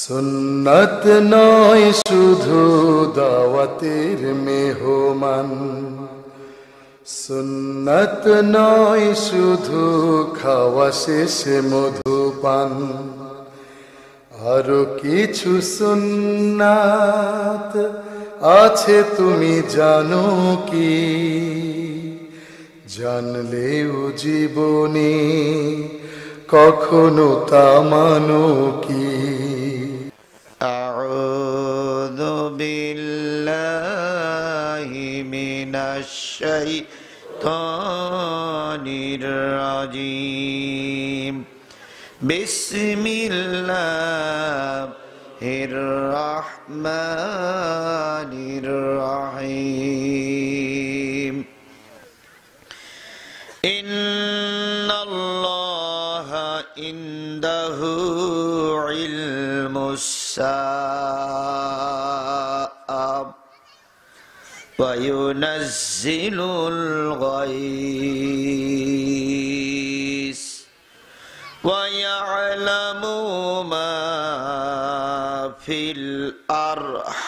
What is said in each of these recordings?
সুন্নত নয় শুধু দাওয়াতের মেহমান সুন্নত নয় শুধু খাওয়া শেষে মধু পান আরো কিছু সুন্নাত আছে তুমি জানো কি জানলেও জীবনে কখনো তা মানো কী بالله من الشيطان الرجيم بسم الله الرحمن الرحيم إن الله عنده علم الساعة وينزل الغيث ويعلم ما في الأرحام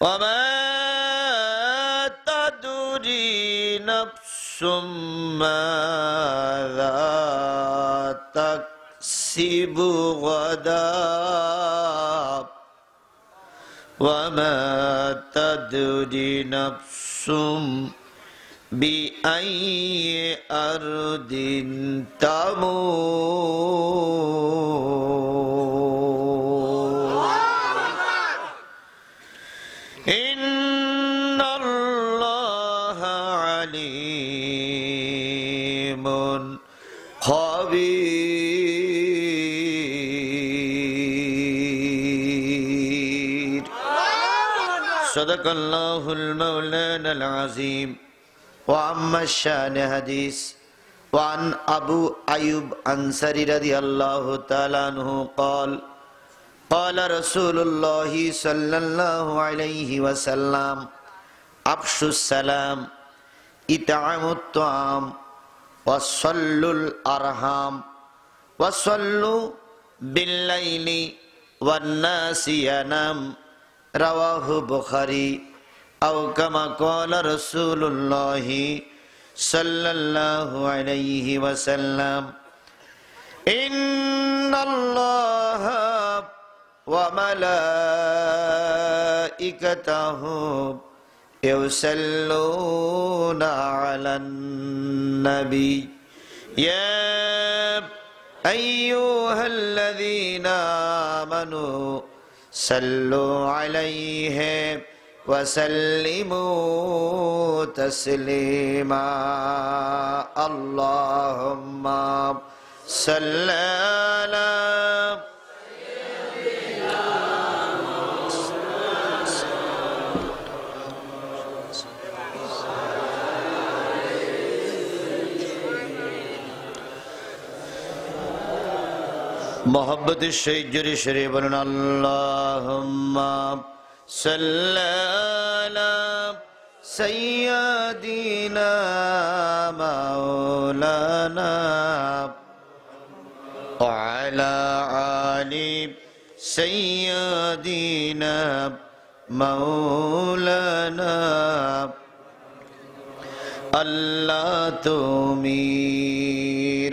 وما تدري نفس ما يحسب غدا وما تدري نفس بأي أرض تموت صدق الله المولانا العظيم وعما الشان حديث وعن أبو أيوب أنصري رضي الله تعالى عنه قال قال رسول الله صلى الله عليه وسلم أبشو السلام إطعام الطعام وصلوا الأرحام وصلوا بالليل والناس ينام রাওয়াহ বুখারি আও কামা কল রসুল্লাহ সাল্লাল্লাহু আলাইহি ওয়াসাল্লাম ইন্নাল্লাহা ওয়া মালাইকাতাহু يصلون على النبي يا أيها الذين آمنوا صلوا عليه وسلموا تسليما اللهم صل على মোহব্বতের সহিত জোরে সরে বলুন আল্লাহ সৈয়দিনা মাওলানা وعلى آل سيدنا مولانا আল্লাহ তুমি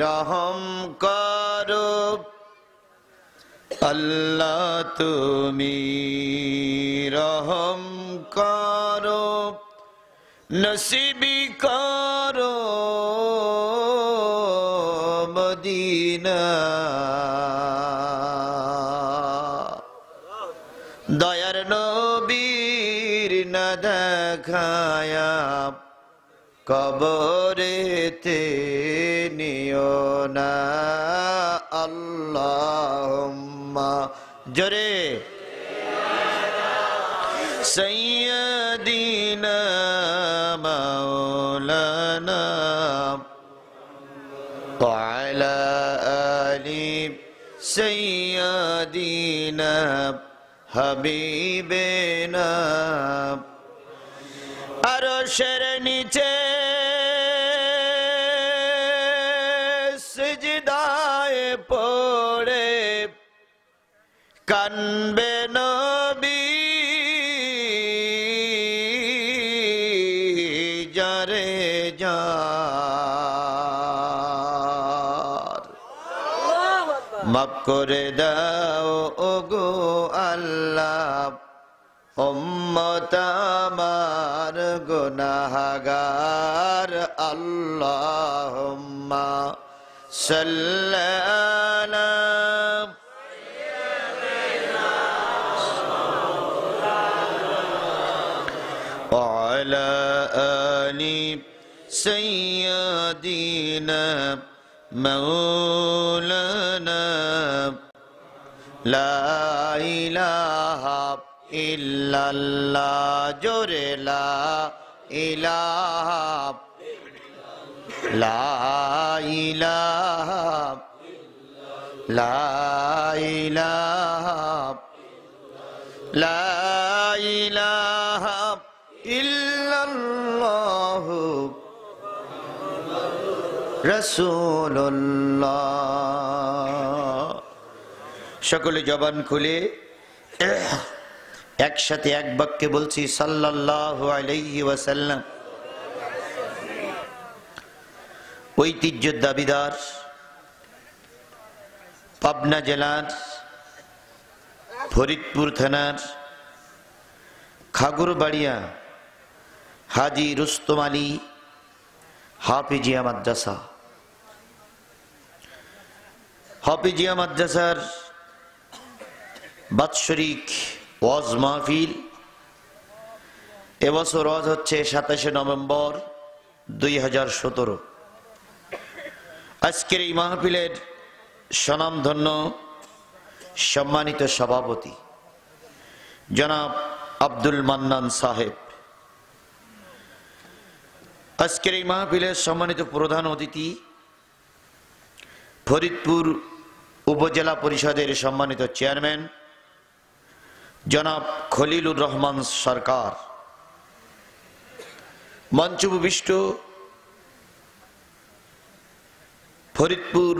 রহম কর আল্লাহ তুমি রহম করো নসিবি করো মদিনা দয়ার নবীর না দেখায়া তে নিয় না আল্লাহ আম্মা জোরে সৈয়দিনা মাওলানা وعلى آل سيدنا حبيبنا أرشر نجيب কানবে নবী যারে যার মাফ করে দাও ওগো আল্লাহ উম্মতামার গুনাহগার আল্লাহুম্মা সাল্লাল্লাহু سيدنا مولانا لا إله إلا الله جور لا إله لا إله لا إله لا إله إلا الله সকলে জবান খুলে একসাথে এক বাক্যে বলছি সাল্লাহ আলাইসাল্লাম ঐতিহ্য ঐতিহ্যের দাবিদার পাবনা জেলার ফরিদপুর থানার খাগুরবাড়িয়া হাজি রুস্তম আলী হাফিজিয়া মাদ্রাসা হাফিজিয়া মাদ্রাসার বাৎসরিক ওয়াজ মাহফিল এবছর ওয়াজ হচ্ছে সাতাশে নভেম্বর দুই হাজার সতেরো আজকের এই মাহফিলের স্বনামধন্য সম্মানিত সভাপতি জনাব আব্দুল মান্নান সাহেব আজকের এই মাহফিলের সম্মানিত প্রধান অতিথি ফরিদপুর উপজেলা পরিষদের সম্মানিত চেয়ারম্যান জনাব খলিলুর রহমান সরকার মঞ্চভূমিষ্ট ফরিদপুর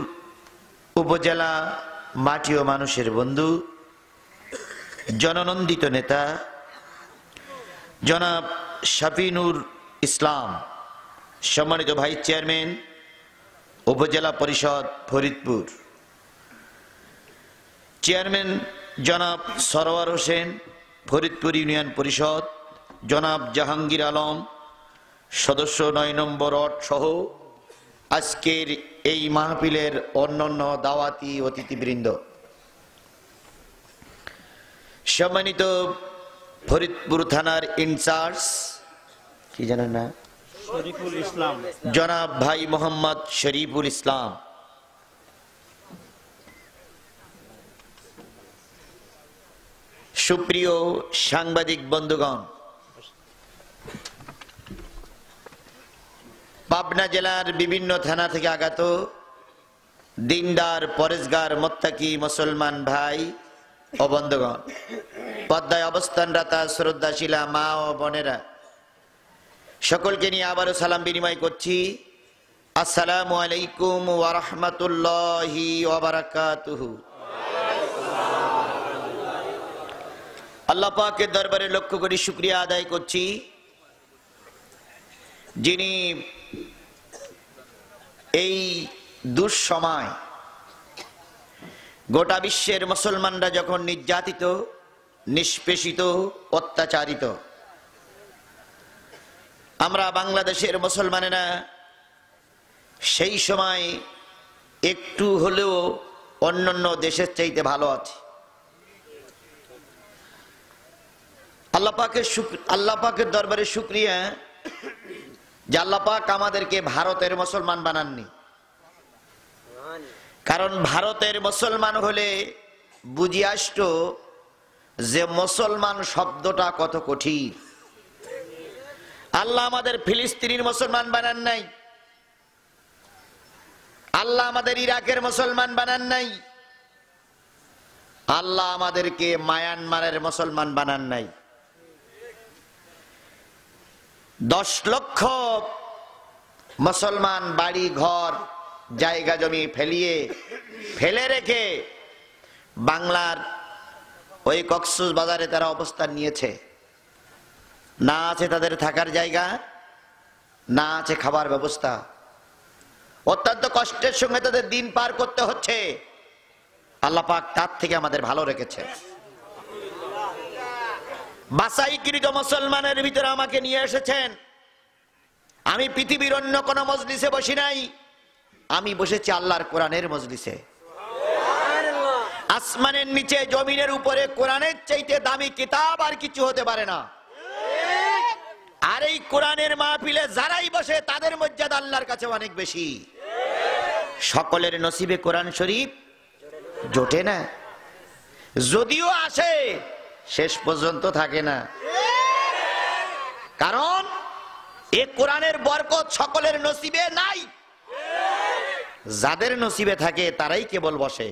উপজেলা মাটি ও মানুষের বন্ধু জননন্দিত নেতা জনাব শাফিনুর ইসলাম সম্মানিত ভাইস চেয়ারম্যান উপজেলা পরিষদ ফরিদপুর চেয়ারম্যান জনাব সরোয়ার হোসেন ফরিদপুর ইউনিয়ন পরিষদ জনাব জাহাঙ্গীর আলম সদস্য নয় নম্বর অট সহ আজকের এই মাহফিলের অন্যান্য দাওয়াতি অতিথিবৃন্দ সম্মানিত ফরিদপুর থানার ইনচার্জ কি জানেন না জনাব ভাই মোহাম্মদ শরীফুল ইসলাম সুপ্রিয় সাংবাদিক বন্ধুগণ পাবনা জেলার বিভিন্ন থানা থেকে আগত দিনদার পরেশগার মোত্তাকি মুসলমান ভাই ও বন্ধুগণ পদ্মায় অবস্থানরাতা শ্রদ্ধাশীলা মা ও বোনেরা সকলকে নিয়ে আবারও সালাম বিনিময় করছি আসসালামু আলাইকুম ওয়ারহমতুল্লাহি ওবরাকাতুহু আল্লাহ পাকের দরবারে লক্ষ্য করে শুক্রিয়া আদায় করছি যিনি এই দুঃসময় গোটা বিশ্বের মুসলমানরা যখন নির্যাতিত নিষ্পেষিত অত্যাচারিত আমরা বাংলাদেশের মুসলমানেরা সেই সময় একটু হলেও অন্যান্য দেশের চাইতে ভালো আছে আল্লাপাকে আল্লাপাকের দরবারে শুক্রিয়া যে আল্লাপাক আমাদেরকে ভারতের মুসলমান বানাননি কারণ ভারতের মুসলমান হলে বুঝিয়ে যে মুসলমান শব্দটা কত কঠিন আল্লাহ আমাদের ফিলিস্তিনির মুসলমান বানান নাই আল্লাহ আমাদের ইরাকের মুসলমান বানান নাই আল্লাহ আমাদেরকে মায়ানমারের মুসলমান বানান নাই দশ লক্ষ মুসলমান বাড়ি ঘর জায়গা জমি ফেলিয়ে ফেলে রেখে বাংলার ওই কক্সুস বাজারে তারা অবস্থান নিয়েছে না আছে তাদের থাকার জায়গা না আছে খাবার ব্যবস্থা অত্যন্ত কষ্টের সঙ্গে তাদের দিন পার করতে হচ্ছে আল্লাহ পাক তার থেকে আমাদের ভালো রেখেছে বাসাইকৃত মুসলমানের ভিতরে আমাকে নিয়ে এসেছেন আমি পৃথিবীর অন্য কোনো মজলিসে বসি নাই আমি বসেছি আল্লাহর কোরআনের মজলিসে আসমানের নিচে জমিনের উপরে কোরআনের চাইতে দামি কিতাব আর কিছু হতে পারে না আর এই কোরআনের মাহফিলে যারাই বসে তাদের মর্যাদা আল্লাহর কাছে অনেক বেশি সকলের নসিবে কোরআন শরীফ জোটে না যদিও আসে শেষ পর্যন্ত থাকে না কারণ এ কোরআনের বরকত সকলের নসিবে নাই যাদের নসিবে থাকে তারাই কেবল বসে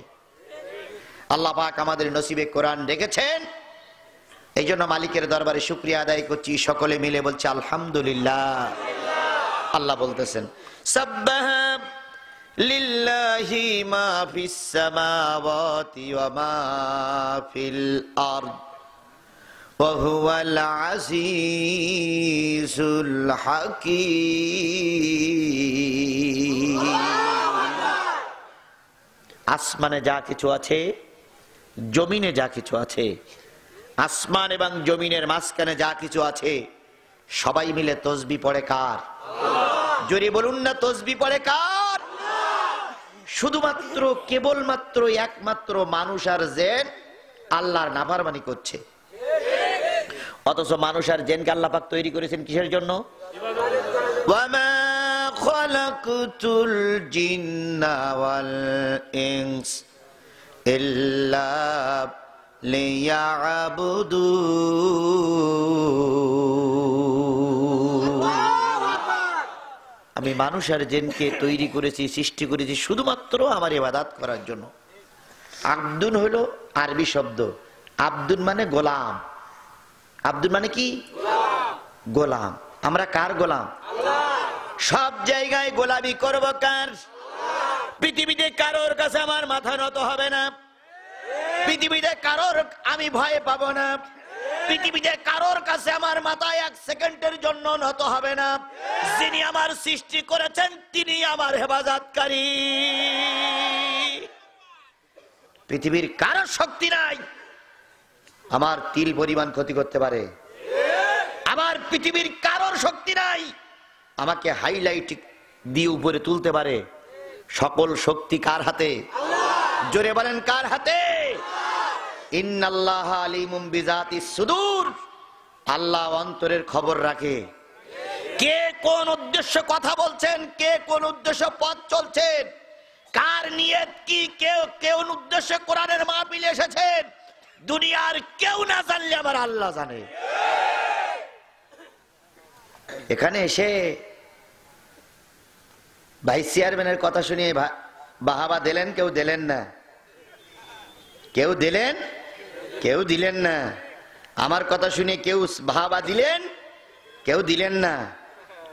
আল্লাহ পাক আমাদের নসিবে কোরআন রেখেছেন এই জন্য মালিকের দরবারে শুক্রিয়া আদায় করছি সকলে মিলে বলছে আলহামদুলিল্লাহ আল্লাহ বলতেছেন আসমানে যা কিছু আছে জমিনে যা কিছু আছে আসমান এবং জমিনের মাঝখানে যা কিছু আছে সবাই মিলে তসবি পড়ে কার জোরে বলুন না তসবি পড়ে কার শুধুমাত্র কেবলমাত্র একমাত্র মানুষ আর জেন আল্লাহর নাফারমানি করছে অথচ মানুষ আর জেনকে আল্লাপাক তৈরি করেছেন কিসের জন্য খলকুতুল ইল্লা আমি মানুষ আর জেনকে তৈরি করেছি সৃষ্টি করেছি শুধুমাত্র আমার ইবাদাত করার জন্য আব্দুন হলো আরবি শব্দ আব্দুন মানে গোলাম আব্দুল মানে কি গোলাম আমরা কার গোলাম সব জায়গায় গোলামি করব কার পৃথিবীতে কারোর কাছে আমার মাথা নত হবে না পৃথিবীতে কারোর আমি ভয় পাব না পৃথিবীতে কারোর কাছে আমার মাথায় এক সেকেন্ডের জন্য নত হবে না যিনি আমার সৃষ্টি করেছেন তিনি আমার হেফাজতকারী পৃথিবীর কারো শক্তি নাই আমার তিল পরিমাণ ক্ষতি করতে পারে আমার পৃথিবীর কারোর শক্তি নাই আমাকে হাইলাইট দিয়ে উপরে তুলতে পারে সকল শক্তি কার হাতে জোরে বলেন কার হাতে ইন্নাল্লাহ আলিমুম বিজাতি সুদূর আল্লাহ অন্তরের খবর রাখে কে কোন উদ্দেশ্য কথা বলছেন কে কোন উদ্দেশ্য পথ চলছেন কার নিয়ত কি কেউ কেউ উদ্দেশ্যে কোরআনের মাহফিল এসেছেন দুনিয়ার কেউ না জানলে আমার আল্লাহ জানে এখানে এসে ভাই চেয়ারম্যানের কথা শুনিয়ে বাহাবা দিলেন কেউ দিলেন না কেউ দিলেন কেউ দিলেন না আমার কথা শুনে কেউ ভাবা দিলেন কেউ দিলেন না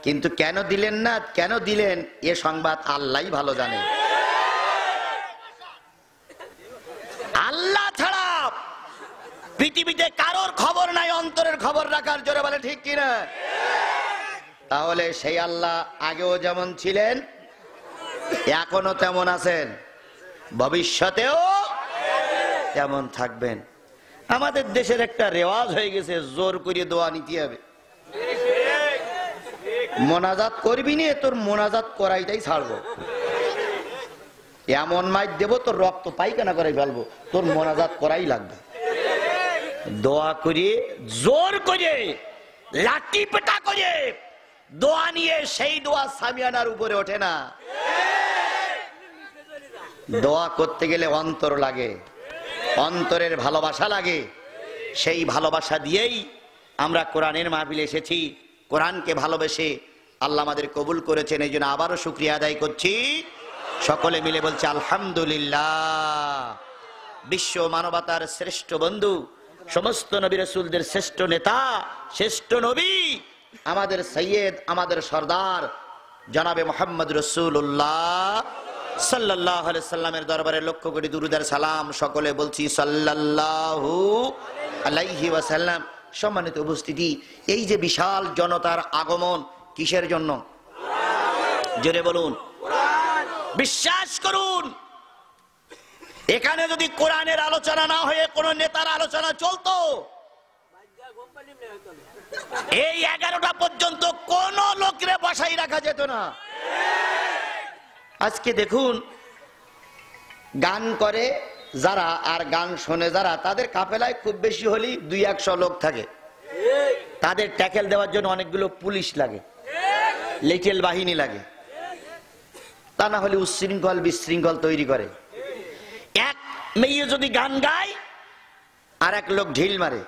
কিন্তু কেন দিলেন না কেন দিলেন এ সংবাদ আল্লাহ ভালো জানে আল্লাহ ছাড়া পৃথিবীতে কারোর খবর নাই অন্তরের খবর রাখার জোরে বলে ঠিক কিনা তাহলে সেই আল্লাহ আগেও যেমন ছিলেন এখনো তেমন আছেন ভবিষ্যতেও তেমন থাকবেন আমাদের দেশের একটা রেওয়াজ হয়ে গেছে জোর করে দোয়া নিতে হবে মোনাজাত করবি নিয়ে তোর মোনাজাত করাইটাই ছাড়বো এমন মাই দেব তোর রক্ত পাইখানা করে ফেলবো তোর মোনাজাত করাই লাগবে দোয়া করে জোর করে লাঠি পেটা করে দোয়া নিয়ে সেই দোয়া সামিয়ানার উপরে ওঠে না দোয়া করতে গেলে অন্তর লাগে অন্তরের ভালোবাসা লাগে সেই ভালোবাসা দিয়েই আমরা কোরআনের মাহফিলে এসেছি কোরআনকে ভালোবেসে আল্লাহ আমাদের কবুল করেছেন এই জন্য আবারও শুক্রিয়া আদায় করছি সকলে মিলে বলছে আলহামদুলিল্লাহ বিশ্ব মানবতার শ্রেষ্ঠ বন্ধু সমস্ত নবী রসুলদের শ্রেষ্ঠ নেতা শ্রেষ্ঠ নবী আমাদের সৈয়দ আমাদের সর্দার জনাবে মোহাম্মদ রসুল্লাহ সাল্লাহ সাল্লামের দরবারে লক্ষ কোটি দুরুদার সালাম সকলে বলছি সাল্লাহু আলাইহি ওয়াসাল্লাম সম্মানিত উপস্থিতি এই যে বিশাল জনতার আগমন কিসের জন্য জোরে বলুন বিশ্বাস করুন এখানে যদি কোরআনের আলোচনা না হয়ে কোন নেতার আলোচনা চলতো এই এগারোটা পর্যন্ত কোন লোকরে বসাই রাখা যেত না আজকে দেখুন গান করে যারা আর গান শোনে যারা তাদের কাপেলায় খুব বেশি হলেই দুই একশো লোক থাকে তাদের ট্যাকেল দেওয়ার জন্য অনেকগুলো পুলিশ লাগে লিটেল বাহিনী লাগে তা না হলে উশৃঙ্খল বিশৃঙ্খল তৈরি করে এক মেয়ে যদি গান গায় আর এক লোক ঢিল মারে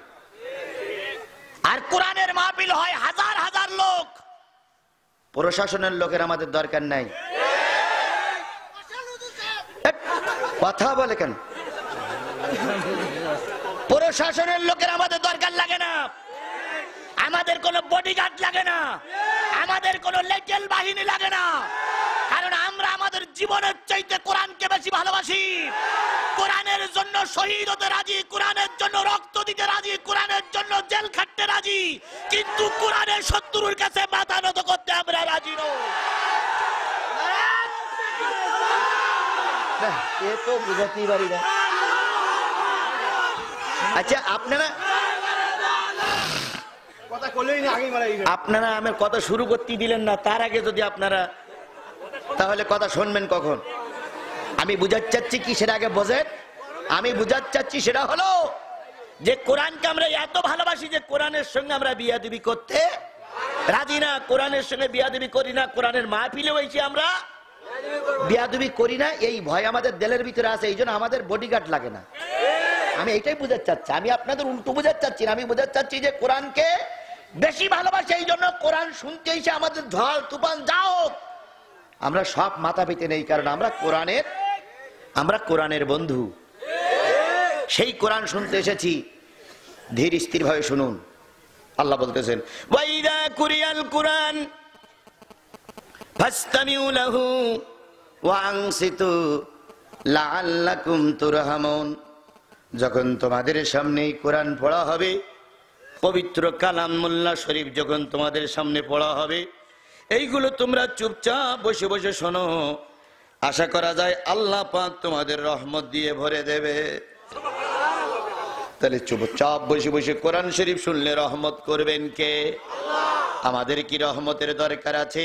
আর কোরআনের মাহফিল হয় হাজার হাজার লোক প্রশাসনের লোকের আমাদের দরকার নাই কথা বলে কেন প্রশাসনের লোকের আমাদের দরকার লাগে না আমাদের কোনো বডিগার্ড লাগে না আমাদের কোনো লেটেল বাহিনী লাগে না কারণ আমরা আমাদের জীবনের চাইতে কোরআনকে বেশি ভালোবাসি কোরআনের জন্য শহীদ হতে রাজি কোরআনের জন্য রক্ত দিতে রাজি কোরআনের জন্য জেল খাটতে রাজি কিন্তু কোরআনের শত্রুর কাছে মাথা নত করতে আমরা রাজি নই আচ্ছা আপনারা কথা আপনারা আমার কথা শুরু করতে দিলেন না তার আগে যদি আপনারা তাহলে কথা শুনবেন কখন আমি বুঝার চাচ্ছি কি সেটা আগে বোঝেন আমি বুঝার চাচ্ছি সেটা হলো যে কোরআনকে আমরা এত ভালোবাসি যে কোরআনের সঙ্গে আমরা বিয়া দিবি করতে রাজি না কোরআনের সঙ্গে দিবি করি না কোরআনের মাহফিলে হয়েছি আমরা বিয়াদুবি করি না এই ভয় আমাদের দেলের ভিতরে আছে এই জন্য আমাদের বডিগার্ড লাগে না আমি এটাই বোঝাতে চাচ্ছি আমি আপনাদের উল্টো বোঝাতে চাচ্ছি না আমি বোঝাতে চাচ্ছি যে কোরআনকে বেশি ভালোবাসে এই জন্য কোরআন শুনতে এসে আমাদের ঝড় তুফান যাও আমরা সব মাথা পেতে নেই কারণ আমরা কোরআনের আমরা কোরআনের বন্ধু সেই কোরআন শুনতে এসেছি ধীর স্থির ভাবে শুনুন আল্লাহ বলতেছেন কুরিয়াল কোরআন লাহু যখন তোমাদের সামনে কোরআন পড়া হবে পবিত্র কালাম মোল্লা শরীফ যখন তোমাদের সামনে পড়া হবে এইগুলো তোমরা চুপচাপ বসে বসে শোনো আশা করা যায় আল্লাহ পাক তোমাদের রহমত দিয়ে ভরে দেবে তাহলে চুপচাপ বসে বসে কোরআন শরীফ শুনলে রহমত করবেন কে আমাদের কি রহমতের দরকার আছে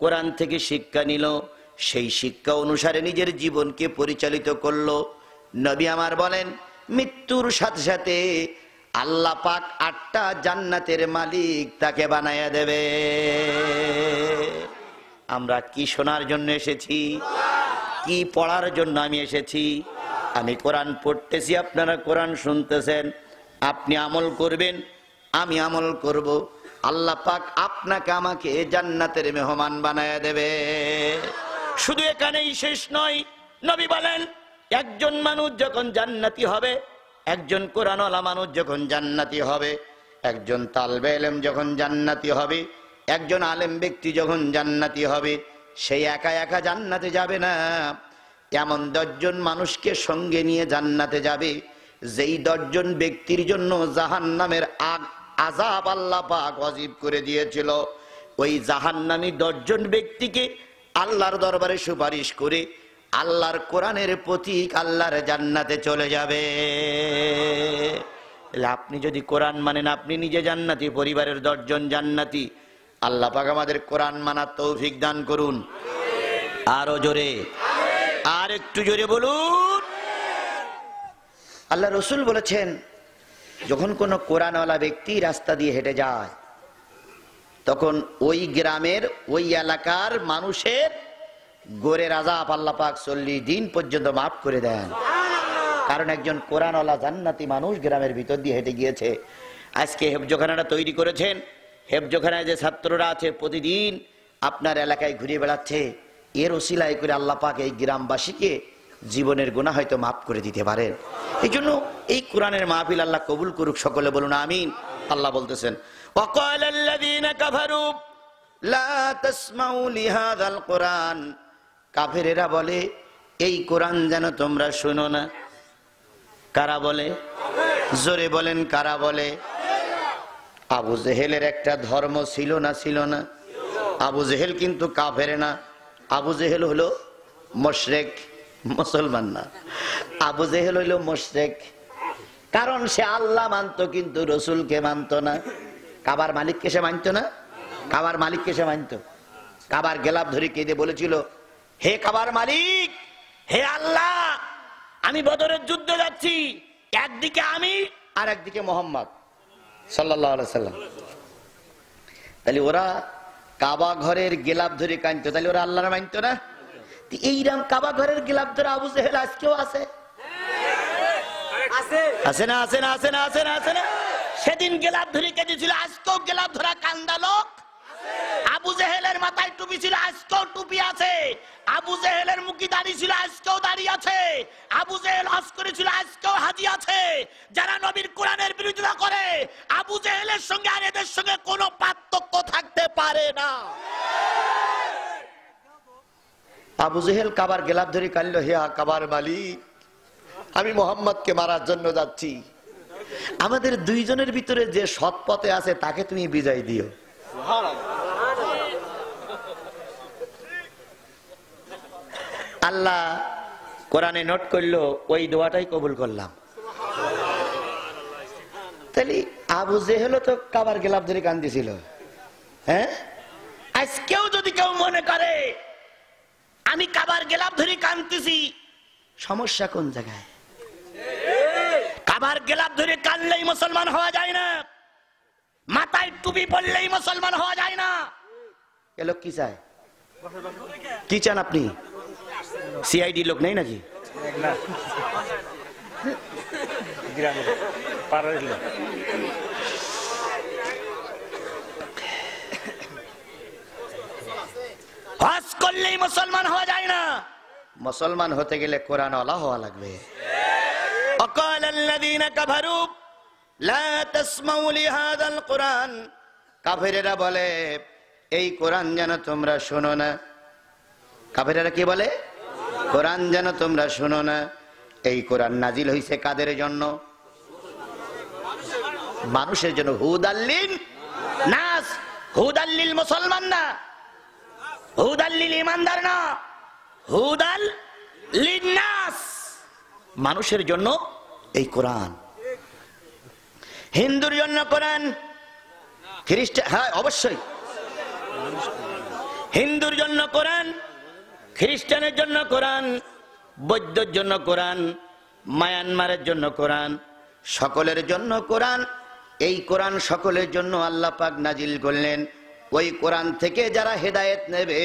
কোরআন থেকে শিক্ষা নিল সেই শিক্ষা অনুসারে নিজের জীবনকে পরিচালিত করল নবী আমার বলেন মৃত্যুর সাথে সাথে আল্লাহ পাক আটটা জান্নাতের মালিক তাকে বানাইয়া দেবে আমরা কি শোনার জন্য এসেছি কি পড়ার জন্য আমি এসেছি আমি কোরআন পড়তেছি আপনারা কোরআন শুনতেছেন আপনি আমল করবেন আমি আমল করব। আল্লাহ পাক আপনাকে আমাকে জান্নাতের মেহমান বানায় দেবে শুধু এখানেই শেষ নয় নবী বলেন একজন মানুষ যখন জান্নাতি হবে একজন কোরআনওয়ালা মানুষ যখন জান্নাতি হবে একজন তালবে আলেম যখন জান্নাতি হবে একজন আলেম ব্যক্তি যখন জান্নাতি হবে সেই একা একা জান্নাতে যাবে না এমন দশজন মানুষকে সঙ্গে নিয়ে জান্নাতে যাবে যেই দশজন ব্যক্তির জন্য জাহান নামের আগ আজাব আল্লাহ পাক অজীব করে দিয়েছিল ওই জাহান্নামি দশজন ব্যক্তিকে আল্লাহর দরবারে সুপারিশ করে আল্লাহর কোরআনের প্রতীক আল্লাহর জান্নাতে চলে যাবে আপনি যদি কোরআন মানেন আপনি নিজে জান্নাতি পরিবারের দশজন জান্নাতি আল্লাহ পাক আমাদের কোরআন মানার তৌফিক দান করুন আরো জোরে আর একটু জোরে বলুন আল্লাহ রসুল বলেছেন যখন কোনো কোরআনওয়ালা ব্যক্তি রাস্তা দিয়ে হেঁটে যায় তখন ওই গ্রামের ওই এলাকার মানুষের গোরে রাজা পাল্লাপাক চল্লিশ দিন পর্যন্ত মাফ করে দেন কারণ একজন কোরআনওয়ালা জান্নাতি মানুষ গ্রামের ভিতর দিয়ে হেঁটে গিয়েছে আজকে হেফজোখানাটা তৈরি করেছেন হেফজোখানায় যে ছাত্ররা আছে প্রতিদিন আপনার এলাকায় ঘুরে বেড়াচ্ছে এর ওসিলাই করে আল্লাপাক এই গ্রামবাসীকে জীবনের গুণা হয়তো মাফ করে দিতে পারেন এই জন্য এই কোরআনের মাহফিল আল্লাহ কবুল করুক সকলে বলুন আমিন আল্লাহ বলতেছেন কাফেরেরা বলে এই কোরআন যেন তোমরা শুনো না কারা বলে জোরে বলেন কারা বলে আবু জেহেলের একটা ধর্ম ছিল না ছিল না আবু জেহেল কিন্তু কাফের না আবু জেহেল হলো মোশরেক মুসলমান না আবু জেহেল হইল মোশেক কারণ সে আল্লাহ মানত কিন্তু রসুলকে মানত না কাবার মালিককে সে মানত না কাবার মালিককে সে মানত কাবার গেলাপ ধরে কেঁদে বলেছিল হে কাবার মালিক হে আল্লাহ আমি বদরের যুদ্ধে যাচ্ছি একদিকে আমি আর একদিকে মোহাম্মদ সাল্লাহ সাল্লাম তাহলে ওরা কাবা ঘরের গেলাপ ধরে কানত তাহলে ওরা আল্লাহ মানত না এইরাম কাবা ঘরের গিলাপ ধরে আবু জেহেল আজকেও আছে না না না না না সেদিন গেলাপ ধরে কেঁদেছিল আজকেও গেলাপ ধরা কান্দা লোক আবু জেহেলের মাথায় টুপি ছিল আজকেও টুপি আছে আবু জেহেলের মুখে দাঁড়িয়ে ছিল আজকেও দাঁড়িয়ে আছে আবু জেহেল হস করেছিল আজকেও হাজি আছে যারা নবীর কোরআনের বিরোধিতা করে আবু জেহেলের সঙ্গে আর এদের সঙ্গে কোনো পার্থক্য থাকতে পারে না আবু জেহেল কাবার গেলাপ ধরে কানল হে কাবার মালিক আমি মোহাম্মদকে মারার জন্য যাচ্ছি আমাদের দুইজনের ভিতরে যে সৎ পথে আছে তাকে তুমি বিজয় দিও আল্লাহ কোরআনে নোট করলো ওই দোয়াটাই কবুল করলাম তাহলে আবু জেহেলও তো কাবার গেলাপ ধরে কান্দিছিল হ্যাঁ আজকেও যদি কেউ মনে করে আমি কাবার গেলাপ ধরে কানতেছি সমস্যা কোন জায়গায় কাবার গেলাপ ধরে কানলেই মুসলমান হওয়া যায় না মাথায় টুপি পড়লেই মুসলমান হওয়া যায় না এলো কি চায় কি চান আপনি সিআইডি লোক নেই নাকি হজ করলেই মুসলমান হওয়া যায় না মুসলমান হতে গেলে কোরআন আলা হওয়া লাগবে অকাল আল্লাযীনা কাফারু লা তাসমাউ লিহাদাল কোরআন কাফেরেরা বলে এই কোরআন যেন তোমরা শোনো না কাফেরেরা কি বলে কোরআন যেন তোমরা শোনো না এই কোরআন নাজিল হইছে কাদের জন্য মানুষের জন্য হুদাল্লিন নাস হুদাল্লিল মুসলমান না মানুষের জন্য এই কোরআন হিন্দুর জন্য কোরআন খ্রিস্টান হ্যাঁ অবশ্যই হিন্দুর জন্য কোরআন খ্রিস্টানের জন্য কোরআন বৈদ্যর জন্য কোরআন মায়ানমারের জন্য কোরআন সকলের জন্য কোরআন এই কোরআন সকলের জন্য আল্লাহ পাক নাজিল করলেন ওই কোরআন থেকে যারা হেদায়েত নেবে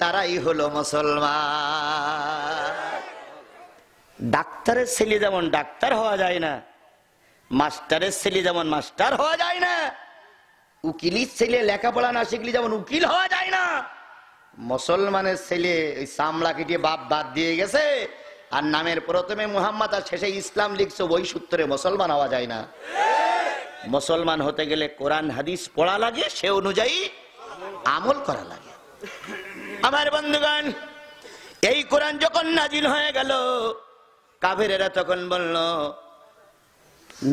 তারাই হলো মুসলমান ডাক্তারের ছেলে যেমন ডাক্তার হওয়া যায় না মাস্টারের ছেলে যেমন মাস্টার হওয়া যায় না উকিলির ছেলে লেখাপড়া না শিখলে যেমন উকিল হওয়া যায় না মুসলমানের ছেলে ওই চামড়া কেটে বাপ বাদ দিয়ে গেছে আর নামের প্রথমে মুহাম্মদ আর শেষে ইসলাম লিখছে ওই সূত্রে মুসলমান হওয়া যায় না মুসলমান হতে গেলে কোরআন হাদিস পড়া লাগে সে অনুযায়ী আমল করা লাগে আমার বন্ধুগণ এই কোরআন যখন নাজিল হয়ে গেল কাভেরেরা তখন বলল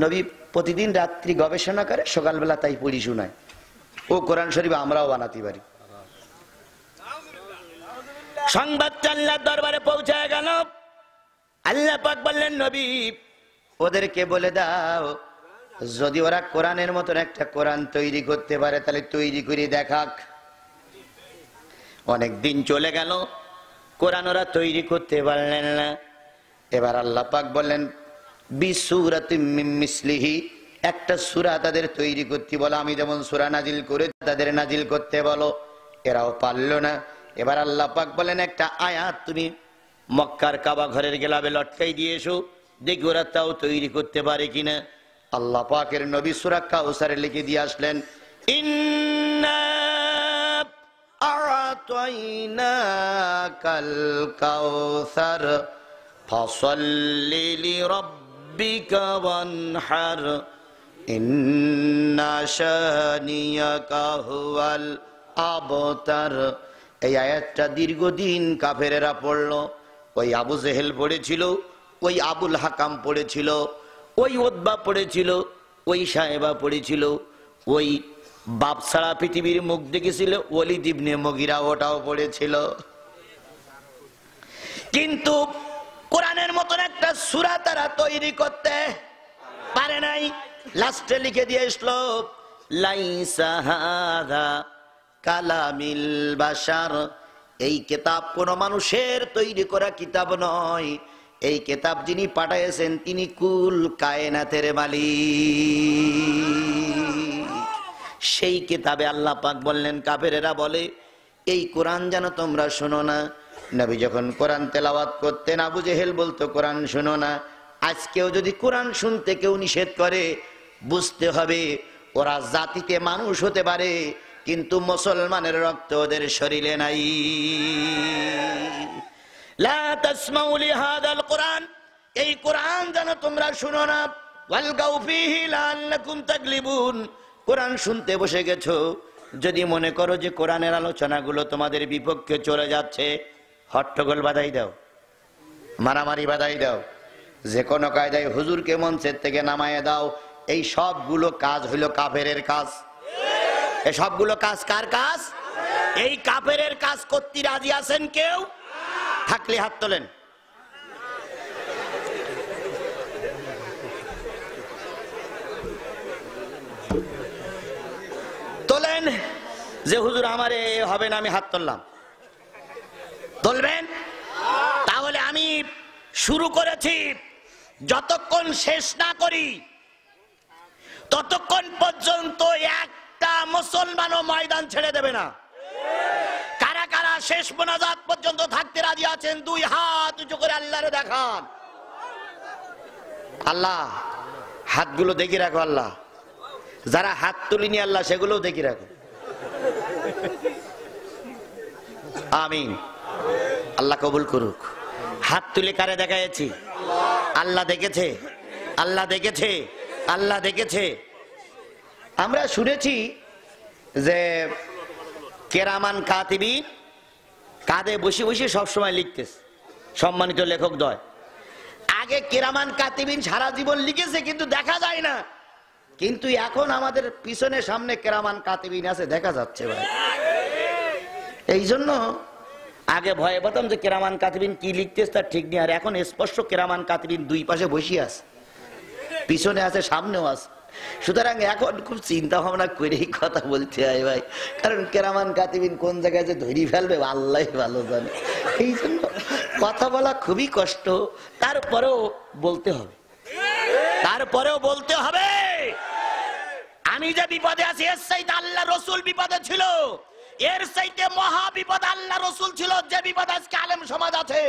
নবী প্রতিদিন রাত্রি গবেষণা করে সকালবেলা তাই পড়ি শোনায় ও কোরআন শরীফ আমরাও বানাতে পারি সংবাদ চাল্লার দরবারে পৌঁছায় গেল আল্লাহ পাক বললেন নবী ওদেরকে বলে দাও যদি ওরা কোরআনের মতন একটা কোরআন তৈরি করতে পারে তাহলে তৈরি করে দেখাক অনেক দিন চলে গেল কোরআন ওরা তৈরি করতে পারলেন না এবার আল্লাহ পাক বললেন বিসুরাতিমিসলিহি একটা সুরা তাদের তৈরি করতে বলো আমি যেমন সুরা নাজিল করে তাদের নাজিল করতে বলো এরাও পারল না এবার আল্লাহ পাক বলেন একটা আয়াত তুমি মক্কার কাবা ঘরের গেলাবে লটকাই দিয়ে এসো দেখি ওরা তাও তৈরি করতে পারে কিনা আল্লাহ পাকের নবী সুরা ওসারে লিখে দিয়ে আসলেন ইন্না أعطيناك الكوثر فصل لربك وانحر إن شانيك هو الأبتر এই আয়াতটা দীর্ঘদিন কাফেরেরা পড়ল ওই আবু জেহেল পড়েছিল ওই আবুল হাকাম পড়েছিল ওই ওদবা পড়েছিল ওই সাহেবা পড়েছিল ওই বাপ ছাড়া পৃথিবীর মুখ দেখেছিল অলি দিবনে মগিরা ওটাও পড়েছিল কিন্তু কোরআনের মতন একটা সুরা তারা তৈরি করতে পারে নাই লাস্টে লিখে দিয়ে শ্লোক লাইসাহাদা কালামিল বাসার এই কেতাব কোন মানুষের তৈরি করা কিতাব নয় এই কেতাব যিনি পাঠাইছেন তিনি কুল কায়নাতের মালিক সেই কিতাবে আল্লাহ পাক বললেন কাফেরেরা বলে এই কোরআন যেন তোমরা শোনো না নবী যখন কোরআন তেলাওয়াত করতেন আবু জেহেল বলতো কোরআন শোনো না আজকেও যদি কোরআন শুনতে কেউ নিষেধ করে বুঝতে হবে ওরা জাতিতে মানুষ হতে পারে কিন্তু মুসলমানের রক্ত ওদের শরীরে নাই এই কোরআন যেন তোমরা শুনো না কোরআন শুনতে বসে গেছো যদি মনে করো যে কোরআনের আলোচনাগুলো তোমাদের বিপক্ষে চলে যাচ্ছে হট্টগোল বাধাই দাও মারামারি বাধাই দাও যে কোনো কায়দায় হুজুরকে মঞ্চের থেকে নামায় দাও এই সবগুলো কাজ হইল কাফেরের কাজ এই সবগুলো কাজ কার কাজ এই কাফেরের কাজ করতে রাজি আছেন কেউ থাকলে হাত তোলেন যে হুজুর আমার হবে না আমি হাত তুললাম তুলবেন তাহলে আমি শুরু করেছি যতক্ষণ শেষ না করি ততক্ষণ পর্যন্ত একটা ও ময়দান ছেড়ে দেবে না কারা কারা শেষ মোনাজাত পর্যন্ত থাকতে রাজি আছেন দুই হাত উঁচু করে আল্লাহরে দেখান আল্লাহ হাতগুলো দেখি রাখো আল্লাহ যারা হাত তুলিনি আল্লাহ সেগুলোও দেখি রাখো আমিন আল্লাহ কবুল করুক হাত তুলে কারে দেখাইছি আল্লাহ দেখেছে আল্লাহ দেখেছে আল্লাহ দেখেছে আমরা শুনেছি যে কেরামান কাতিবি কাঁধে বসে বসে সবসময় লিখতেছে সম্মানিত লেখক দয় আগে কেরামান কাতিবিন সারা জীবন লিখেছে কিন্তু দেখা যায় না কিন্তু এখন আমাদের পিছনে সামনে কেরামান কাতিবিন আছে দেখা যাচ্ছে ভাই এই জন্য আগে ভয়ে পেতাম যে কেরামান কাতিবিন কি লিখতেছে তার ঠিক নেই আর এখন স্পষ্ট কেরামান কাতিবিন দুই পাশে বসিয়ে আছে পিছনে আছে সামনেও আছে সুতরাং এখন খুব চিন্তা ভাবনা করেই কথা বলতে হয় ভাই কারণ কেরামান কাতিবিন কোন জায়গায় যে ধরি ফেলবে আল্লাহ ভালো জানে এই জন্য কথা বলা খুবই কষ্ট তারপরেও বলতে হবে তারপরেও বলতে হবে আমি যে বিপদে আছি এর সাইতে আল্লাহ রসুল বিপদে ছিল এর সাইতে মহা বিপদ আল্লাহ রসুল ছিল যে বিপদ আজকে আলেম সমাজ আছে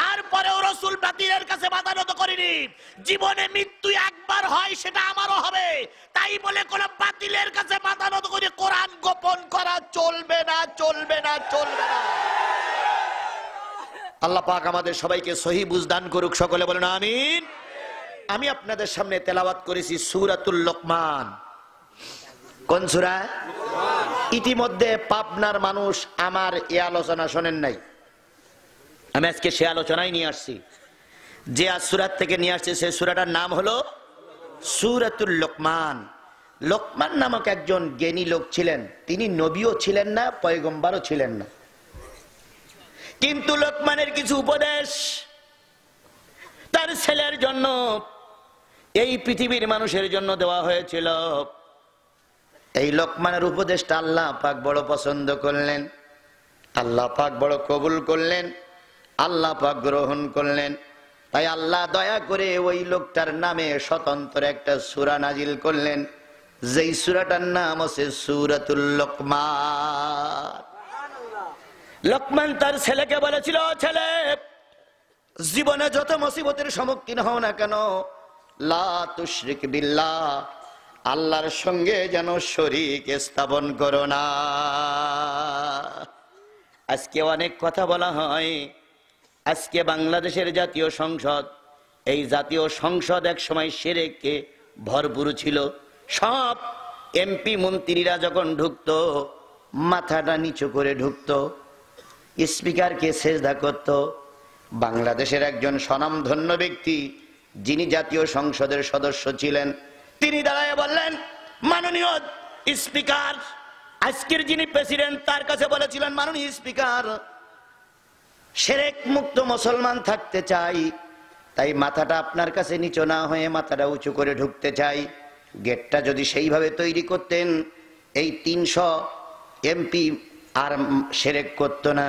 তারপরেও রসুল বাতিলের কাছে বাধানত করিনি জীবনে মৃত্যু একবার হয় সেটা আমারও হবে তাই বলে কোন বাতিলের কাছে বাধানত করি কোরআন গোপন করা চলবে না চলবে না চলবে না আল্লাহ পাক আমাদের সবাইকে সহি বুঝদান করুক সকলে বলেন আমিন আমি আপনাদের সামনে তেলাওয়াত করেছি সুরাতুল লোকমান কোন সুরা ইতিমধ্যে পাবনার মানুষ আমার এ আলোচনা শোনেন নাই আমি আজকে সে আলোচনায় নিয়ে আসছি যে আজ সুরাত থেকে নিয়ে আসছে সে সুরাটার নাম হলো সুরাতুল লোকমান লোকমান নামক একজন জ্ঞানী লোক ছিলেন তিনি নবীও ছিলেন না পয়গম্বারও ছিলেন না কিন্তু লোকমানের কিছু উপদেশ তার ছেলের জন্য এই পৃথিবীর মানুষের জন্য দেওয়া হয়েছিল এই লোকমানের উপদেশটা আল্লাহ পাক বড় পছন্দ করলেন আল্লাহ পাক বড় কবুল করলেন আল্লাহ পাক গ্রহণ করলেন তাই আল্লাহ দয়া করে ওই লোকটার নামে স্বতন্ত্র একটা সুরা নাজিল করলেন যেই সুরাটার নাম আছে সুরাতুল লোকমান লোকমান তার ছেলেকে বলেছিল ছেলে জীবনে যত মুসিবতের সম্মুখীন হও না কেন তুশরিক বিল্লা আল্লাহর সঙ্গে যেন শরিক স্থাপন করো না আজকে অনেক কথা বলা হয় আজকে বাংলাদেশের জাতীয় সংসদ এই জাতীয় সংসদ এক সময় সেরেকে ভরপুর ছিল সব এমপি মন্ত্রীরা যখন ঢুকত মাথাটা নিচু করে ঢুকত স্পিকারকে সেজদা করত বাংলাদেশের একজন স্বনামধন্য ব্যক্তি যিনি জাতীয় সংসদের সদস্য ছিলেন তিনি দাঁড়ায় বললেন মাননীয় স্পিকার আজকের যিনি প্রেসিডেন্ট তার কাছে বলেছিলেন মাননীয় স্পিকার সেরেক মুক্ত মুসলমান থাকতে চাই তাই মাথাটা আপনার কাছে নিচো না হয়ে মাথাটা উঁচু করে ঢুকতে চাই গেটটা যদি সেইভাবে তৈরি করতেন এই তিনশো এমপি আর সেরেক করতো না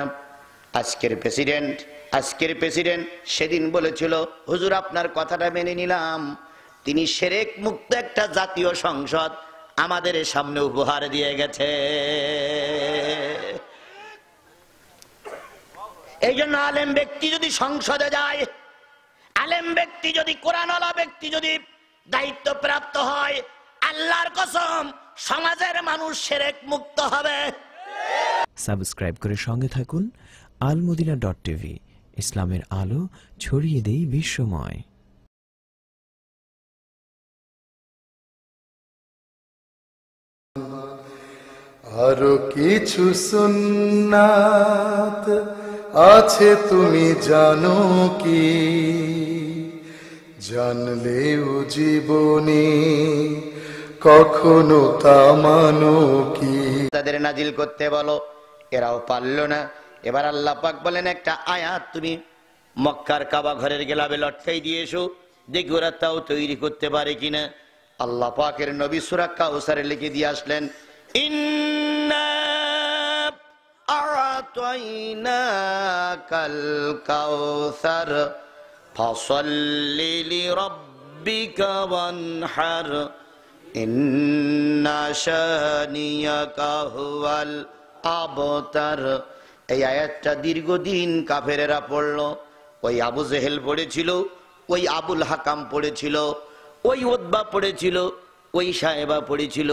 আজকের প্রেসিডেন্ট আজকের প্রেসিডেন্ট সেদিন বলেছিল হুজুর আপনার কথাটা মেনে নিলাম তিনি সেরেক মুক্ত একটা জাতীয় সংসদ আমাদের সামনে উপহার দিয়ে গেছে এই জন্য আলেম ব্যক্তি যদি সংসদে যায় আলেম ব্যক্তি যদি কোরআনলা ব্যক্তি যদি দায়িত্ব প্রাপ্ত হয় আল্লাহর কসম সমাজের মানুষ সেরেক মুক্ত হবে সাবস্ক্রাইব করে সঙ্গে থাকুন আলমদিনা ডট টিভি ইসলামের আলো ছড়িয়ে দেই বিশ্বময় আরো কিছু সুন্নাত আছে তুমি জানো কি ও জীবনে কখনো তা মানো কি তাদের নাজিল করতে বলো এরাও পারল না এবার আল্লাহ পাক বলেন একটা আয়াত তুমি মক্কার কাবা ঘরের গেলাবে লটকাই দিয়ে এসো দেখি ওরা তাও তৈরি করতে পারে কিনা আল্লাহ পাকের নবী সুরা কাউসারে লিখে দিয়ে আসলেন আবতার এই আয়াতটা দীর্ঘদিন কাফেরেরা পড়ল ওই আবু জেহেল পড়েছিল ওই আবুল হাকাম পড়েছিল ওই ওদবা পড়েছিল ওই সাহেবা পড়েছিল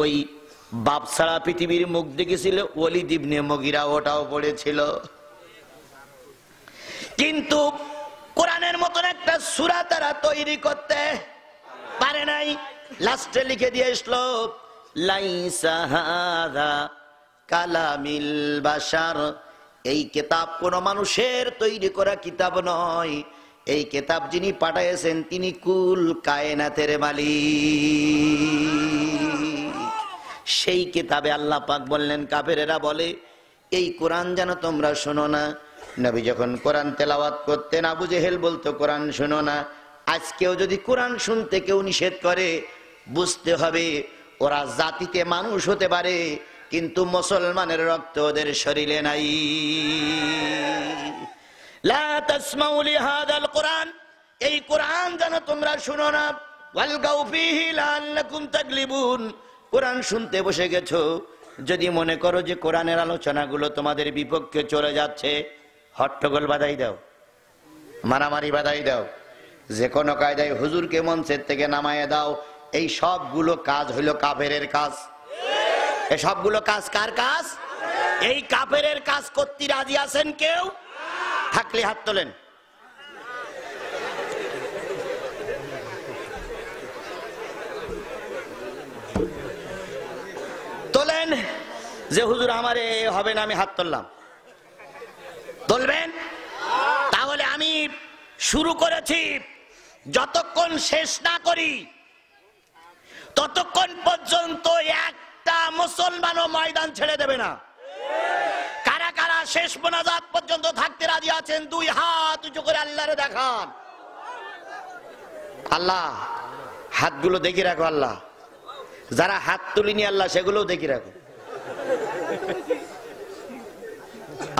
ওই বাপ সারা পৃথিবীর মুখ দেখেছিল ওলি দিবনে মগিরা ওটাও পড়েছিল কিন্তু কোরআনের মতন একটা সুরা তারা তৈরি করতে পারে নাই লাস্টে লিখে দিয়ে আসলো লাইসাহাদা কালামিল বাসার এই কেতাব কোন মানুষের তৈরি করা কিতাব নয় এই কেতাব যিনি পাঠাইছেন তিনি কুল কায়নাথের মালি সেই কেতাবে আল্লাহ পাক বললেন কাফেরেরা বলে এই কোরআন যেন তোমরা শোনো না নবী যখন কোরআন তেলাওয়াত করতেন আবু জেহেল বলতো কোরআন শোনো না আজকেও যদি কোরআন শুনতে কেউ নিষেধ করে বুঝতে হবে ওরা জাতিতে মানুষ হতে পারে কিন্তু মুসলমানের রক্ত ওদের শরীরে নাই কোরআন এই কোরআন যেন তোমরা শুনো না কোরআন শুনতে বসে গেছ যদি মনে করো যে কোরআনের আলোচনাগুলো তোমাদের বিপক্ষে চলে যাচ্ছে হট্টগোল বাধাই দাও মারামারি বাধাই দাও যে কোনো কায়দায় হুজুরকে মঞ্চের থেকে নামায় দাও এই সবগুলো কাজ হইল কাফের কাজ সবগুলো কাজ কার কাজ এই কাপের কাজ করতে রাজি আছেন কেউ থাকলে হাত তোলেন তোলেন যে হুজুর আমার হবে না আমি হাত তুললাম তুলবেন তাহলে আমি শুরু করেছি যতক্ষণ শেষ না করি ততক্ষণ পর্যন্ত এক একটা মুসলমানও ময়দান ছেড়ে দেবে না কারা কারা শেষ মোনাজাত পর্যন্ত থাকতে রাজি আছেন দুই হাত উঁচু করে আল্লাহরে দেখান আল্লাহ হাতগুলো দেখি রাখো আল্লাহ যারা হাত তুলিনি আল্লাহ সেগুলোও দেখি রাখো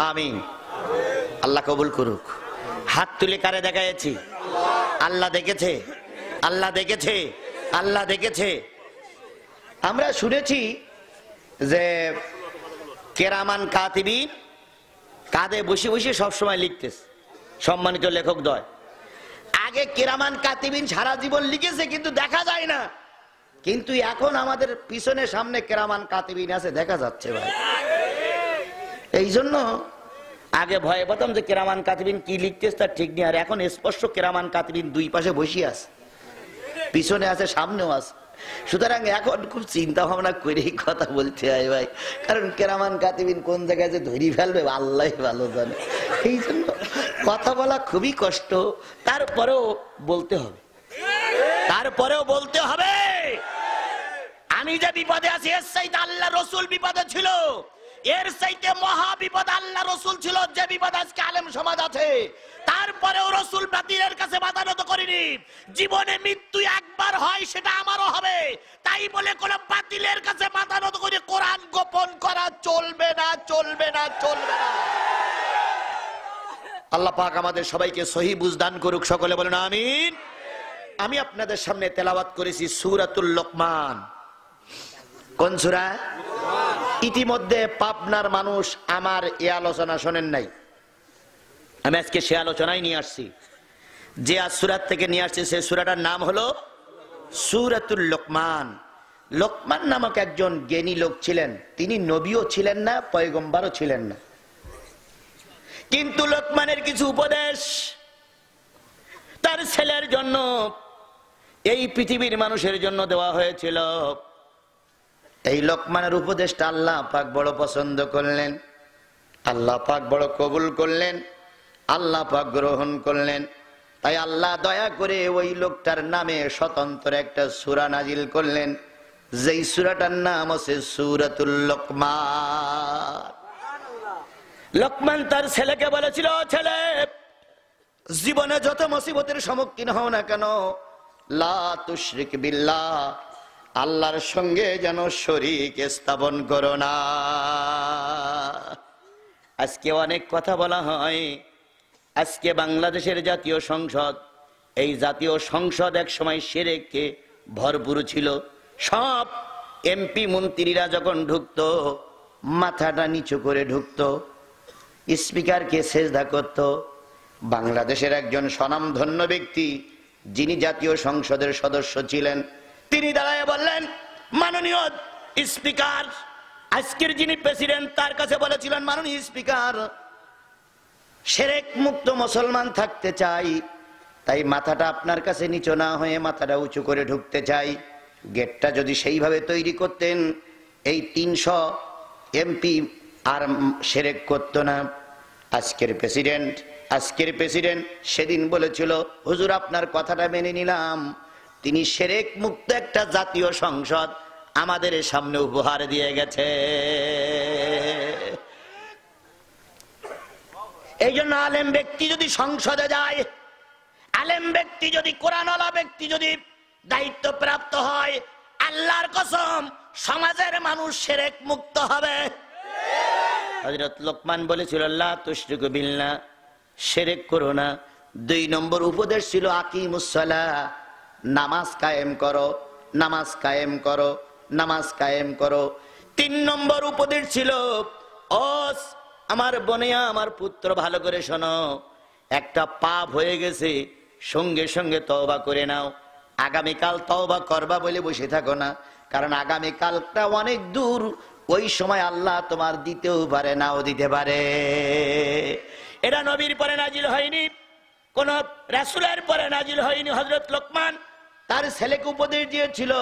আমি আল্লাহ কবুল করুক হাত তুলে কারে দেখাইছি আল্লাহ দেখেছে আল্লাহ দেখেছে আল্লাহ দেখেছে আমরা শুনেছি যে কেরামান কাতিবিন কাঁধে বসে বসে সবসময় লিখতেছে সম্মানিত লেখক দয় আগে কেরামান কাতিবিন সারা জীবন লিখেছে কিন্তু দেখা যায় না কিন্তু এখন আমাদের পিছনে সামনে কেরামান কাতিবিন আছে দেখা যাচ্ছে ভাই এই জন্য আগে ভয়ে পেতাম যে কেরামান কাতিবিন কি লিখতেছে তার ঠিক নেই আর এখন স্পষ্ট কেরামান কাতিবিন দুই পাশে বসিয়ে আছে পিছনে আছে সামনেও আছে সুতরাং এখন খুব চিন্তা ভাবনা করে কথা বলতে হয় ভাই কারণ কেরামান কাতিবিন কোন জায়গায় যে ধরি ফেলবে আল্লাহ ভালো জানে এই জন্য কথা বলা খুবই কষ্ট তারপরেও বলতে হবে তারপরেও বলতে হবে আমি যে বিপদে আছি এর সাইতে আল্লাহ রসুল বিপদে ছিল এর সাইতে মহা বিপদ আল্লাহ রসুল ছিল যে বিপদ আজকে আলেম সমাজ আছে তারপরেও রসুল বাতিলের কাছে বাধানত করিনি জীবনে মৃত্যু একবার হয় সেটা আমারও হবে তাই বলে কোন বাতিলের কাছে বাধানত করি কোরআন গোপন করা চলবে না চলবে না চলবে না আল্লাহ পাক আমাদের সবাইকে সহি বুঝদান করুক সকলে বলেন আমিন আমি আপনাদের সামনে তেলাবাদ করেছি সুরাতুল লোকমান কোন সুরা ইতিমধ্যে পাবনার মানুষ আমার এ আলোচনা শোনেন নাই আমি আজকে সে আলোচনায় নিয়ে আসছি যে আজ সুরাত থেকে নিয়ে আসছি সে সুরাটার নাম হলো সুরাতুল লোকমান লোকমান নামক একজন জ্ঞানী লোক ছিলেন তিনি নবীও ছিলেন না পয়গম্বারও ছিলেন না কিন্তু লোকমানের কিছু উপদেশ তার ছেলের জন্য এই পৃথিবীর মানুষের জন্য দেওয়া হয়েছিল এই লোকমানের উপদেশটা আল্লাহ পাক বড় পছন্দ করলেন আল্লাহ পাক বড় কবুল করলেন আল্লাহ পাক গ্রহণ করলেন তাই আল্লাহ দয়া করে ওই লোকটার নামে স্বতন্ত্র একটা সুরা নাজিল করলেন যেই সুরাটার নাম আছে সুরাতুল লোকমান লোকমান তার ছেলেকে বলেছিল ছেলে জীবনে যত মুসিবতের সম্মুখীন হও না কেন লা তুশরিক বিল্লাহ আল্লাহর সঙ্গে যেন শরিক স্থাপন করো না আজকে অনেক কথা বলা হয় আজকে বাংলাদেশের জাতীয় সংসদ এই জাতীয় সংসদ এক সময় সেরেকে ভরপুর ছিল সব এমপি মন্ত্রীরা যখন ঢুকত মাথাটা নিচু করে ঢুকত স্পিকারকে সেজদা করত বাংলাদেশের একজন স্বনামধন্য ব্যক্তি যিনি জাতীয় সংসদের সদস্য ছিলেন তিনি দাঁড়ায় বললেন মাননীয় স্পিকার আজকের যিনি প্রেসিডেন্ট তার কাছে বলেছিলেন মাননীয় স্পিকার সেরেক মুক্ত মুসলমান থাকতে চাই তাই মাথাটা আপনার কাছে নিচু না হয়ে মাথাটা উঁচু করে ঢুকতে চাই গেটটা যদি সেইভাবে তৈরি করতেন এই তিনশো এমপি আর সেরেক করত না আজকের প্রেসিডেন্ট আজকের প্রেসিডেন্ট সেদিন বলেছিল হুজুর আপনার কথাটা মেনে নিলাম তিনি সেরেক মুক্ত একটা জাতীয় সংসদ আমাদের সামনে উপহার দিয়ে গেছে এই জন্য আলেম ব্যক্তি যদি সংসদে যায় আলেম ব্যক্তি যদি কোরআনলা ব্যক্তি যদি দায়িত্ব প্রাপ্ত হয় আল্লাহর কসম সমাজের মানুষ সেরেক মুক্ত হবে হজরত লোকমান বলেছিল আল্লাহ তুষ্টিক বিল্লা সেরেক করো না দুই নম্বর উপদেশ ছিল আকিমুসলা নামাজ কায়েম করো নামাজ কায়েম করো নামাজ কায়েম করো তিন নম্বর উপদেশ ছিল অস আমার বনিয়া আমার পুত্র ভালো করে শোনো একটা পাপ হয়ে গেছে সঙ্গে সঙ্গে তওবা করে নাও আগামীকাল তওবা করবা বলে বসে থাকো না কারণ আগামীকালটা অনেক দূর ওই সময় আল্লাহ তোমার দিতেও পারে নাও দিতে পারে এটা নবীর পরে নাজিল হয়নি কোন রাসুলের পরে নাজিল হয়নি হজরত লোকমান তার ছেলেকে উপদেশ দিয়েছিল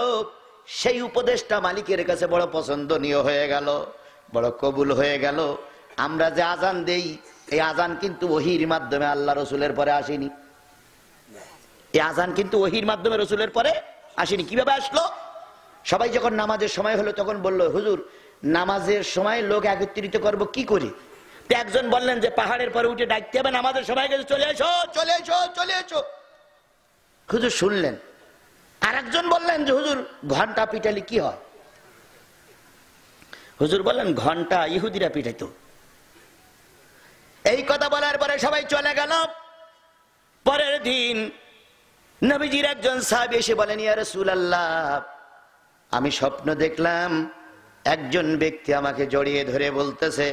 সেই উপদেশটা মালিকের কাছে বড় পছন্দনীয় হয়ে গেল বড় কবুল হয়ে গেল আমরা যে আজান দেই এই আজান কিন্তু ওহির মাধ্যমে আল্লাহ রসুলের পরে আসেনি এই আজান কিন্তু ওহির মাধ্যমে রসুলের পরে আসেনি কিভাবে আসলো সবাই যখন নামাজের সময় হলো তখন বলল হুজুর নামাজের সময় লোক একত্রিত করব কি করে একজন বললেন যে পাহাড়ের পরে উঠে ডাকতে হবে নামাজের সময় গেছে চলে এসো চলে এসো চলে এসো হুজুর শুনলেন আর একজন বললেন যে হুজুর ঘন্টা পিটালি কি হয় হুজুর বললেন ঘন্টা ইহুদিরা পিটাইতো এই কথা বলার পরে সবাই চলে গেল পরের দিন নবীজির একজন সাহেব এসে বলেন ইয়া রসুল আল্লাহ আমি স্বপ্ন দেখলাম একজন ব্যক্তি আমাকে জড়িয়ে ধরে বলতেছে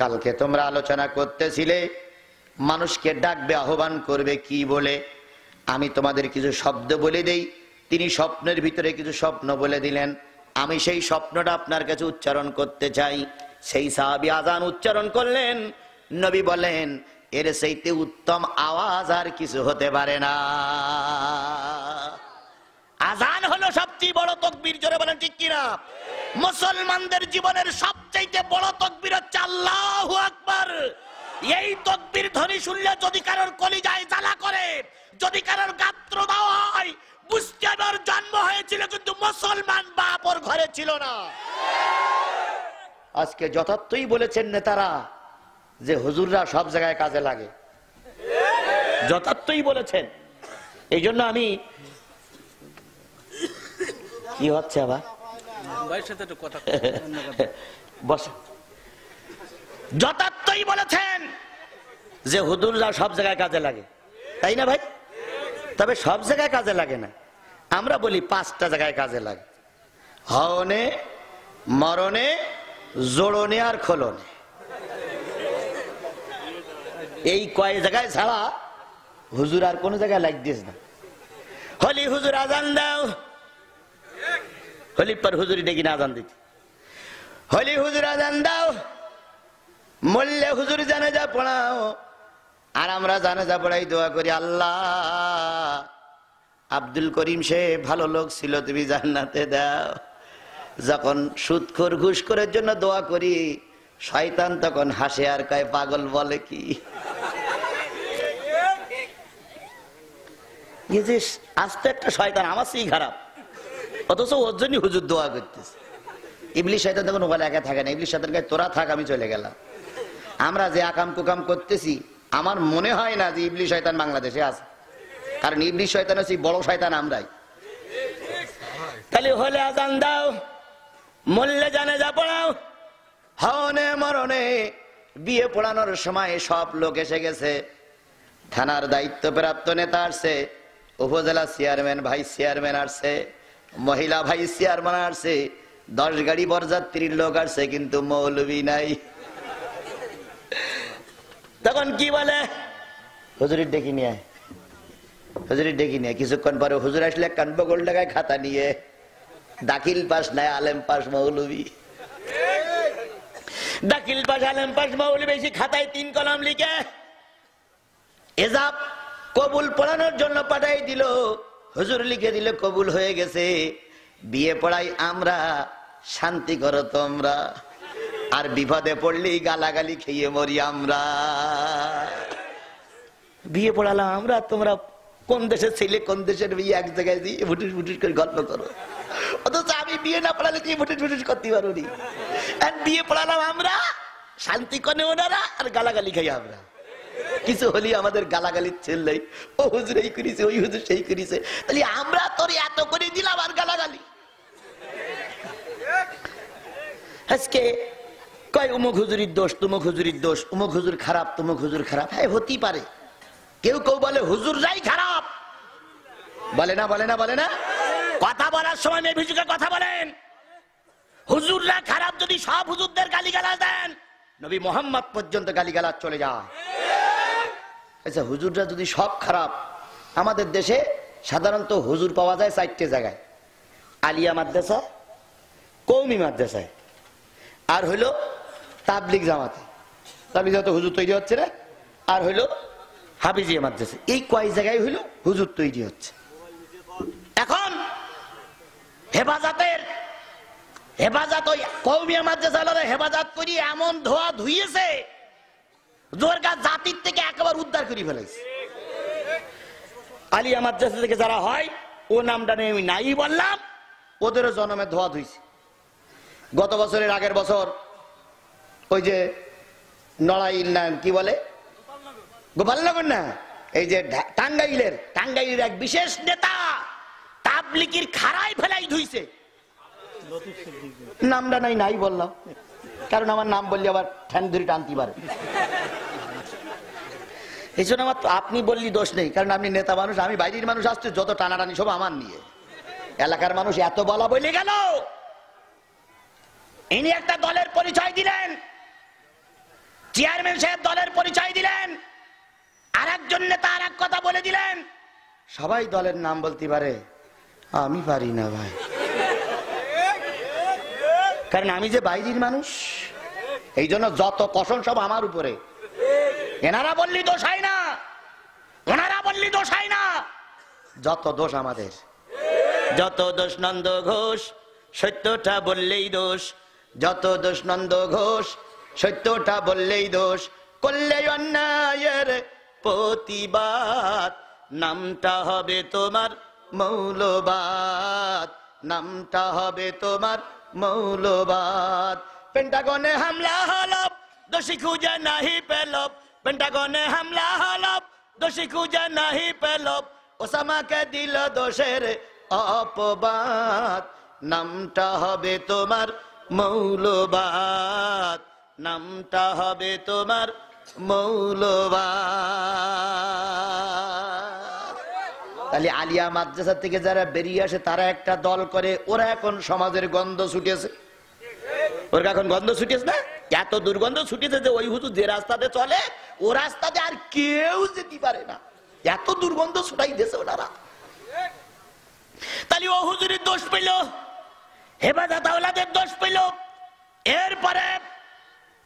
কালকে তোমরা আলোচনা করতেছিলে মানুষকে ডাকবে আহ্বান করবে কি বলে আমি তোমাদের কিছু শব্দ বলে দেই তিনি স্বপ্নের ভিতরে কিছু স্বপ্ন বলে দিলেন আমি সেই স্বপ্নটা আপনার কাছে উচ্চারণ করতে চাই সেই সাহাবি আজান উচ্চারণ করলেন নবী বলেন এর সেইতে উত্তম আওয়াজ আর কিছু হতে পারে না আজান হলো সবচেয়ে বড় তকবির জোরে বলেন ঠিক কিনা মুসলমানদের জীবনের সবচেয়ে বড় তকবির হচ্ছে আল্লাহ আকবর এই তকবির ধ্বনি শুনলে যদি কারোর কলিজায় জ্বালা করে যদি কারোর গাত্র দেওয়া হয় জন্ম হয়েছিল কিন্তু মুসলমান বাপর ঘরে ছিল না আজকে যথার্থই বলেছেন নেতারা যে হুজুররা সব জায়গায় কাজে লাগে যথার্থই বলেছেন এই জন্য আমি কি হচ্ছে আবার যথার্থই বলেছেন যে হুদুররা সব জায়গায় কাজে লাগে তাই না ভাই তবে সব জায়গায় কাজে লাগে না আমরা বলি পাঁচটা জায়গায় কাজে লাগে হওনে মরণে জোড়নে আর খোলনে এই কয় জায়গায় ছাড়া হুজুর আর কোন জায়গায় লাইক দিস না হলি হুজুর আজান দাও হলি পর হুজুরি ডেকে না আজান দিতে হলি হুজুর আজান দাও মল্লে হুজুর যা পড়াও আর আমরা জানে যা পড়াই দোয়া করি আল্লাহ আব্দুল করিম সে ভালো লোক ছিল তুমি জান্নাতে দাও যখন সুৎখোর খোর ঘুষ করার জন্য দোয়া করি শয়তান তখন হাসে আর কায় পাগল বলে কি যে আস্তে একটা শয়তান আমার সেই খারাপ অথচ ওর জন্যই হুজুর দোয়া করতেছে ইবলিশ শয়তান তখন ওখানে একা থাকে না ইবলিশ শয়তান কায় তোরা থাক আমি চলে গেলাম আমরা যে আকাম কুকাম করতেছি আমার মনে হয় না যে ইবলি শয়তান বাংলাদেশে আছে কারণ ইবলি শয়তান হচ্ছে বড় শয়তান আমরাই তাহলে হলে আজান দাও মল্লে জানে যা পড়াও হনে মরণে বিয়ে পড়ানোর সময় সব লোক এসে গেছে থানার দায়িত্বপ্রাপ্ত নেতা আসছে উপজেলা চেয়ারম্যান ভাই চেয়ারম্যান আসছে মহিলা ভাই চেয়ারম্যান আসছে দশ গাড়ি বরযাত্রীর লোক আসছে কিন্তু মৌলবি নাই তখন কি বলে হুজুরির ডেকে নিয়ে হুজুরির ডেকে নিয়ে কিছুক্ষণ পরে হুজুর আসলে কানবগোল টাকায় খাতা নিয়ে দাখিল পাস নাই আলেম পাস মৌলবী দাখিল পাশ আলেম পাশ মাউলি বেশি খাতায় তিন কলাম লিখে এজাব কবুল পড়ানোর জন্য পাঠাই দিল হুজুর লিখে দিল কবুল হয়ে গেছে বিয়ে পড়াই আমরা শান্তি করো তোমরা আর বিপদে পড়লেই গালাগালি খেয়ে মরি আমরা বিয়ে পড়ালাম আমরা তোমরা কোন দেশের ছেলে কোন দেশের বিয়ে এক জায়গায় দিয়ে ফুটিস ফুটিস করে গল্প করো অথচ আমি বিয়ে না পড়ালে তুই ভুটিট ভুটিট করতে পারো নি বিয়ে পড়ালাম আমরা শান্তি কনে ওনারা আর গালাগালি খাই আমরা কিছু হলি আমাদের গালাগালির ছেলে ও হুজুর এই করিছে ওই হুজুর সেই করিছে তাহলে আমরা তোর এত করে দিলাম আর গালাগালি আজকে কয় উমুক হুজুরির দোষ তুমুক হুজুরির দোষ উমুক হুজুর খারাপ তুমুক হুজুর খারাপ হ্যাঁ হতেই পারে কেউ কেউ বলে হুজুর যাই খারাপ বলে না বলে না বলে না কথা বলার সময় মেয়ে ভিজুকে কথা বলেন হুজুররা খারাপ যদি সব হুজুরদের গালিগালা দেন নবী মোহাম্মদ পর্যন্ত গালিগালা চলে যায় আচ্ছা হুজুররা যদি সব খারাপ আমাদের দেশে সাধারণত হুজুর পাওয়া যায় চারটে জায়গায় আলিয়া মাদ্রাসা কৌমি মাদ্রাসায় আর হইল তাবলিক জামাতে তাবলিক জামাতে হুজুর তৈরি হচ্ছে না আর হইল হাবিজিয়া মাদ্রাসা এই কয় জায়গায় হইল হুজুর তৈরি হচ্ছে এখন হেফাজতের হেফাজত ওই কৌমিয়া মাদ্রাসালারা হেফাজত করি এমন ধোয়া ধুইয়েছে জোরগা জাতির থেকে একেবারে উদ্ধার করে ফেলেছে আলিয়া মাদ্রাসা থেকে যারা হয় ও নামটা নিয়ে আমি নাই বললাম ওদেরও জনমে ধোয়া ধুইছে গত বছরের আগের বছর ওই যে নড়াইল না কি বলে গোপালনগর না এই যে টাঙ্গাইলের টাঙ্গাইলের এক বিশেষ নেতা তাবলিকির খাড়ায় ফেলাই ধুইছে নামটা নাই নাই বললাম কারণ আমার নাম বললি আবার ঠ্যান ধরে টানতে পারে এই জন্য আমার আপনি বললি দোষ নেই কারণ আপনি নেতা মানুষ আমি বাইরের মানুষ আসছে যত টানাটানি সব আমার নিয়ে এলাকার মানুষ এত বলা বলে গেল ইনি একটা দলের পরিচয় দিলেন চেয়ারম্যান সাহেব দলের পরিচয় দিলেন আর একজন নেতা আর কথা বলে দিলেন সবাই দলের নাম বলতে পারে আমি পারি না ভাই কারণ আমি যে বাইরের মানুষ এই জন্য যত কষণ সব আমার উপরে এনারা বললি দোষ হয় না ওনারা বললি দোষ হয় না যত দোষ আমাদের যত দোষ নন্দ ঘোষ সত্যটা বললেই দোষ যত দোষ নন্দ ঘোষ সত্যটা বললেই দোষ করলে অন্যায়ের প্রতিবাদ নামটা হবে তোমার মৌলবাদ নামটা হবে তোমার মৌলবাদ পেন্টাগনে হামলা হল দোষী খুঁজে নাহি পেল পেন্টাগনে হামলা হল দোষী খুঁজে নাহি পেল ওসামাকে দিল দোষের অপবাদ নামটা হবে তোমার মৌলবাদ নামটা হবে তোমার মৌলবাদ তাহলে আলিয়া মাদ্রাসা থেকে যারা বেরিয়ে আসে তারা একটা দল করে ওরা এখন সমাজের গন্ধ ছুটেছে ওর এখন গন্ধ ছুটেছে না এত দুর্গন্ধ ছুটেছে যে ওই হুজুর যে রাস্তাতে চলে ও রাস্তাতে আর কেউ যেতে পারে না এত দুর্গন্ধ ছুটাই দিয়েছে ওনারা তাহলে ও হুজুরের দোষ পেল হেফাজত আওলাদের দোষ পেল এরপরে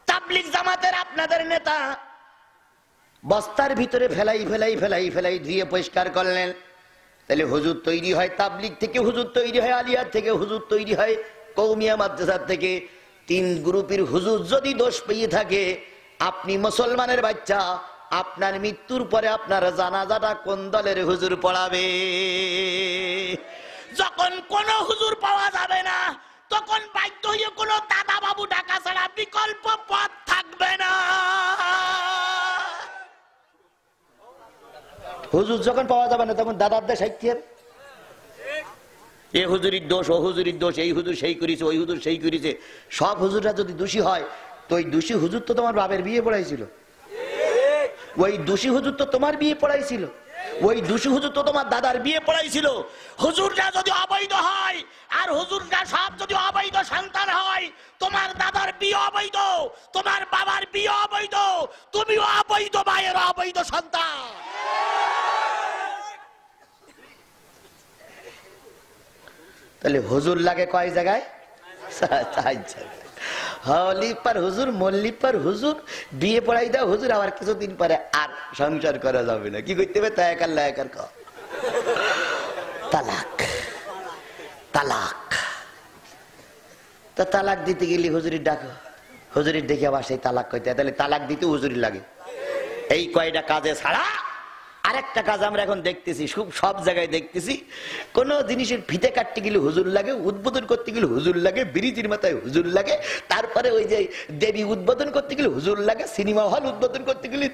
তাবলিক জামাতের আপনাদের নেতা বস্তার ভিতরে ফেলাই ফেলাই ফেলাই ফেলাই ধুয়ে পরিষ্কার করলেন তাহলে হুজুর তৈরি হয় তাবলিক থেকে হুজুর তৈরি হয় আলিয়ার থেকে হুজুর তৈরি হয় কৌমিয়া মাদ্রাসার থেকে তিন গ্রুপের হুজুর যদি দোষ পেয়ে থাকে আপনি মুসলমানের বাচ্চা আপনার মৃত্যুর পরে আপনার জানাজাটা কোন দলের হুজুর পড়াবে যখন কোন হুজুর পাওয়া যাবে না তখন বাধ্য হয়ে কোনো দাদা বাবু ডাকা ছাড়া বিকল্প পথ থাকবে না হুজুর যখন পাওয়া যাবে না তখন দাদার দেশ হাইতে এ হুজুরির দোষ ও হুজুরির দোষ এই হুজুর সেই করেছে ওই হুজুর সেই করেছে সব হুজুররা যদি দোষী হয় তো ওই দোষী হুজুর তো তোমার বাপের বিয়ে পড়াইছিল ওই দোষী হুজুর তো তোমার বিয়ে পড়াইছিল ওই দোষী হুজুর তো তোমার দাদার বিয়ে পড়াইছিল হুজুররা যদি অবৈধ হয় আর হুজুররা সব যদি অবৈধ সন্তান হয় তোমার দাদার বিয়ে অবৈধ তোমার বাবার বিয়ে অবৈধ তুমিও অবৈধ মায়ের অবৈধ সন্তান তাহলে হুজুর লাগে কয় জায়গায় হলি পার হুজুর মল্লি পার হুজুর বিয়ে পড়াই দাও হুজুর আবার কিছুদিন পরে আর সংসার করা যাবে না কি করতে হবে তায়াকার লায়াকার ক তালাক তালাক তা তালাক দিতে গেলে হুজুরি ডাকো হুজুরি ডেকে আবার সেই তালাক কইতে তাহলে তালাক দিতে হুজুরি লাগে এই কয়টা কাজে ছাড়া আরেকটা কাজ আমরা এখন দেখতেছি খুব সব জায়গায় দেখতেছি কোন জিনিসের ফিতে কাটতে গেলে হুজুর লাগে উদ্বোধন করতে গেলে হুজুর লাগে বিরিজির মাথায় হুজুর লাগে তারপরে ওই যে দেবী উদ্বোধন করতে গেলে হুজুর লাগে সিনেমা হল উদ্বোধন করতে গেলে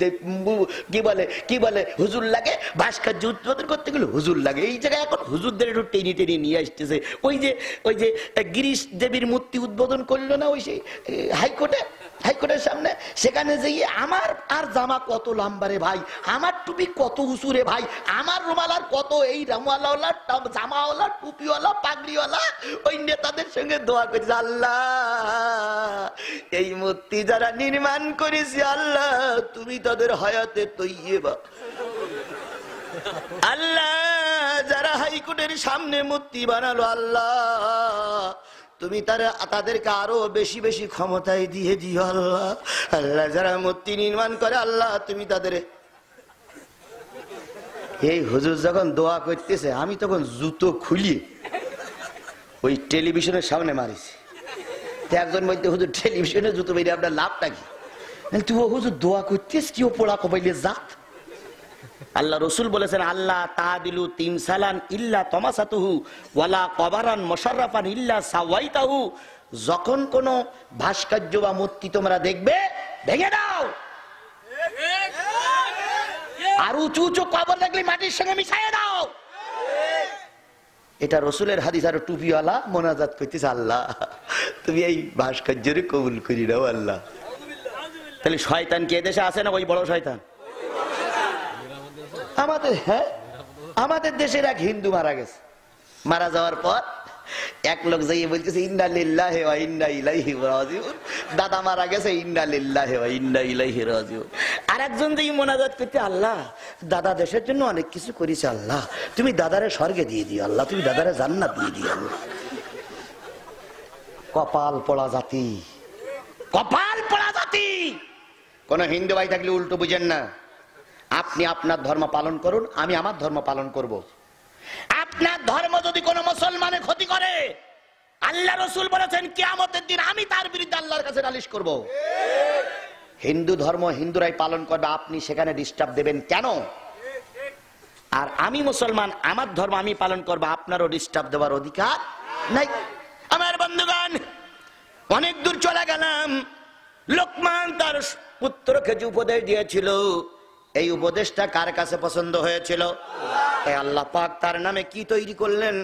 কি বলে কি বলে হুজুর লাগে ভাস্কর্য উদ্বোধন করতে গেলে হুজুর লাগে এই জায়গায় এখন হুজুরদের একটু টেনে টেনে নিয়ে আসতেছে ওই যে ওই যে গিরিশ দেবীর মূর্তি উদ্বোধন করলো না ওই সেই হাইকোর্টে হাইকোর্টের সামনে সেখানে যে আমার আর জামা কত লাম্বারে ভাই আমার টুপি কত হুসুরে ভাই আমার রুমালার কত এই রুমালাওয়ালা জামাওয়ালা টুপিওয়ালা পাগড়িওয়ালা ওই নেতাদের সঙ্গে দোয়া করেছে আল্লাহ এই মূর্তি যারা নির্মাণ করেছি আল্লাহ তুমি তাদের হায়াতে তৈয়ে বা আল্লাহ যারা হাইকোর্টের সামনে মূর্তি বানালো আল্লাহ তুমি তারা তাদেরকে আরো বেশি বেশি ক্ষমতায় দিয়ে দিও আল্লাহ আল্লাহ যারা মূর্তি নির্মাণ করে আল্লাহ তুমি তাদের এই হুজুর যখন দোয়া করতেছে আমি তখন জুতো খুলিয়ে ওই টেলিভিশনের সামনে মারিছি একজন বলতে হুজুর টেলিভিশনে জুতো বেরিয়ে আপনার লাভটা কি তুই ও হুজুর দোয়া করতিস কি ও পোড়া কপাইলে জাত আল্লাহ রসুল বলেছেন আল্লাহ দিলু তিন সালান ইল্লা তমাসাতুহু ওয়ালা কবারান মশাররাফান ইল্লা সাওয়াইতাহু যখন কোন ভাস্কর্য বা মূর্তি তোমরা দেখবে ভেঙে দাও আর উঁচু উঁচু কবর দেখলে মাটির সঙ্গে মিশাই দাও এটা রসুলের হাদিস আর টুপিওয়ালা মোনাজাত করতেছে আল্লাহ তুমি এই ভাস্কর্যের কবুল করি নাও আল্লাহ তাহলে শয়তান কি এদেশে আসে না ওই বড় শয়তান আমাদের হ্যাঁ আমাদের দেশের এক হিন্দু মারা গেছে মারা যাওয়ার পর এক লোক যাইয়ে বলতেছে ইন্ডা লিল্লাহে হে ইন্ডা ইলাইহি রাজিউন দাদা মারা গেছে ইন্ডা লিল্লাহে হে ইন্ডা ইলাইহি রাজিউন আরেকজন যাই মোনাজাত করতে আল্লাহ দাদা দেশের জন্য অনেক কিছু করেছে আল্লাহ তুমি দাদারে স্বর্গে দিয়ে দিও আল্লাহ তুমি দাদারে জান্নাত দিয়ে দিও আল্লাহ কপাল পোড়া জাতি কপাল পোড়া জাতি কোন হিন্দু ভাই থাকলে উল্টো বুঝেন না আপনি আপনার ধর্ম পালন করুন আমি আমার ধর্ম পালন করবো আপনার ধর্ম যদি কোনো মুসলমানে ক্ষতি করে আল্লাহ রসুল বলেছেন কেয়ামতের দিন আমি তার বিরুদ্ধে আল্লাহর কাছে নালিশ করব। হিন্দু ধর্ম হিন্দুরাই পালন করবে আপনি সেখানে ডিস্টার্ব দেবেন কেন আর আমি মুসলমান আমার ধর্ম আমি পালন করবো আপনারও ডিস্টার্ব দেওয়ার অধিকার নাই আমার বন্ধুগণ অনেক দূর চলে গেলাম লোকমান তার পুত্রকে যে উপদেশ দিয়েছিল এই উপদেশটা কার কাছে পছন্দ হয়েছিল আল্লাহ পাক তার নামে কি তৈরি করলেন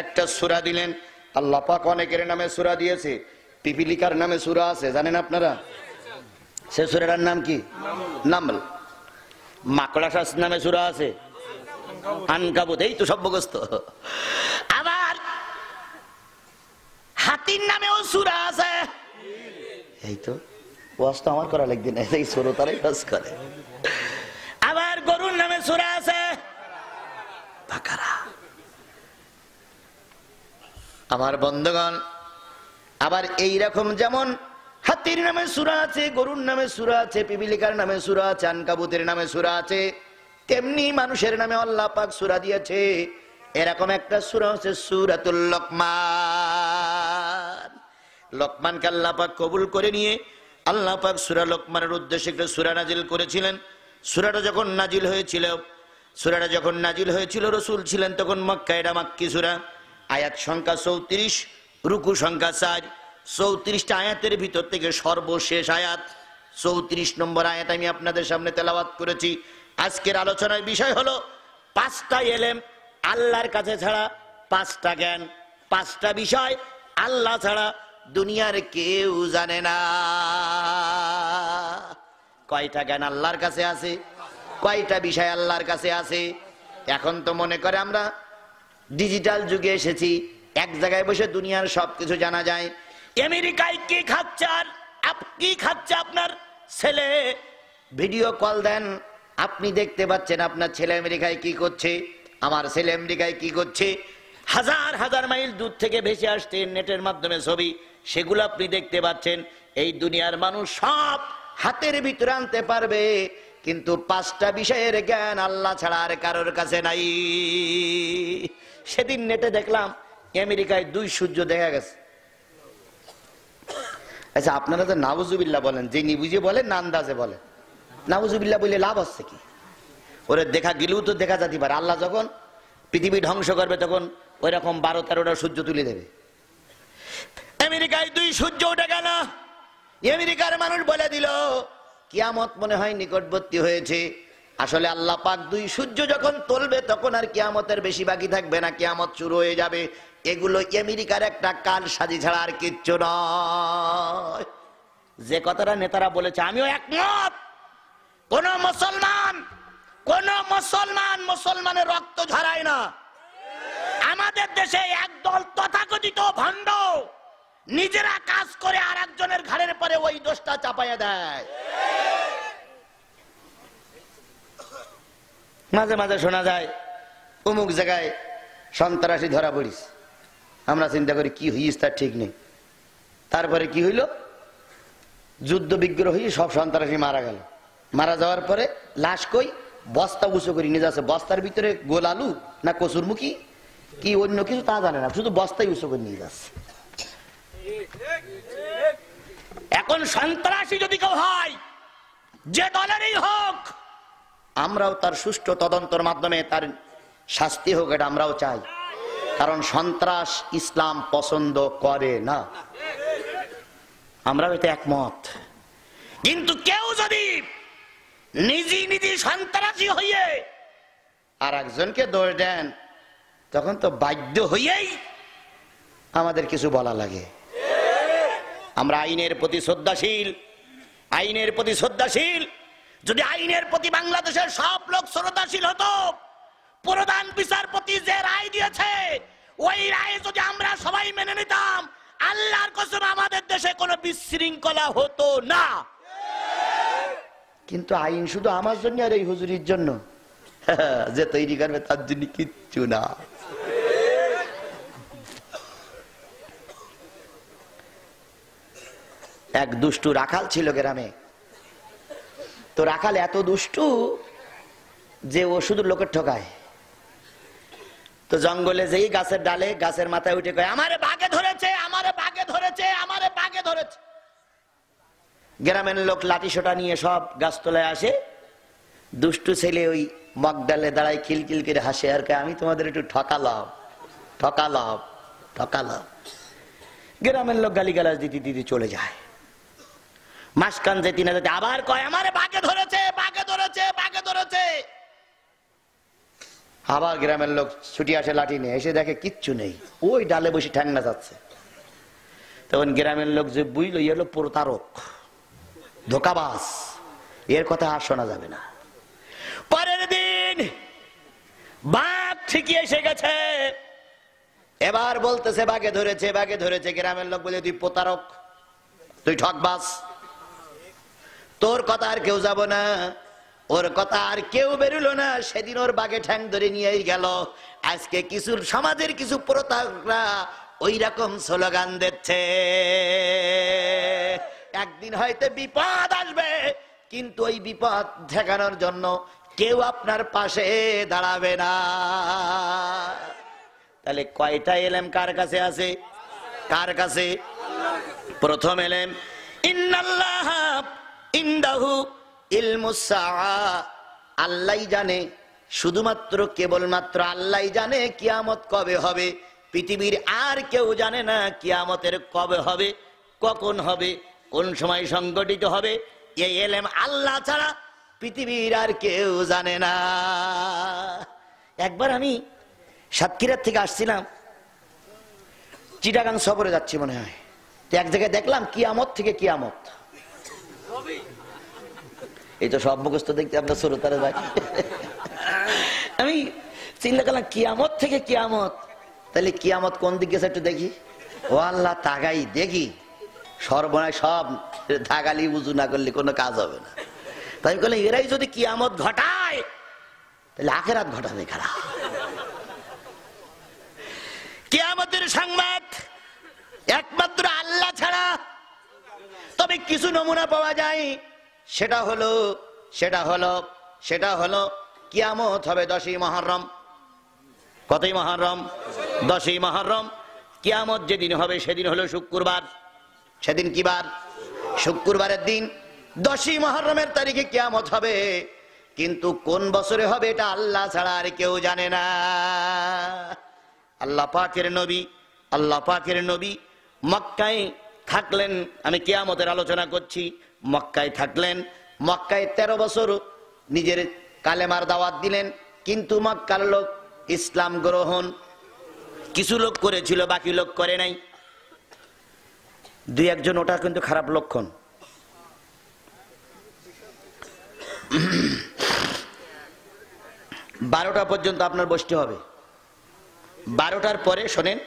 একটা সুরা দিলেন আল্লাহ পাক অনেকের নামে সুরা দিয়েছে পিপিলিকার নামে সুরা আছে জানেন আপনারা সে সুরাটার নাম কি নামল মাকড়াশাস নামে সুরা আছে আনকাবুত এই তো সভ্যগ্রস্ত আবার হাতির নামেও সুরা আছে এই তো ওয়াজ তো আমার করা লাগবে না এই তারাই কাজ করে সুরা আছে আমার বন্ধগণ আবার এই রকম যেমন হাতির নামে সুরা আছে গরুর নামে সুরা আছে পিপিলিকার নামে সুরা আছে আনকাবুতের নামে সুরা আছে তেমনি মানুষের নামে আল্লাহ পাক সুরা দিয়েছে এরকম একটা সুরা হচ্ছে সুরাতুল লকমান লকমানকে আল্লাহ পাক কবুল করে নিয়ে আল্লাহ পাক সুরা লকমানের উদ্দেশ্যে একটা সুরা নাজিল করেছিলেন সুরাটা যখন নাজিল হয়েছিল সুরাটা যখন নাজিল হয়েছিল রসুল ছিলেন তখন মক্কা এটা মাক্কি সুরা আয়াত সংখ্যা চৌত্রিশ রুকু সংখ্যা চার চৌত্রিশটা আয়াতের ভিতর থেকে সর্বশেষ আয়াত চৌত্রিশ নম্বর আয়াত আমি আপনাদের সামনে তেলাবাত করেছি আজকের আলোচনার বিষয় হলো পাঁচটা এলেম আল্লাহর কাছে ছাড়া পাঁচটা জ্ঞান পাঁচটা বিষয় আল্লাহ ছাড়া দুনিয়ার কেউ জানে না কয়টা জ্ঞান আল্লাহর কাছে আছে কয়টা বিষয় আল্লাহর কাছে আছে এখন তো মনে করে আমরা ডিজিটাল যুগে এসেছি এক জায়গায় বসে দুনিয়ার সবকিছু জানা যায় আমেরিকায় কি খাচ্ছে আর কি খাচ্ছে আপনার ছেলে ভিডিও কল দেন আপনি দেখতে পাচ্ছেন আপনার ছেলে আমেরিকায় কি করছে আমার ছেলে আমেরিকায় কি করছে হাজার হাজার মাইল দূর থেকে ভেসে আসছে নেটের মাধ্যমে ছবি সেগুলো আপনি দেখতে পাচ্ছেন এই দুনিয়ার মানুষ সব হাতের ভিতরে আনতে পারবে কিন্তু পাঁচটা বিষয়ের জ্ঞান আল্লাহ ছাড়া আর কারোর কাছে নাই সেদিন নেটে দেখলাম আমেরিকায় দুই সূর্য দেখা গেছে আচ্ছা আপনারা তো নাবুজুবিল্লা বলেন যে নিবুজে বলেন না আন্দাজে বলেন নাবুজুবিল্লা বলে লাভ আছে কি ওরে দেখা গেলেও তো দেখা যাতে পারে আল্লাহ যখন পৃথিবী ধ্বংস করবে তখন ওই রকম বারো তেরোটা সূর্য তুলে দেবে আমেরিকায় দুই সূর্য উঠে গেল আমেরিকার মানুষ বলে দিল কিয়ামত মনে হয় নিকটবর্তী হয়েছে আসলে আল্লাহ পাক দুই সূর্য যখন তলবে তখন আর কিয়ামতের বেশি বাকি থাকবে না কিয়ামত শুরু হয়ে যাবে এগুলো আমেরিকার একটা কাল সাজি ছাড়া আর কিচ্ছু নয় যে কথাটা নেতারা বলেছে আমিও একমত কোন মুসলমান কোন মুসলমান মুসলমানের রক্ত ঝরায় না আমাদের দেশে একদল তথাকথিত ভণ্ড নিজেরা কাজ করে আর একজনের ঘাড়ের পরে ওই দোষটা চাপাইয়া দেয় মাঝে মাঝে শোনা যায় অমুক জায়গায় সন্ত্রাসী ধরা পড়িস আমরা চিন্তা করি কি হইস তার ঠিক নেই তারপরে কি হইল যুদ্ধ বিগ্রহ সব সন্ত্রাসী মারা গেল মারা যাওয়ার পরে লাশ কই বস্তা উঁচু করি নিজে যাচ্ছে বস্তার ভিতরে গোল আলু না মুখী কি অন্য কিছু তা জানে না শুধু বস্তায় উঁচু করে নিয়ে যাচ্ছে এখন সন্ত্রাসী যদি কেউ হয় যে দলেরই হোক আমরাও তার সুষ্ঠু তদন্তর মাধ্যমে তার শাস্তি হোক এটা আমরাও চাই কারণ সন্ত্রাস ইসলাম পছন্দ করে না আমরাও এটা একমত কিন্তু কেউ যদি নিজি নিজি সন্ত্রাসী হইয়ে আর একজনকে দোষ দেন তখন তো বাধ্য হইয়েই আমাদের কিছু বলা লাগে আমরা আইনের প্রতি শ্রদ্ধাশীল আইনের প্রতি শ্রদ্ধাশীল যদি আইনের প্রতি বাংলাদেশের সব লোক শ্রদ্ধাশীল হতো প্রধান বিচারপতি যে রায় দিয়েছে ওই রায় যদি আমরা সবাই মেনে নিতাম আল্লাহর কসম আমাদের দেশে কোনো বিশৃঙ্খলা হতো না কিন্তু আইন শুধু আমার জন্য আর এই হুজুরির জন্য যে তৈরি করবে তার জন্য কিচ্ছু না এক দুষ্টু রাখাল ছিল গ্রামে তো রাখাল এত দুষ্টু যে ও শুধু লোকের ঠকায় তো জঙ্গলে যেই গাছের ডালে গাছের মাথায় উঠে কয় আমারে বাঘে ধরেছে আমারে বাঘে ধরেছে আমারে বাঘে ধরেছে গ্রামের লোক লাঠি সোটা নিয়ে সব গাছ তোলায় আসে দুষ্টু ছেলে ওই মগডালে দাঁড়ায় কিলকিল করে হাসে আর আমি তোমাদের একটু ঠকালাম ঠকালাম ঠকালাম গ্রামের লোক গালিগালাজ দিতে দিতে চলে যায় মাসকান যে তিন হাজার আবার কয় আমারে বাঘে ধরেছে বাঘে ধরেছে বাঘে ধরেছে আবার গ্রামের লোক ছুটি আসে লাঠি নিয়ে এসে দেখে কিচ্ছু নেই ওই ডালে বসে ঠ্যাংনা যাচ্ছে তখন গ্রামের লোক যে বুঝলো ইয়ে প্রতারক ধোকাবাস এর কথা আর শোনা যাবে না পরের দিন বাঘ ঠিকই এসে গেছে এবার বলতেছে বাঘে ধরেছে বাঘে ধরেছে গ্রামের লোক বলে তুই প্রতারক তুই ঠকবাস তোর কথা আর কেউ যাব না ওর কথা আর কেউ বেরুলো না সেদিন ওর বাগে ঠ্যাং ধরে নিয়েই গেল আজকে কিছু সমাজের কিছু প্রতারকরা ওই রকম স্লোগান দিচ্ছে একদিন হয়তো বিপদ আসবে কিন্তু ওই বিপদ ঠেকানোর জন্য কেউ আপনার পাশে দাঁড়াবে না তাহলে কয়টা এলেম কার কাছে আছে কার কাছে প্রথম এলেম ইন্নাল্লাহ ইন্দাহু ইলমুসা আল্লাহ জানে শুধুমাত্র কেবলমাত্র আল্লাহ জানে কিয়ামত কবে হবে পৃথিবীর আর কেউ জানে না কিয়ামতের কবে হবে কখন হবে কোন সময় সংগঠিত হবে এই এলেম আল্লাহ ছাড়া পৃথিবীর আর কেউ জানে না একবার আমি সাতক্ষীরার থেকে আসছিলাম চিটাগাং সফরে যাচ্ছি মনে হয় এক জায়গায় দেখলাম কিয়ামত থেকে কিয়ামত এই তো সব মুখস্থ দেখতে আপনার তারা ভাই আমি চিন্তা করলাম কিয়ামত থেকে কিয়ামত তাহলে কিয়ামত কোন দিক গেছে একটু দেখি ও আল্লাহ তাগাই দেখি সর্বনায় সব থাকালি উজু না করলে কোনো কাজ হবে না তাই আমি বললাম এরাই যদি কিয়ামত ঘটায় তাহলে আখেরাত ঘটাবে খারাপ কিয়ামতের সংবাদ একমাত্র আল্লাহ ছাড়া তবে কিছু নমুনা পাওয়া যায় সেটা হলো সেটা হলো সেটা হলো কিয়ামত হবে দশই মহরম কতই মহরম দশই মহরম কিয়ামত যেদিন হবে সেদিন হলো শুক্রবার সেদিন কি বার শুক্রবারের দিন দশই মহরমের তারিখে কিয়ামত হবে কিন্তু কোন বছরে হবে এটা আল্লাহ ছাড়া আর কেউ জানে না আল্লাহ পাকের নবী আল্লাহ পাকের নবী মক্কায় থাকলেন আমি কেয়ামতের আলোচনা করছি মক্কায় থাকলেন মক্কায় তেরো বছর নিজের কালেমার দাওয়াত দিলেন কিন্তু মক্কার লোক ইসলাম গ্রহণ কিছু লোক করেছিল বাকি লোক করে নাই দুই একজন ওটা কিন্তু খারাপ লক্ষণ বারোটা পর্যন্ত আপনার বসতে হবে বারোটার পরে শোনেন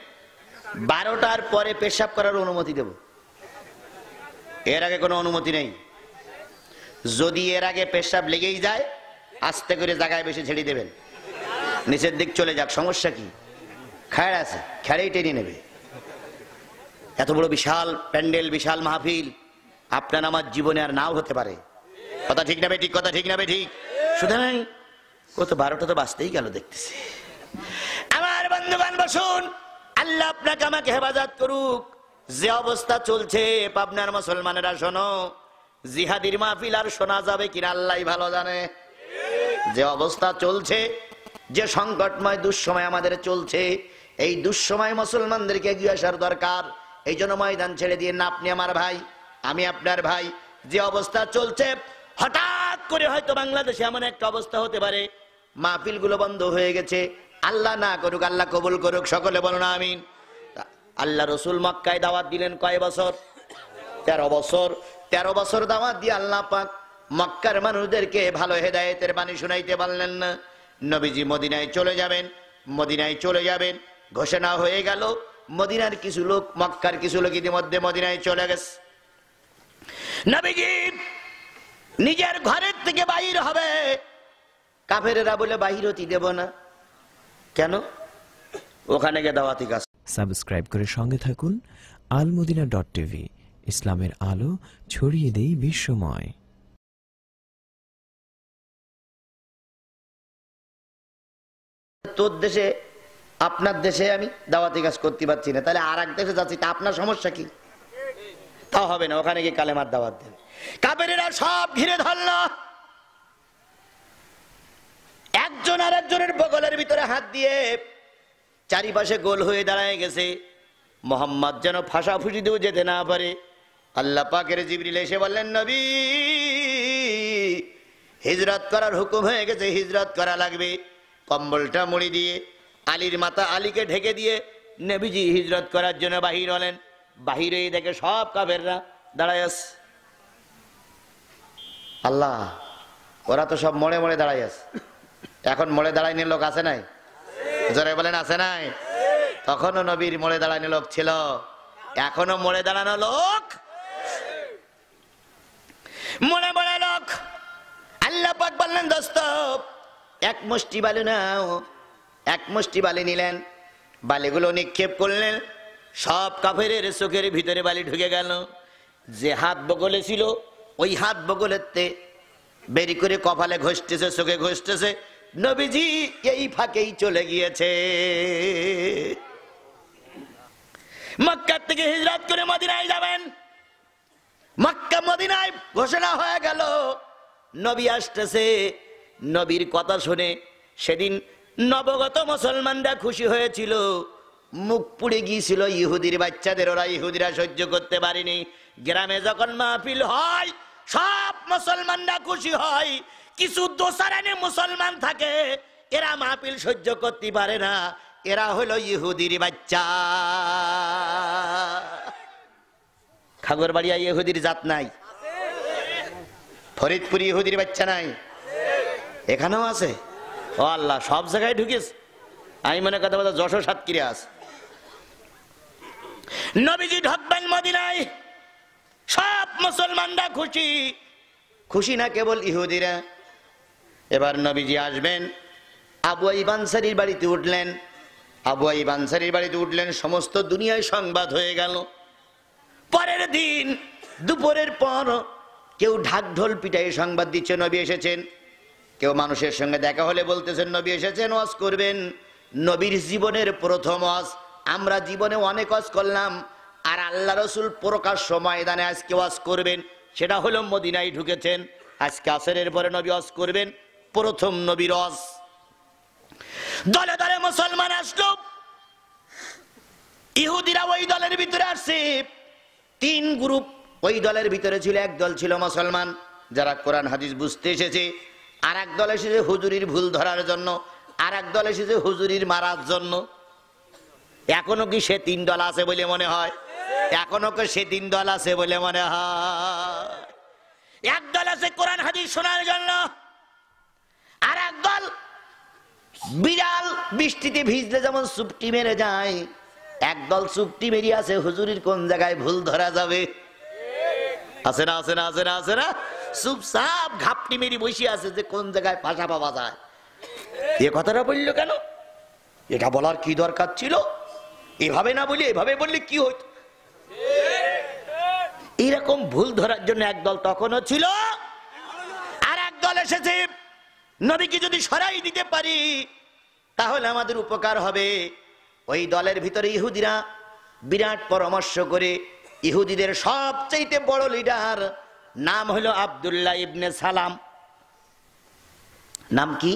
বারোটার পরে পেশাব করার অনুমতি দেবো এর আগে কোনো অনুমতি নেই যদি এর আগে পেশাব লেগেই যায় আস্তে করে জায়গায় বেশি ছেড়ে দেবেন নিচের দিক চলে যাক সমস্যা কি খায়ের আছে খেয়ারেই টেনে নেবে এত বড় বিশাল প্যান্ডেল বিশাল মাহফিল আপনার আমার জীবনে আর নাও হতে পারে কথা ঠিক না ঠিক কথা ঠিক না ঠিক ও তো বারোটা তো বাঁচতেই গেল দেখতেছি আমার বন্ধুবান বসুন আল্লাহ আপনাকে আমাকে হেফাজত করুক যে অবস্থা চলছে পাবনার মুসলমানেরা শোনো জিহাদির মাহফিল আর শোনা যাবে কিনা আল্লাহ ভালো জানে যে অবস্থা চলছে যে সংকটময় দুঃসময় আমাদের চলছে এই দুঃসময় মুসলমানদেরকে এগিয়ে আসার দরকার এই জন্য ময়দান ছেড়ে দিয়ে না আপনি আমার ভাই আমি আপনার ভাই যে অবস্থা চলছে হঠাৎ করে হয়তো বাংলাদেশে এমন একটা অবস্থা হতে পারে গুলো বন্ধ হয়ে গেছে আল্লাহ না করুক আল্লাহ কবুল করুক সকলে বলো না আমিন আল্লাহ রসুল মক্কায় দাওয়াত দিলেন কয় বছর তেরো বছর তেরো বছর দাওয়াত দিয়ে আল্লাহ পাক মক্কার মানুষদেরকে ভালো হেদায়েতের বাণী শুনাইতে পারলেন না নবীজি মদিনায় চলে যাবেন মদিনায় চলে যাবেন ঘোষণা হয়ে গেল মদিনার কিছু লোক মক্কার কিছু লোক ইতিমধ্যে মদিনায় চলে গেছে নবীজি নিজের ঘরের থেকে বাহির হবে কাফেরেরা বলে বাহির হতে দেব না কেন ওখানে গিয়ে দাওয়াতি কাজ সাবস্ক্রাইব করে সঙ্গে থাকুন আলমদিনা ডট টিভি ইসলামের আলো ছড়িয়ে দেই বিশ্বময় তোর দেশে আপনার দেশে আমি দাওয়াতি কাজ করতে পারছি না তাহলে আর দেশে যাচ্ছি তা আপনার সমস্যা কি তা হবে না ওখানে গিয়ে কালেমার দাওয়াত দেবে কাবেরেরা সব ঘিরে ধরল একজন আর একজনের বগলের ভিতরে হাত দিয়ে চারিপাশে গোল হয়ে দাঁড়ায় গেছে মোহাম্মদ যেন ফাঁসাফুসি দিয়েও যেতে না পারে আল্লাহ পাকের জিবরিল এসে বললেন নবী হিজরত করার হুকুম হয়ে গেছে হিজরত করা লাগবে কম্বলটা মুড়ি দিয়ে আলীর মাতা আলীকে ঢেকে দিয়ে নবীজি হিজরত করার জন্য বাহির হলেন বাহিরে দেখে সব কাবেররা দাঁড়ায় আস আল্লাহ ওরা তো সব মনে মনে দাঁড়ায় আস এখন মনে দাঁড়াই নিয়ে লোক আছে নাই জোরে বলেন আছে নাই তখনও নবীর মোড়ে দাঁড়ানো লোক ছিল এখনো মোড়ে দাঁড়ানো লোক মনে মনে লোক আল্লাহ পাক বললেন দোস্ত এক মুষ্টি বালি নাও এক মুষ্টি বালি নিলেন বালিগুলো নিক্ষেপ করলেন সব কাফের চোখের ভিতরে বালি ঢুকে গেল যে হাত বগলে ছিল ওই হাত বগলেতে বেরি করে কপালে ঘষতেছে চোখে ঘষতেছে নবীজি এই ফাঁকেই চলে গিয়েছে মক্কার থেকে হিজরত করে মদিনায় যাবেন মক্কা মদিনায় ঘোষণা হয়ে গেল নবী আসতেছে নবীর কথা শুনে সেদিন নবগত মুসলমানরা খুশি হয়েছিল মুখ পুড়ে গিয়েছিল ইহুদির বাচ্চাদের ওরা ইহুদিরা সহ্য করতে পারেনি গ্রামে যখন মাহফিল হয় সব মুসলমানরা খুশি হয় কিছু দোসারানে মুসলমান থাকে এরা মাহপিল সহ্য করতে পারে না এরা হলো ইহুদির বাচ্চা খাগরবাড়িয়া ইহুদির জাত নাই ফরিদপুর ইহুদির বাচ্চা নাই এখানেও আছে ও আল্লাহ সব জায়গায় ঢুকিস আমি মনে কথা বলতে যশো সাতকিরে আস নবীজি ঢকবেন মদিনায় সব মুসলমানরা খুশি খুশি না কেবল ইহুদিরা এবার নবীজি আসবেন আবু ইবানসারির বাড়িতে উঠলেন আবু ইবানসারির বাড়িতে উঠলেন সমস্ত দুনিয়ায় সংবাদ হয়ে গেল পরের দিন দুপুরের পর কেউ ঢাক ঢোল পিটাই সংবাদ দিচ্ছে নবী এসেছেন কেউ মানুষের সঙ্গে দেখা হলে বলতেছেন নবী এসেছেন ওয়াজ করবেন নবীর জীবনের প্রথম ওয়াজ আমরা জীবনে অনেক ওয়াজ করলাম আর আল্লাহ রসুল প্রকাশ্য ময়দানে আজকে ওয়াজ করবেন সেটা হলো মদিনায় ঢুকেছেন আজকে আসরের পরে নবী ওয়াজ করবেন প্রথম নবীরজ দলে দলে মুসলমান আসলো ইহুদিরা ওই দলের ভিতরে আসছে তিন গ্রুপ ওই দলের ভিতরে ছিল এক দল ছিল মুসলমান যারা কোরআন হাদিস বুঝতে এসেছে আর এক দল এসেছে হুজুরির ভুল ধরার জন্য আর এক দল এসেছে হুজুরির মারার জন্য এখনো কি সে তিন দল আছে বলে মনে হয় এখনো কি সে তিন দল আছে বলে মনে হয় এক দল আছে কোরআন হাদিস শোনার জন্য আর এক দল বিড়াল বৃষ্টিতে ভিজলে যেমন সুপটি মেরে যায় একদল সুপটি মেরিয়ে আছে হুজুরির কোন জায়গায় ভুল ধরা যাবে আছে না আছে না আছে না আছে না সাপ ঘাপটি মেরি বসে আছে যে কোন জায়গায় পাশা পাওয়া যায় এ কথাটা বললো কেন এটা বলার কি দরকার ছিল এভাবে না বলি এভাবে বললে কি হইত এরকম ভুল ধরার জন্য একদল তখনও ছিল আর একদল এসেছে নবীকে যদি সরাই দিতে পারি তাহলে আমাদের উপকার হবে ওই দলের ভিতরে ইহুদিরা বিরাট পরামর্শ করে ইহুদিদের সবচেয়ে বড় লিডার নাম হলো আবদুল্লাহ ইবনে সালাম নাম কি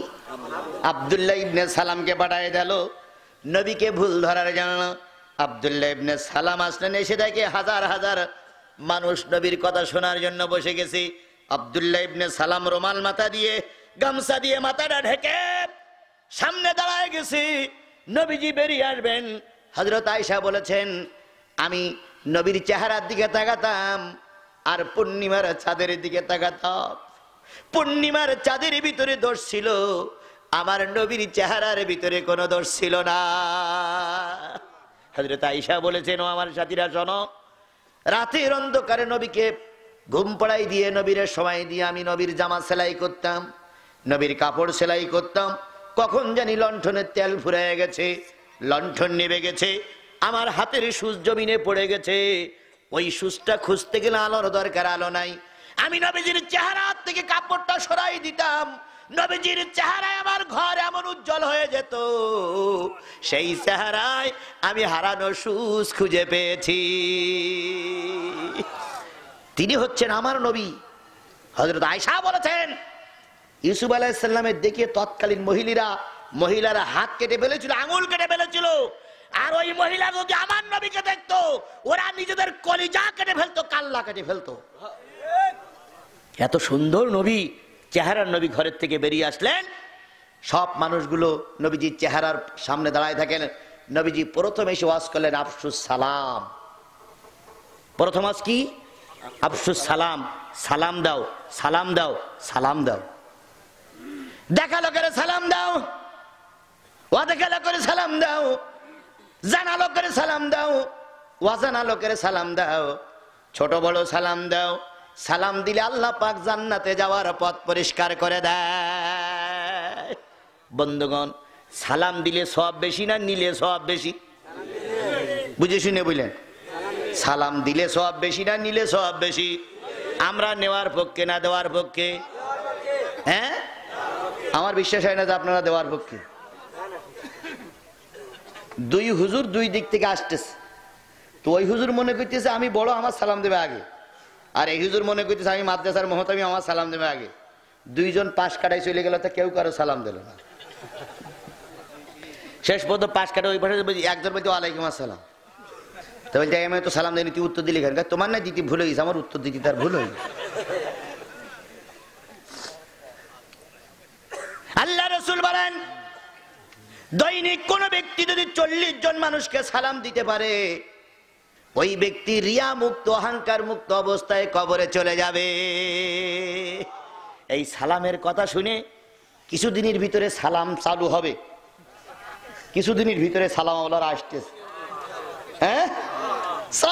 আবদুল্লাহ ইবনে সালামকে পাঠায় দিল নবীকে ভুল ধরার জানালো আবদুল্লাহ ইবনে সালাম আসলেন এসে দেখে হাজার হাজার মানুষ নবীর কথা শোনার জন্য বসে গেছে আবদুল্লাহ ইবনে সালাম রোমাল মাথা দিয়ে গামছা দিয়ে মাথাটা ঢেকে সামনে দাঁড়ায় গেছি নবীজি বেরিয়ে আসবেন হজরত আয়সা বলেছেন আমি নবীর চেহারার দিকে তাকাতাম আর পূর্ণিমার চাঁদের দিকে তাকাতাম পূর্ণিমার চাঁদের ভিতরে দোষ ছিল আমার নবীর চেহারার ভিতরে কোনো দোষ ছিল না হজরত আয়সা বলেছেন ও আমার সাথীরা জন রাতের অন্ধকারে নবীকে ঘুম পড়াই দিয়ে নবীরের সময় দিয়ে আমি নবীর জামা সেলাই করতাম নবীর কাপড় সেলাই করতাম কখন জানি লণ্ঠনের তেল ফুরায় গেছে লণ্ঠন নেবে গেছে আমার হাতের সুস জমিনে পড়ে গেছে ওই সুসটা খুঁজতে গেলে আলোর দরকার আলো নাই আমি নবীজির চেহারা থেকে কাপড়টা সরাই দিতাম নবীজির চেহারায় আমার ঘর এমন উজ্জ্বল হয়ে যেত সেই চেহারায় আমি হারানো সুস খুঁজে পেয়েছি তিনি হচ্ছেন আমার নবী হজরত আয়সা বলেছেন ইউসুফ আলাহিসাল্লামের দেখে তৎকালীন মহিলারা মহিলারা হাত কেটে ফেলেছিল আঙুল কেটে ফেলেছিল আর ওই মহিলা যদি আমার নবীকে দেখতো ওরা নিজেদের কলিজা কেটে ফেলতো কাল্লা কেটে ফেলতো এত সুন্দর নবী চেহারার নবী ঘরের থেকে বেরিয়ে আসলেন সব মানুষগুলো নবীজির চেহারার সামনে দাঁড়ায় থাকেন নবীজি প্রথম এসে ওয়াজ করলেন আফসুস সালাম প্রথম আজ কি আফসুস সালাম সালাম দাও সালাম দাও সালাম দাও দেখালো করে সালাম দাও অদেখালো করে সালাম দাও জানালো করে সালাম দাও ওয়াজানালো করে সালাম দাও ছোট বড় সালাম দাও সালাম দিলে আল্লাহ পাক জান্নাতে যাওয়ার পথ পরিষ্কার করে দেয় বন্ধুগণ সালাম দিলে সব বেশি না নিলে সব বেশি বুঝে শুনে বুঝলেন সালাম দিলে সব বেশি না নিলে সব বেশি আমরা নেওয়ার পক্ষে না দেওয়ার পক্ষে হ্যাঁ আমার বিশ্বাস হয় না যে আপনারা দেওয়ার পক্ষে দুই হুজুর দুই দিক থেকে আসতেছে তো ওই হুজুর মনে করতেছে আমি বড় আমার সালাম দেবে আগে আর এই হুজুর মনে করতেছে আমি মাদ্রাসার মহতামি আমার সালাম দেবে আগে দুইজন পাশ কাটাই চলে গেল তা কেউ কারো সালাম দিল না শেষ পর্যন্ত পাশ কাটে ওই পাশে একজন বলতে ওয়ালাইকুম আসসালাম তো বলতে আমি তো সালাম দিইনি তুই উত্তর দিলি কেন তোমার না দিতে ভুলে গেছে আমার উত্তর দিতে তার ভুল হয়নি রসুল বলেন দৈনিক কোন ব্যক্তি যদি চল্লিশ জন মানুষকে সালাম দিতে পারে ওই ব্যক্তি রিয়া মুক্ত অহংকার মুক্ত অবস্থায় কবরে চলে যাবে এই সালামের কথা শুনে কিছুদিনের ভিতরে সালাম চালু হবে কিছুদিনের ভিতরে সালাম আল্লাহরা আসতেছে হ্যাঁ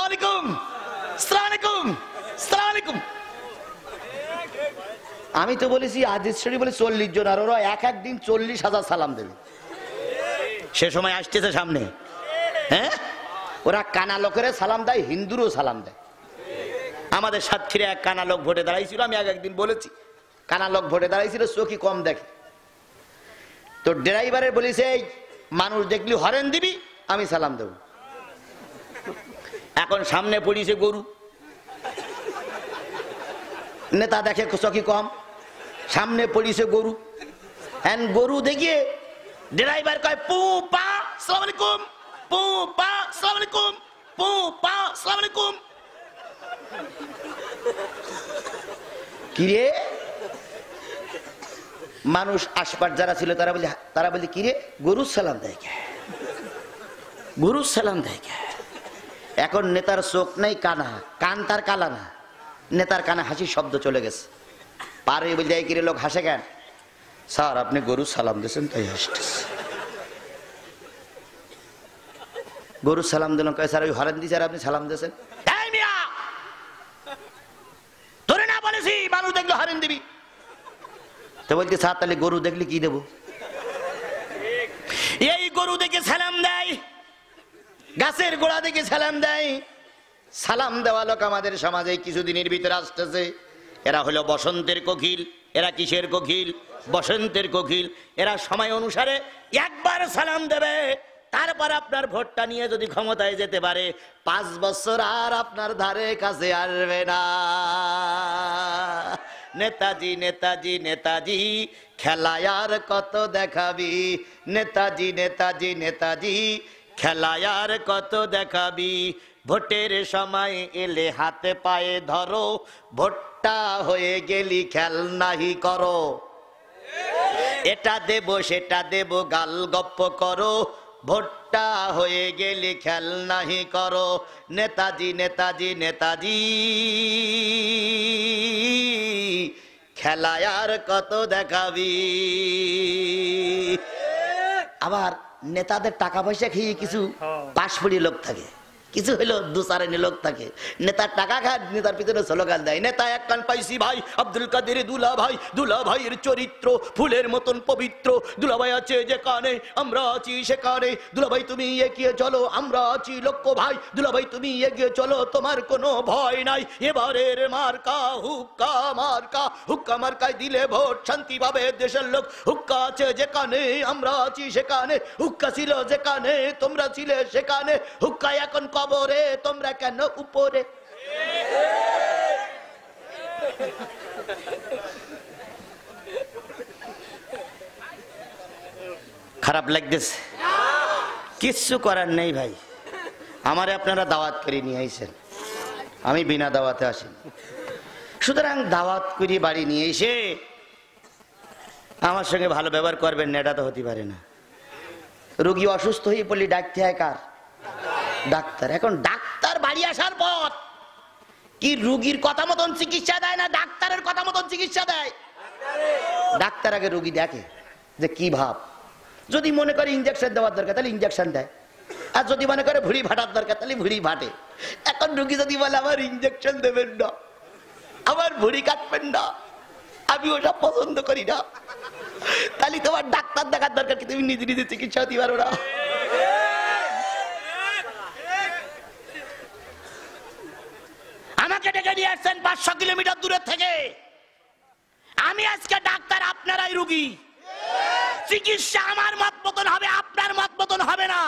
আলাইকুম সালাম আলাইকুম আমি তো বলেছি আদিস শরীফ বলে চল্লিশ জন আর ওরা এক একদিন চল্লিশ হাজার সালাম দেবে সে সময় আসতেছে সামনে হ্যাঁ ওরা কানা লোকের সালাম দেয় হিন্দুরও সালাম দেয় আমাদের সাতক্ষীরে এক কানা লোক ভোটে দাঁড়াইছিল আমি এক একদিন বলেছি কানা লোক ভোটে দাঁড়াইছিল চোখই কম দেখে তো ড্রাইভারের বলেছে এই মানুষ দেখলি হরেন দিবি আমি সালাম দেব এখন সামনে পড়িছে গরু নেতা দেখে চকি কম সামনে পড়িছে গরু হ্যান গরু দেখিয়ে ড্রাইভার কয় পু পা সালামালিকুম পু পা সালামালিকুম পু পা সালামালিকুম কিরে মানুষ আসবার যারা ছিল তারা বলি তারা বলি রে গরু সালাম দেয় কে গরু সালাম দেয় কে এখন নেতার চোখ নেই কানা কান তার কালা না নেতার কানে হাসির শব্দ চলে গেছে পার হয়ে বলতে কিরে লোক হাসে কেন স্যার আপনি গরু সালাম দিয়েছেন তাই হাসতেছে গরু সালাম দিলাম কয় স্যার ওই হরেন দি স্যার আপনি সালাম দিয়েছেন ধরে না বলেছি মানুষ দেখলো হরেন দিবি তো বলছি স্যার তাহলে গরু দেখলে কি দেবো এই গরু দেখে সালাম দেয় গাছের গোড়া দেখে সালাম দেয় সালাম দেওয়া লোক আমাদের সমাজে কিছুদিনের ভিতরে আসতেছে এরা হলো বসন্তের কোকিল এরা কিসের কোকিল বসন্তের কোকিল এরা সময় অনুসারে একবার সালাম দেবে তারপর আপনার ভোটটা নিয়ে যদি ক্ষমতায় যেতে পারে পাঁচ বছর আর আপনার ধারে কাছে আসবে না নেতাজি নেতাজি নেতাজি খেলায় আর কত দেখাবি নেতাজি নেতাজি নেতাজি খেলায় আর কত দেখাবি ভোটের সময় এলে হাতে পায়ে ধরো ভোটটা হয়ে গেলি নাহি করো এটা দেব সেটা দেব গাল গপ্প করো ভোটটা হয়ে গেলি নাহি করো নেতাজি নেতাজি নেতাজি খেলায় আর কত দেখাবি আবার নেতাদের টাকা পয়সা খেয়ে কিছু হ্যাঁ। পাশফুড়ি লোক থাকে কিছু হইলো দু চার লোক থাকে নেতার টাকা খায় নেতার পিছনে সলকাল দেয় নেতা এক কান পাইছি ভাই আব্দুল কাদের দুলা ভাই দুলা ভাইয়ের চরিত্র ফুলের মতন পবিত্র দুলা ভাই আছে যে কানে আমরা আছি সে কানে দুলা ভাই তুমি এগিয়ে চলো আমরা আছি লক্ষ ভাই দুলা ভাই তুমি এগিয়ে চলো তোমার কোনো ভয় নাই এবারের মার্কা হুক্কা মার্কা হুক্কা মার্কায় দিলে ভোট শান্তি পাবে দেশের লোক হুক্কা আছে যে কানে আমরা আছি সেখানে হুক্কা ছিল যে কানে তোমরা ছিলে সেখানে হুক্কা এখন কবরে তোমরা কেন উপরে খারাপ লাগতেছে কিচ্ছু করার নেই ভাই আমারে আপনারা দাওয়াত করে নিয়ে আইসেন আমি বিনা দাওয়াতে আসি সুতরাং দাওয়াত করি বাড়ি নিয়ে এসে আমার সঙ্গে ভালো ব্যবহার করবেন নেটা তো হতে পারে না রুগী অসুস্থ হয়ে পড়লে ডাকতে হয় কার ডাক্তার এখন ডাক্তার বাড়ি আসার পর কি রুগীর কথা মতন চিকিৎসা দেয় না ডাক্তারের কথা মতন চিকিৎসা দেয় ডাক্তার আগে রুগী দেখে যে কি ভাব যদি মনে করে ইঞ্জেকশন দেওয়ার দরকার তাহলে ইঞ্জেকশন দেয় আর যদি মনে করে ভুড়ি ভাটার দরকার তাহলে ভুড়ি ভাটে এখন রুগী যদি বলে আমার ইঞ্জেকশন দেবেন না আমার ভুড়ি কাটবেন না আমি ওটা পছন্দ করি না তাহলে তোমার ডাক্তার দেখার দরকার কি তুমি নিজে নিজে চিকিৎসা দিতে পারো আমাকে ডেকে নিয়ে আসছেন পাঁচশো কিলোমিটার দূরের থেকে আমি আজকে ডাক্তার আপনারাই রুগী চিকিৎসা আমার মত মতন হবে আপনার মত মতন হবে না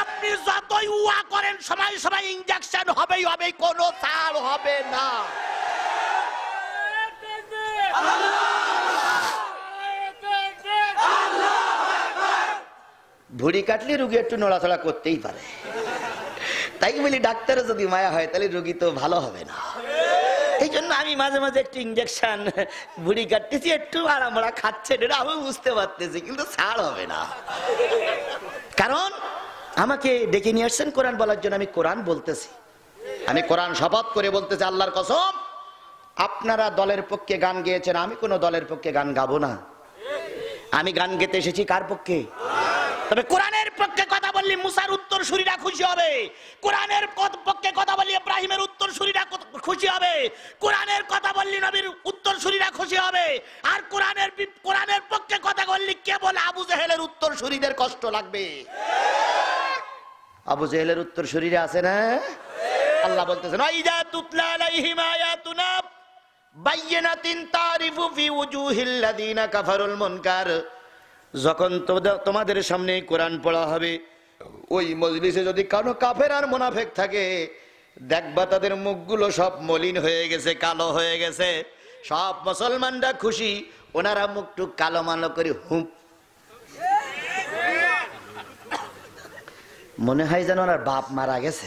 আপনি যতই উয়া করেন সময় সময় ইঞ্জেকশন হবেই হবে কোনো ছাড় হবে না ভুড়ি কাটলে রুগী একটু নড়াচড়া করতেই পারে তাই বলি ডাক্তার যদি মায়া হয় তাহলে রোগী তো ভালো হবে না এই জন্য আমি মাঝে মাঝে একটু ইঞ্জেকশন বুড়ি কাটতেছি একটু আরামড়া খাচ্ছে আমি বুঝতে পারতেছি কিন্তু ছাড় হবে না কারণ আমাকে ডেকে নিয়ে আসছেন কোরআন বলার জন্য আমি কোরআন বলতেছি আমি কোরআন শপথ করে বলতেছি আল্লাহর কসম আপনারা দলের পক্ষে গান গেয়েছেন আমি কোনো দলের পক্ষে গান গাবো না আমি গান গেতে এসেছি কার পক্ষে তবে কোরআনের পক্ষে কথা বললি মুসার উত্তর সুরীরা খুশি হবে কোরআনের পক্ষে কথা বললি ইব্রাহিমের উত্তর সুরীরা খুশি হবে কোরআনের কথা বললি নবীর উত্তর সুরীরা খুশি হবে আর কোরআনের কোরআনের পক্ষে কথা বললি কেবল আবু জেহেলের উত্তর সুরীদের কষ্ট লাগবে আবু জেহেলের উত্তর শরীরে আছে না আল্লাহ না আইজা তুতলা আলাইহিম আয়াতুনা বাইয়িনাতিন তারিফু ফি উজুহিল্লাযিনা কাফারুল মুনকার যখন তোমাদের সামনে কোরআন পড়া হবে ওই মজলিসে যদি কারো কাফের আর মোনাফেক থাকে দেখবা তাদের মুখগুলো সব মলিন হয়ে গেছে কালো হয়ে গেছে সব মুসলমানরা খুশি ওনারা মুখটু কালো মালো করে হুম মনে হয় যেন ওনার বাপ মারা গেছে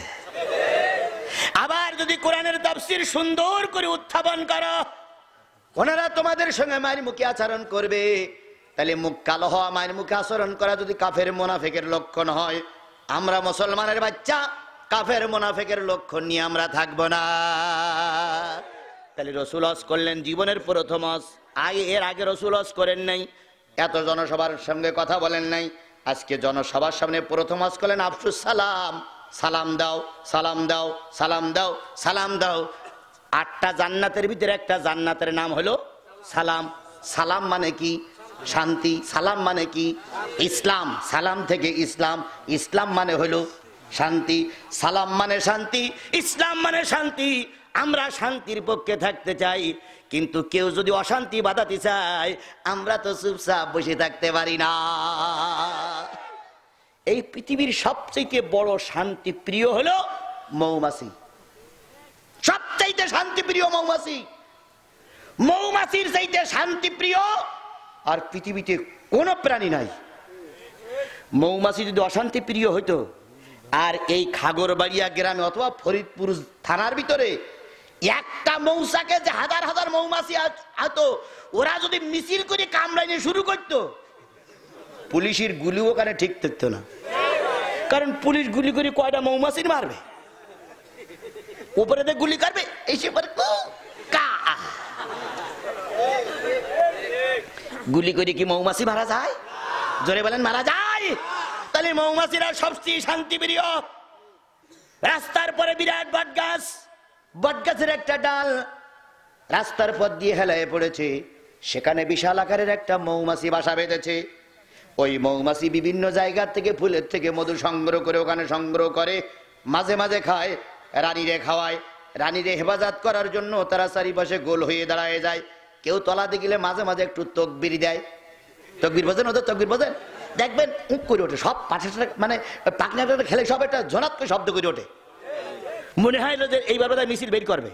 আবার যদি কোরআনের তাফসির সুন্দর করে উত্থাপন করো ওনারা তোমাদের সঙ্গে মারি মুখে আচরণ করবে তাহলে মুখ কালো হওয়া মায়ের মুখে আচরণ করা যদি কাফের মোনাফেকের লক্ষণ হয় আমরা মুসলমানের বাচ্চা কাফের মোনাফেকের লক্ষণ নিয়ে আমরা থাকব না তাহলে রসুল হস করলেন জীবনের প্রথম হস আগে এর আগে রসুল হস করেন নাই এত জনসভার সঙ্গে কথা বলেন নাই আজকে জনসভার সামনে প্রথম হস করলেন আফসুস সালাম সালাম দাও সালাম দাও সালাম দাও সালাম দাও আটটা জান্নাতের ভিতরে একটা জান্নাতের নাম হলো সালাম সালাম মানে কি শান্তি সালাম মানে কি ইসলাম সালাম থেকে ইসলাম ইসলাম মানে হলো শান্তি সালাম মানে শান্তি ইসলাম মানে শান্তি আমরা শান্তির পক্ষে থাকতে চাই কিন্তু কেউ যদি অশান্তি বাধাতে চায় আমরা তো চুপচাপ বসে থাকতে পারি না এই পৃথিবীর সবচেয়ে বড় শান্তি প্রিয় হলো মৌমাছি সবচাইতে শান্তিপ্রিয় মৌমাছি মৌমাছির চাইতে শান্তিপ্রিয় আর পৃথিবীতে কোনো প্রাণী নাই মৌমাছি যদি অশান্তি প্রিয় হইতো আর এই খাগরবাড়িয়া গ্রামে অথবা ফরিদপুর থানার ভিতরে একটা মৌসাকে যে হাজার হাজার মৌমাছি আতো ওরা যদি মিছিল করে নিয়ে শুরু করত পুলিশের গুলি ওখানে ঠিক থাকত না কারণ পুলিশ গুলি করে কয়টা মৌমাছির মারবে উপরে গুলি করবে এই সে গুলি করে কি মৌমাছি মারা যায় জোরে বলেন মারা যায় তাহলে মৌমাছিরা সবচেয়ে শান্তি প্রিয় রাস্তার পরে বিরাট বটগাছ বটগাছের একটা ডাল রাস্তার পথ দিয়ে হেলায় পড়েছে সেখানে বিশাল আকারের একটা মৌমাছি বাসা বেঁধেছে ওই মৌমাছি বিভিন্ন জায়গার থেকে ফুলের থেকে মধু সংগ্রহ করে ওখানে সংগ্রহ করে মাঝে মাঝে খায় রানীরে খাওয়ায় রানীরে হেফাজত করার জন্য তারা চারিপাশে গোল হয়ে দাঁড়ায় যায় কেউ তলা গেলে মাঝে মাঝে একটু তকবির দেয় তকবির বোঝেন ওদের তকবির বোঝেন দেখবেন উক করে ওঠে সব পাশে মানে পাকনাটা খেলে সব একটা ঝনাত্ম শব্দ করে ওঠে মনে হয় যে এইভাবে তাই মিছিল বের করবে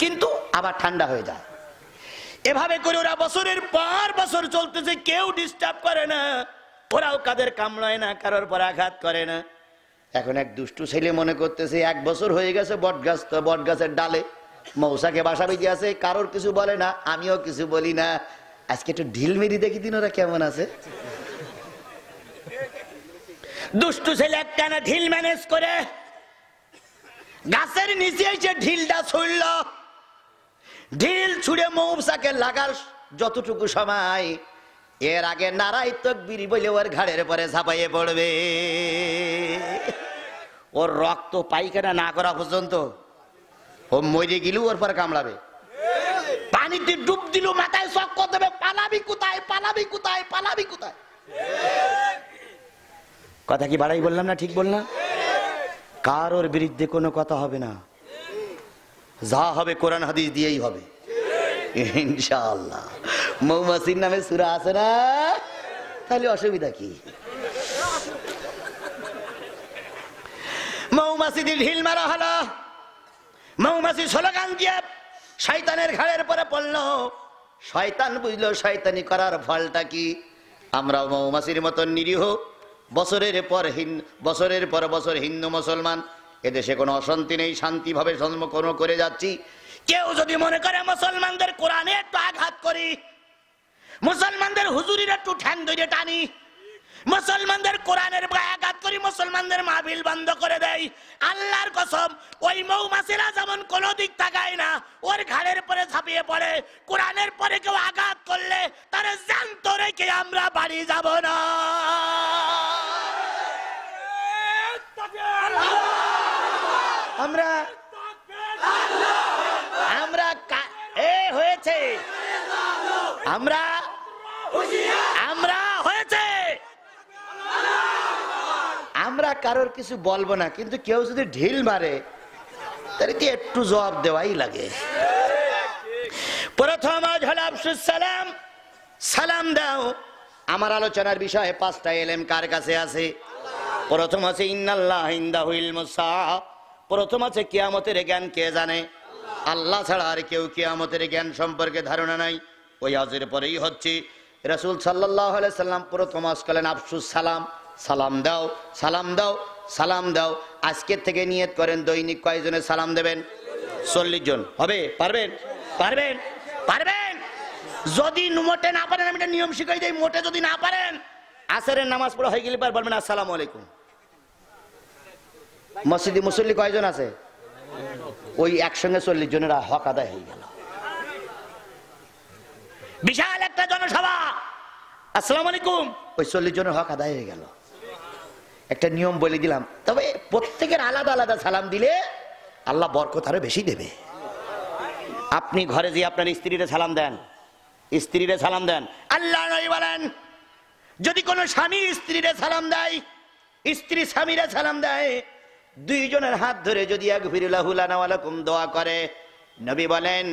কিন্তু আবার ঠান্ডা হয়ে যায় এভাবে করে ওরা বছরের পর বছর চলতেছে কেউ ডিস্টার্ব করে না ওরাও কাদের কামড়ায় না কারোর পর আঘাত করে না এখন এক দুষ্টু ছেলে মনে করতেছে এক বছর হয়ে গেছে বটগাছ তো বটগাছের ডালে মৌসাকে বাসা বেঁধে আছে কারোর কিছু বলে না আমিও কিছু বলি না আজকে একটু ঢিল মেরি দেখি দিন ওরা কেমন আছে দুষ্টু ছেলে একটা না ঢিল ম্যানেজ করে গাছের নিচে এসে ঢিলটা ছুড়ল ঢিল ছুড়ে মৌসাকে লাগার যতটুকু সময় এর আগে নারাই তকবির বলে ওর ঘাড়ের পরে ঝাঁপাইয়ে পড়বে ওর রক্ত পাইখানা না করা পর্যন্ত ও মরে গেলেও ওর পর কামড়াবে পানিতে ডুব দিল মাথায় চক্কর দেবে পালাবি কোথায় পালাবি কোথায় পালাবি কোথায় কথা কি বাড়াই বললাম না ঠিক বললাম কার ওর বিরুদ্ধে কোনো কথা হবে না যা হবে কোরআন হাদিস দিয়েই হবে ইনশাআল্লাহ মৌমাসির নামে সুরা আছে না তাহলে অসুবিধা কি মৌমাসিদের ঢিল মারা হলো মৌমাছি স্লোগান দিয়ে শয়তানের ঘাড়ের পরে পড়ল শয়তান বুঝলো শয়তানি করার ফলটা কি আমরা মৌমাছির মতন নিরীহ বছরের পর হিন বছরের পর বছর হিন্দু মুসলমান এদেশে কোনো অশান্তি নেই শান্তিভাবে জন্মকর্ম করে যাচ্ছি কেউ যদি মনে করে মুসলমানদের কোরআনে একটু আঘাত করি মুসলমানদের হুজুরিরা একটু ঠ্যান ধরে টানি মুসলমানদের কোরআনের আঘাত করি মুসলমানদের মাহবিল বন্ধ করে দেয় আল্লাহর কসম ওই মৌমাছিরা যেমন কোনো দিক তাকায় না ওর ঘাড়ের পরে ঝাঁপিয়ে পড়ে কোরআনের পরে কেউ আঘাত করলে তার জানত রেখে আমরা বাড়ি যাব না আমরা আমরা এ হয়েছে আমরা আমরা কারোর কিছু বলবো না কিন্তু কেউ যদি ঢিল মারে তাহলে কি একটু জবাব দেওয়াই লাগে প্রথম আজ হল সালাম সালাম দাও আমার আলোচনার বিষয়ে পাঁচটা এলেম কার কাছে আছে প্রথম আছে হুইল প্রথম আছে কিয়ামতের জ্ঞান কে জানে আল্লাহ ছাড়া আর কেউ কিয়ামতের জ্ঞান সম্পর্কে ধারণা নাই ওই আজের পরেই হচ্ছে রসুল সাল্লাহ সাল্লাম প্রথম আজ করেন আফসুস সালাম সালাম দাও সালাম দাও সালাম দাও আজকের থেকে নিয়ত করেন দৈনিক কয়জনে সালাম দেবেন চল্লিশ জন হবে পারবেন পারবেন পারবেন যদি মোটে না পারেন আমি একটা নিয়ম শিখাই দিই মোটে যদি না পারেন আসরের নামাজ পড়ে হয়ে গেলে পারবেন আসসালাম আসসালামু আলাইকুম মসজিদি মুসল্লি কয়জন আছে ওই একসঙ্গে চল্লিশ জনের হক আদায় হয়ে গেল বিশাল একটা জনসভা আসসালাম আলাইকুম ওই চল্লিশ জনের হক আদায় হয়ে গেল একটা নিয়ম বলে দিলাম তবে প্রত্যেকের আলাদা আলাদা সালাম দিলে আল্লাহ বরকত আরো বেশি দেবে আপনি ঘরে যে আপনার স্ত্রীরে সালাম দেন স্ত্রীরে সালাম দেন আল্লাহ বলেন যদি কোনো স্বামী স্ত্রীরে সালাম দেয় স্ত্রী স্বামীরা সালাম দেয় দুইজনের হাত ধরে যদি এক ফিরুলাহুলানাওয়ালাকুম দোয়া করে নবী বলেন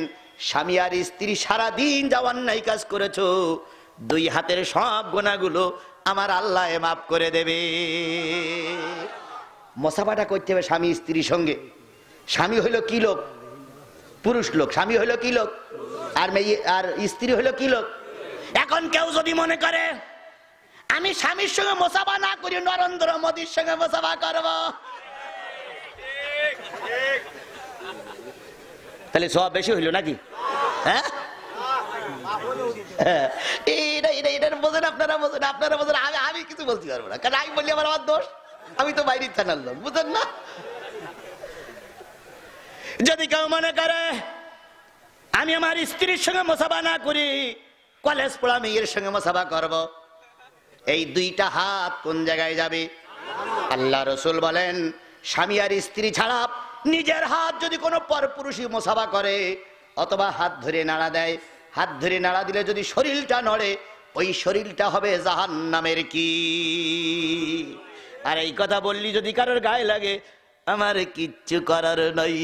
স্বামী আর স্ত্রী সারাদিন যাওয়ার নাই কাজ করেছো দুই হাতের সব গোনাগুলো আমার আল্লাহ মাফ করে দেবে মশাফাটা করতে হবে স্বামী স্ত্রীর সঙ্গে স্বামী হইল কি লোক পুরুষ লোক স্বামী হইল কি লোক আর মেয়ে আর স্ত্রী হইল কি লোক এখন কেউ যদি মনে করে আমি স্বামীর সঙ্গে মোসাফা না করি নরেন্দ্র মোদীর সঙ্গে মোসাফা করব তাহলে সব বেশি হইল নাকি হ্যাঁ আমি আমার তো বাইরের থানার লোক না যদি কেউ মনে করে আমি আমার স্ত্রীর সঙ্গে মোসাবা না করি কলেজ পড়া মেয়ের সঙ্গে মোসাবা করব। এই দুইটা হাত কোন জায়গায় যাবে আল্লাহ রসুল বলেন স্বামী আর স্ত্রী ছাড়া নিজের হাত যদি কোনো পরপুরুষই মোসাবা করে অথবা হাত ধরে নাড়া দেয় হাত ধরে নাড়া দিলে যদি শরীরটা নড়ে ওই শরীরটা হবে জাহান নামের কি আর এই কথা বললি যদি কারোর গায়ে লাগে আমার কিচ্ছু করার নই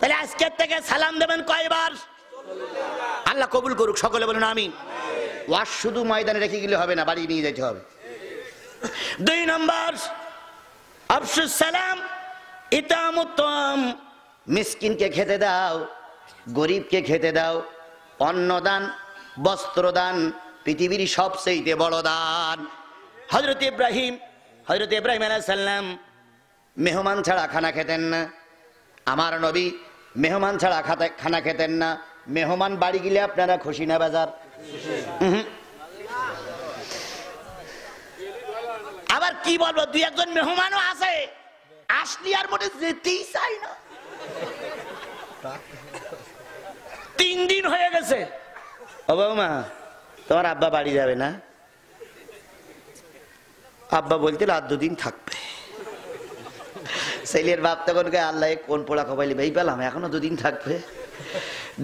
তাহলে আজকের থেকে সালাম দেবেন কয়বার আল্লাহ কবুল করুক সকলে বলুন আমি ওয়াশ শুধু ময়দানে রেখে গেলে হবে না বাড়ি নিয়ে যেতে হবে দুই নম্বর আফসুস সালাম ইতামুত্তম মিসকিনকে খেতে দাও গরিবকে খেতে দাও অন্নদান বস্ত্রদান পৃথিবীর সবচেয়ে বড় দান হজরত ইব্রাহিম হজরত ইব্রাহিম আলাইসাল্লাম মেহমান ছাড়া খানা খেতেন না আমার নবী মেহমান ছাড়া খানা খেতেন না মেহমান বাড়ি গেলে আপনারা খুশি না বাজার আবার কি বলবো দুই একজন মেহমানও আছে আসলি আর মোটে যেতেই চাই না তিন দিন হয়ে গেছে মা তোমার আব্বা বাড়ি যাবে না আব্বা বলতে আর দুদিন থাকবে ছেলের বাপ তখন গে আল্লাহ কোন পোড়া খবাইলি ভাই পেলাম এখনো দুদিন থাকবে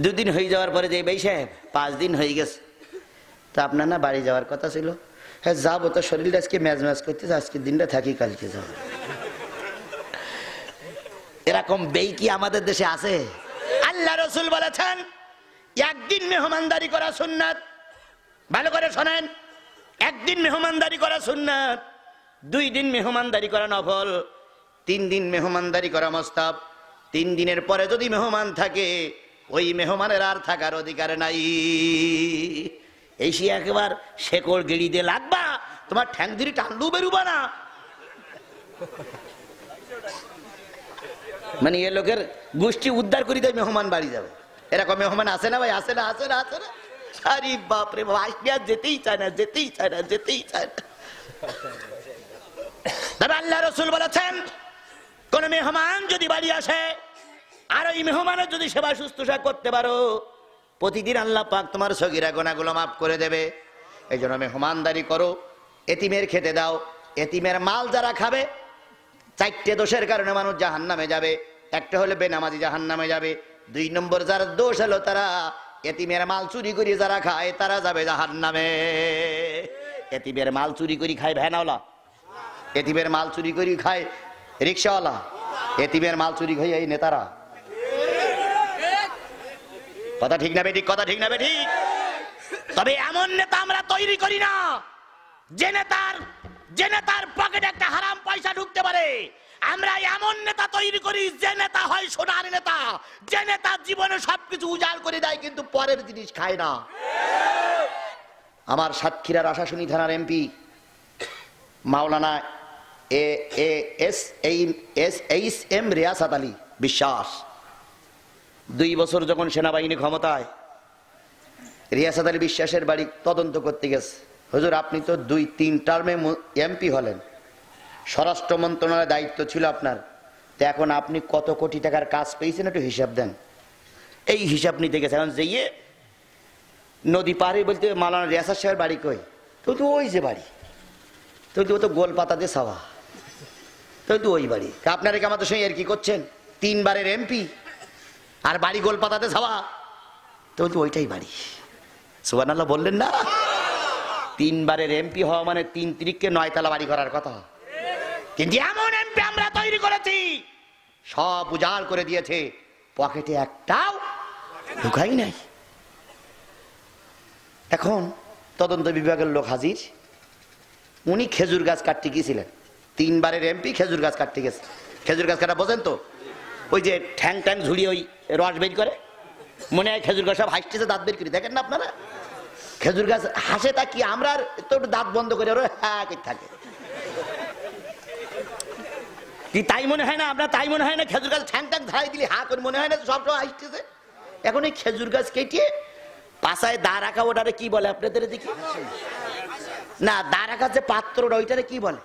দুদিন হয়ে যাওয়ার পরে যে ভাই সাহেব পাঁচ দিন হয়ে গেছে তা আপনার না বাড়ি যাওয়ার কথা ছিল হ্যাঁ যাবো তো শরীরটা আজকে ম্যাজ ম্যাজ করতেছে আজকের দিনটা থাকি কালকে যাবো এরকম বেই কি আমাদের দেশে আছে আল্লাহ রসুল বলেছেন একদিন মেহমানদারি করা সুন্নাত ভালো করে শোনেন একদিন মেহমানদারি করা সুন্নাত দুই দিন মেহমানদারি করা নফল তিন দিন মেহমানদারি করা মস্তাব তিন দিনের পরে যদি মেহমান থাকে ওই মেহমানের আর থাকার অধিকার নাই এই সে একবার শেকড় গেড়ি দিয়ে লাগবা তোমার ঠ্যাং ধরি টান্ডু বেরুবা না মানে এ লোকের গোষ্ঠী উদ্ধার করে দেয় মেহমান বাড়ি যাবে এরকম মেহমান আসে না ভাই আসে না আসে না আসে না আরে বাপরে আসলে আর যেতেই চায় না যেতেই চায় না যেতেই চায় না আল্লাহ রসুল বলেছেন কোন মেহমান যদি বাড়ি আসে আর ওই মেহমানের যদি সেবা শুশ্রূষা করতে পারো প্রতিদিন আল্লাহ পাক তোমার সগিরা গোনাগুলো মাফ করে দেবে এই জন্য মেহমানদারি করো এতিমের খেতে দাও এতিমের মাল যারা খাবে চারটে দোষের কারণে মানুষ জাহান্নামে যাবে একটা হলো বেনামাজি জাহান নামে যাবে দুই নম্বর যার দোষ হলো তারা এতিমের মাল চুরি করে যারা খায় তারা যাবে জাহান নামে এতিমের মাল চুরি করে খায় ভ্যানওয়ালা এতিমের মাল চুরি করে খায় রিক্সাওয়ালা এতিমের মাল চুরি খাই এই নেতারা কথা ঠিক না বেঠিক কথা ঠিক না বেঠিক তবে এমন নেতা আমরা তৈরি করি না যে নেতার যে নেতার পকেটে একটা হারাম পয়সা ঢুকতে পারে আমরা এমন নেতা তৈরি করি যে নেতা হয় সোনার নেতা যে নেতা জীবনে সবকিছু উজাড় করে দেয় কিন্তু পরের জিনিস খায় না আমার সাতক্ষীরার আশাশুনি থানার MP Maulana A S S H M Reasad Ali Biswas দুই বছর যখন সেনাবাহিনী ক্ষমতায় রিয়াসাত আলী বিশ্বাসের বাড়ি তদন্ত করতে গেছে হুজুর আপনি তো দুই তিন টার্মে এমপি হলেন স্বরাষ্ট্র মন্ত্রণালয়ের দায়িত্ব ছিল আপনার তো এখন আপনি কত কোটি টাকার কাজ পেয়েছেন একটু হিসাব দেন এই হিসাব নিতে গেছে এখন যেয়ে নদী পাহাড়ে বলতে মালানা রেসার সাহেবের বাড়ি কই তো তো ওই যে বাড়ি তো ও তো গোল পাতা দিয়ে তো তো ওই বাড়ি আপনারা কি আমাদের সঙ্গে আর কি করছেন তিনবারের এমপি আর বাড়ি গোল পাতাতে সাবা তো তো ওইটাই বাড়ি সুবান বললেন না তিনবারের এমপি হওয়া মানে তিন তিরিককে নয়তলা বাড়ি করার কথা কিন্তু এমন এমপি আমরা তৈরি করেছি সব উজাড় করে দিয়েছে পকেটে একটাও ঢুকাই নাই এখন তদন্ত বিভাগের লোক হাজির উনি খেজুর গাছ কাটতে গিয়েছিলেন তিনবারের এমপি খেজুর গাছ কাটতে গেছে খেজুর গাছ কাটা বোঝেন তো ওই যে ঠ্যাং ট্যাং ঝুড়ি ওই রস বের করে মনে হয় খেজুর গাছ সব হাসতেছে দাঁত বের করে দেখেন না আপনারা খেজুর গাছ হাসে তা কি আমরা তো দাঁত বন্ধ করে ওরা হ্যাঁ থাকে কি তাই মনে হয় না আমরা তাই মনে হয় না খেজুর গাছ ঠ্যাং ঠ্যাং ধারাই দিলি হা করে মনে হয় না সব সব আসতেছে এখন এই খেজুর গাছ কেটে পাশায় দা রাখা ওটারে কি বলে আপনাদের দেখি না দা রাখা যে পাত্র ওইটারে কি বলে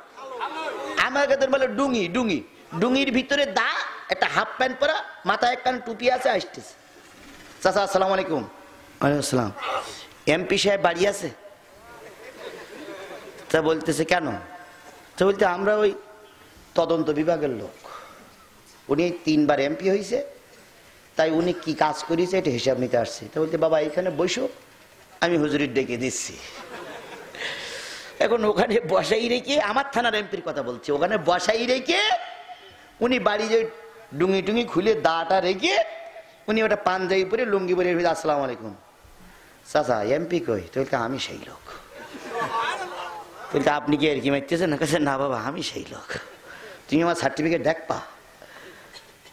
আমাদের বলে ডুঙি ডুঙি ডুঙির ভিতরে দা একটা হাফ প্যান্ট পরা মাথায় একখান টুপি আছে আসতেছে চাষা আসসালাম আলাইকুম আসসালাম এমপি সাহেব বাড়ি আছে তা বলতেছে কেন তা বলতে আমরা ওই তদন্ত বিভাগের লোক উনি তিনবার এমপি হয়েছে তাই উনি কি কাজ করেছে এটা হিসাব নিতে আসছে তো বলতে বাবা এখানে বসো আমি হুজুরির ডেকে দিচ্ছি এখন ওখানে বসাই রেখে আমার থানার এমপির কথা বলছি ওখানে বসাই রেখে উনি বাড়ি যে ডুঙি টুঙি খুলে দাটা রেখে উনি ওটা পাঞ্জাবি পরে লুঙ্গি পরে আসসালাম আলাইকুম চাচা এমপি কই তো আমি সেই লোক বলতে আপনি কি আর কি মারতেছেন না কাছে না বাবা আমি সেই লোক তুমি আমার সার্টিফিকেট পা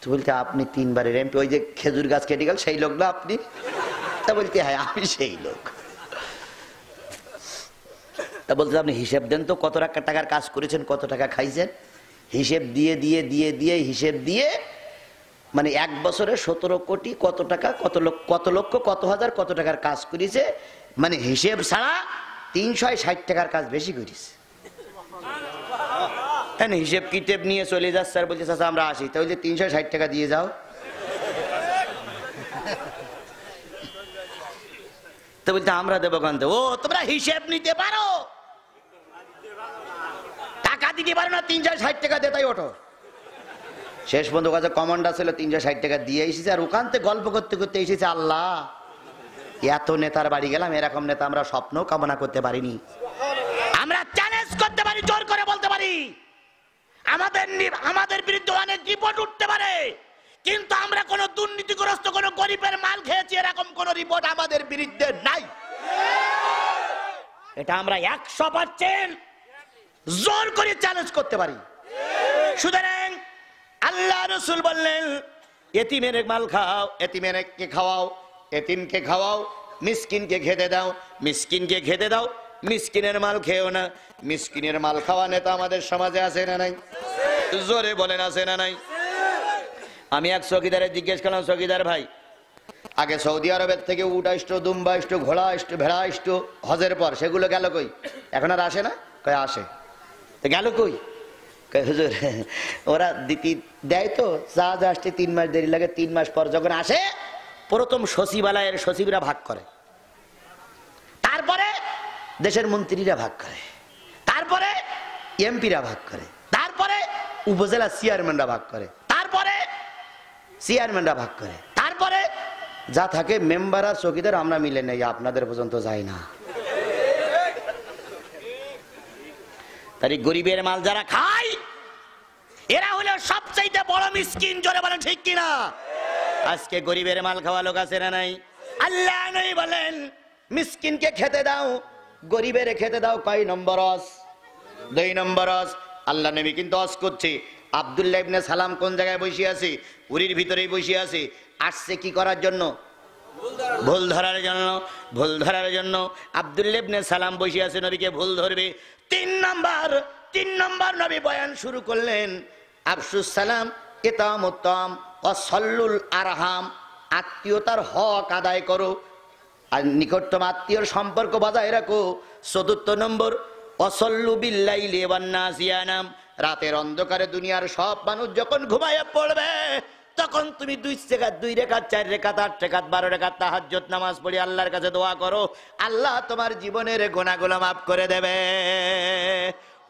তো বলতে আপনি তিনবার র্যাম্পে ওই যে খেজুর গাছ কেটে গেল সেই লোক না আপনি তা বলতে হ্যাঁ আমি সেই লোক তা বলতে আপনি হিসেব দেন তো কত টাকার কাজ করেছেন কত টাকা খাইছেন হিসেব দিয়ে দিয়ে দিয়ে দিয়ে হিসেব দিয়ে মানে এক বছরে সতেরো কোটি কত টাকা কত লক্ষ কত লক্ষ কত হাজার কত টাকার কাজ করেছে মানে হিসেব ছাড়া তিনশো ষাট টাকার কাজ বেশি করেছে হ্যাঁ হিসেব কিটেপ নিয়ে চলে যাস স্যার বলছে চাচা আমরা আসি তাহলে তিনশো ষাট টাকা দিয়ে যাও তো বলতে আমরা দেবো কান্ত ও তোমরা হিসেব নিতে পারো টাকা দিতে পারো না তিনশো ষাট টাকা দে তাই ওঠো শেষ বন্ধু কাছে কমান্ডার ছিল তিনশো ষাট টাকা দিয়ে এসেছে আর ওখান থেকে গল্প করতে করতে এসেছে আল্লাহ এত নেতার বাড়ি গেলাম এরকম নেতা আমরা স্বপ্ন কামনা করতে পারিনি আমরা চ্যালেঞ্জ করতে পারি জোর করে বলতে পারি আমাদের আমাদের বিরুদ্ধে অনেক রিপোর্ট উঠতে পারে কিন্তু আমরা কোনো দুর্নীতিগ্রস্ত কোনো গরিবের মাল খেয়েছি এরকম কোন রিপোর্ট আমাদের বিরুদ্ধে নাই এটা আমরা একশো পার্সেন্ট জোর করে চ্যালেঞ্জ করতে পারি সুতরাং আল্লাহ রসুল বললেন এতিমের মাল খাও এতিমের কে খাওয়াও এতিমকে খাওয়াও মিসকিনকে খেতে দাও মিসকিনকে খেতে দাও মিসকিনের মাল খেয়েও না মিসকিনের মাল খাওয়া নেতা আমাদের সমাজে আছে না নাই জোরে বলেন আছে না নাই আমি এক চকিদারে জিজ্ঞেস করলাম চকিদার ভাই আগে সৌদি আরবের থেকে উট আসতো দুম্বা আসতো ঘোড়া আসতো ভেড়া আসতো হজের পর সেগুলো গেল কই এখন আর আসে না কয়ে আসে তো গেল কই হুজুর ওরা দেয় তো জাহাজ আসতে তিন মাস দেরি লাগে তিন মাস পর যখন আসে প্রথম সচিবালয়ের সচিবরা ভাগ করে তারপরে দেশের মন্ত্রীরা ভাগ করে তারপরে এমপিরা ভাগ করে তারপরে উপজেলা চেয়ারম্যানরা ভাগ করে তারপরে চেয়ারম্যানরা ভাগ করে তারপরে যা থাকে মেম্বার আর চকিদার আমরা মিলে নেই আপনাদের পর্যন্ত যাই না তাই গরিবের মাল যারা খায় এরা হলো সবচাইতে বড় মিসকিন জোরে বলেন ঠিক কিনা আজকে গরিবের মাল খাওয়া লোক আছে না নাই আল্লাহ নাই বলেন মিসকিনকে খেতে দাও গরিবের খেতে দাও কয় নম্বর অস দুই নম্বর অস আল্লাহ নবী কিন্তু অস করছে আবদুল্লাহ ইবনে সালাম কোন জায়গায় বসে আছে উরির ভিতরেই বসে আছে আসছে কি করার জন্য ভুল ধরার জন্য ভুল ধরার জন্য আবদুল্লাহ ইবনে সালাম বসে আছে নবীকে ভুল ধরবে তিন নম্বর তিন নম্বর নবী বয়ান শুরু করলেন আফসুস সালাম এতাম উত্তম অসল্লুল আরহাম আত্মীয়তার হক আদায় করো আর নিকটতম আত্মীয়র সম্পর্ক বজায় রাখো চতুর্থ নম্বর রাতের অন্ধকারে দুনিয়ার সব মানুষ যখন ঘুমাইয়া পড়বে তখন তুমি দুই রেখাত দুই রেখাত চার রেখাত আট রেখাত বারো রেখাত তাহাজ্জত নামাজ পড়ি আল্লাহর কাছে দোয়া করো আল্লাহ তোমার জীবনের গোনাগুলো মাফ করে দেবে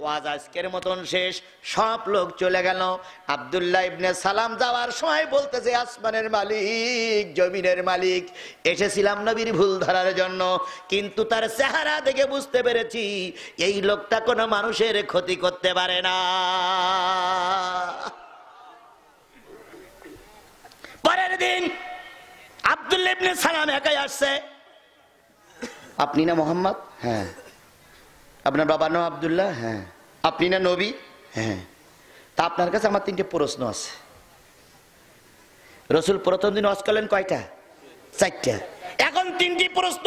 ওয়াজ আজকের মতন শেষ সব লোক চলে গেল আবদুল্লাহ ইবনে সালাম যাওয়ার সময় বলতেছে আসমানের মালিক জমিনের মালিক এসেছিলাম নবীর ভুল ধরার জন্য কিন্তু তার চেহারা দেখে বুঝতে পেরেছি এই লোকটা কোনো মানুষের ক্ষতি করতে পারে না পরের দিন আবদুল্লাহ ইবনে সালাম একাই আসছে আপনি না মোহাম্মদ হ্যাঁ আপনার বাবার নাম আবদুল্লাহ হ্যাঁ আপনি না নবী হ্যাঁ তা আপনার কাছে আমার তিনটে প্রশ্ন আছে রসুল প্রথম দিন ওয়াজ করলেন কয়টা চারটা এখন তিনটি প্রশ্ন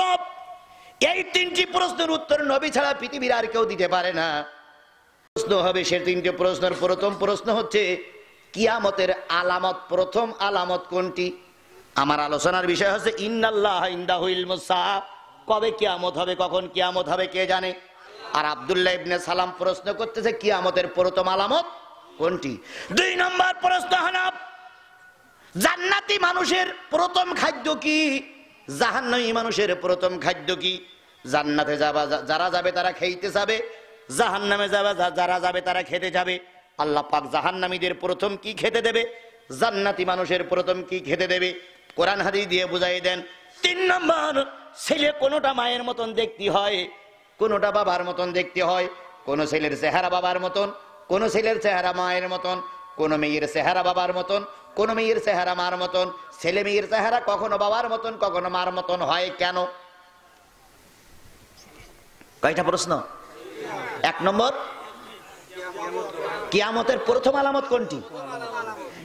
এই তিনটি প্রশ্নের উত্তর নবী ছাড়া পৃথিবীর আর কেউ দিতে পারে না প্রশ্ন হবে সে তিনটে প্রশ্নের প্রথম প্রশ্ন হচ্ছে কিয়ামতের আলামত প্রথম আলামত কোনটি আমার আলোচনার বিষয় হচ্ছে ইন্দাল্লাহ ইন্দাহুল কবে কিয়ামত হবে কখন কিয়ামত হবে কে জানে আর আবদুল্লাহ ইবনে সালাম প্রশ্ন করতেছে আমাদের প্রথম আলামত কোনটি দুই নম্বর প্রশ্ন হানাব জান্নাতি মানুষের প্রথম খাদ্য কি জাহান্নামী মানুষের প্রথম খাদ্য কি জান্নাতে যাবা যারা যাবে তারা খেইতে যাবে জাহান্নামে যাবা যারা যাবে তারা খেতে যাবে আল্লাহ পাক জাহান্নামীদের প্রথম কি খেতে দেবে জান্নাতি মানুষের প্রথম কি খেতে দেবে কোরআন হাদি দিয়ে বুঝাই দেন তিন নম্বর ছেলে কোনোটা মায়ের মতন দেখতে হয় কোনোটা বাবার মতন দেখতে হয় কোন ছেলের চেহারা বাবার মতন কোন ছেলের চেহারা মায়ের মতন কোনো মেয়ের চেহারা বাবার মতন কোনো মেয়ের চেহারা মার মতন ছেলে মেয়ের চেহারা কখনো বাবার মতন কখনো মার মতন হয় কেন কয়টা প্রশ্ন এক নম্বর কিয়ামতের প্রথম আলামত কোনটি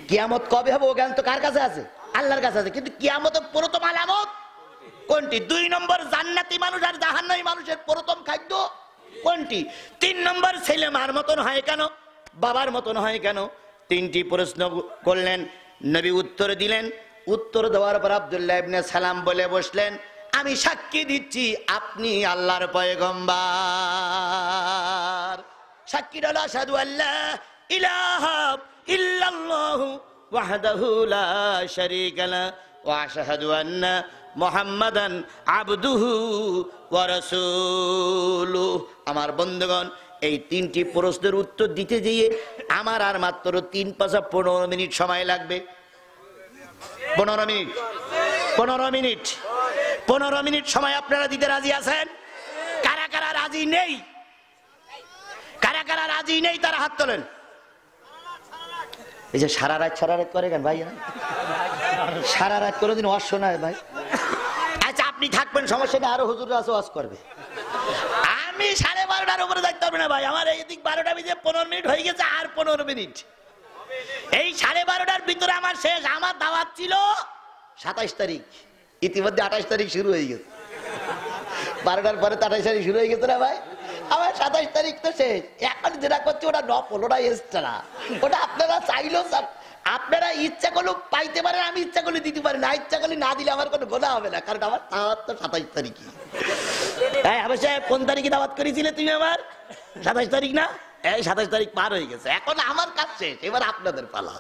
কিয়ামত কবে হবে ও জ্ঞান তো কার কাছে আছে আল্লাহর কাছে আছে কিন্তু কিয়ামতের প্রথম আলামত কোনটি দুই নম্বর জান্নাতি মানুষ আর জাহান্নাই মানুষের প্রথম খাদ্য কোনটি তিন নম্বর ছেলে মার মতন হয় কেন বাবার মতন হয় কেন তিনটি প্রশ্ন করলেন নবী উত্তর দিলেন উত্তর দেওয়ার পর আবদুল্লাহ ইবনে সালাম বলে বসলেন আমি সাক্ষী দিচ্ছি আপনি আল্লাহর পয়গম্বার সাক্ষী হলো সাধু আল্লাহ ইলাহাব ইল্লাল্লাহু ওয়াহদাহু লা শারীকা লা ওয়া আশহাদু আন্না মোহাম্মদন আবদুহু ওয়ারসুলু আমার বন্ধুগণ এই তিনটি প্রশ্নের উত্তর দিতে গিয়ে আমার আর মাত্র তিন পাঁচা পনেরো মিনিট সময় লাগবে পনেরো মিনিট পনেরো মিনিট পনেরো মিনিট সময় আপনারা দিতে রাজি আছেন কারা কারা রাজি নেই কারা কারা রাজি নেই তারা হাত তোলেন এই যে সারা রাত সারা রাত করে কেন ভাই হ্যাঁ? সারা রাত কোনোদিন অস শোনায় ভাই আচ্ছা আপনি থাকবেন সমস্যা নেই আরো হুজুররা আছে অস করবে আমি সাড়ে বারোটার উপরে থাকতে হবে না ভাই আমার এইদিক বারোটা বেজে পনেরো মিনিট হয়ে গেছে আর পনেরো মিনিট এই সাড়ে বারোটার ভিতরে আমার শেষ আমার দাওয়াত ছিল সাতাইশ তারিখ ইতিমধ্যে আঠাশ তারিখ শুরু হয়ে গেছে বারোটার পরে তো আঠাশ তারিখ শুরু হয়ে গেছে না ভাই আমার সাতাশ তারিখ তো শেষ এখন যেটা করছে ওটা নফল ওটা এক্সট্রা ওটা আপনারা চাইলেও আপনারা ইচ্ছা করলেও পাইতে পারেন আমি ইচ্ছা করলে দিতে পারি না ইচ্ছা করলে না দিলে আমার কোনো গোলা হবে না কারণ আমার দাওয়াত তো সাতাশ তারিখে হ্যাঁ আবার সাহেব কোন তারিখে দাওয়াত করেছিলে তুমি আমার সাতাশ তারিখ না এই সাতাশ তারিখ পার হয়ে গেছে এখন আমার কাজ শেষ এবার আপনাদের পালা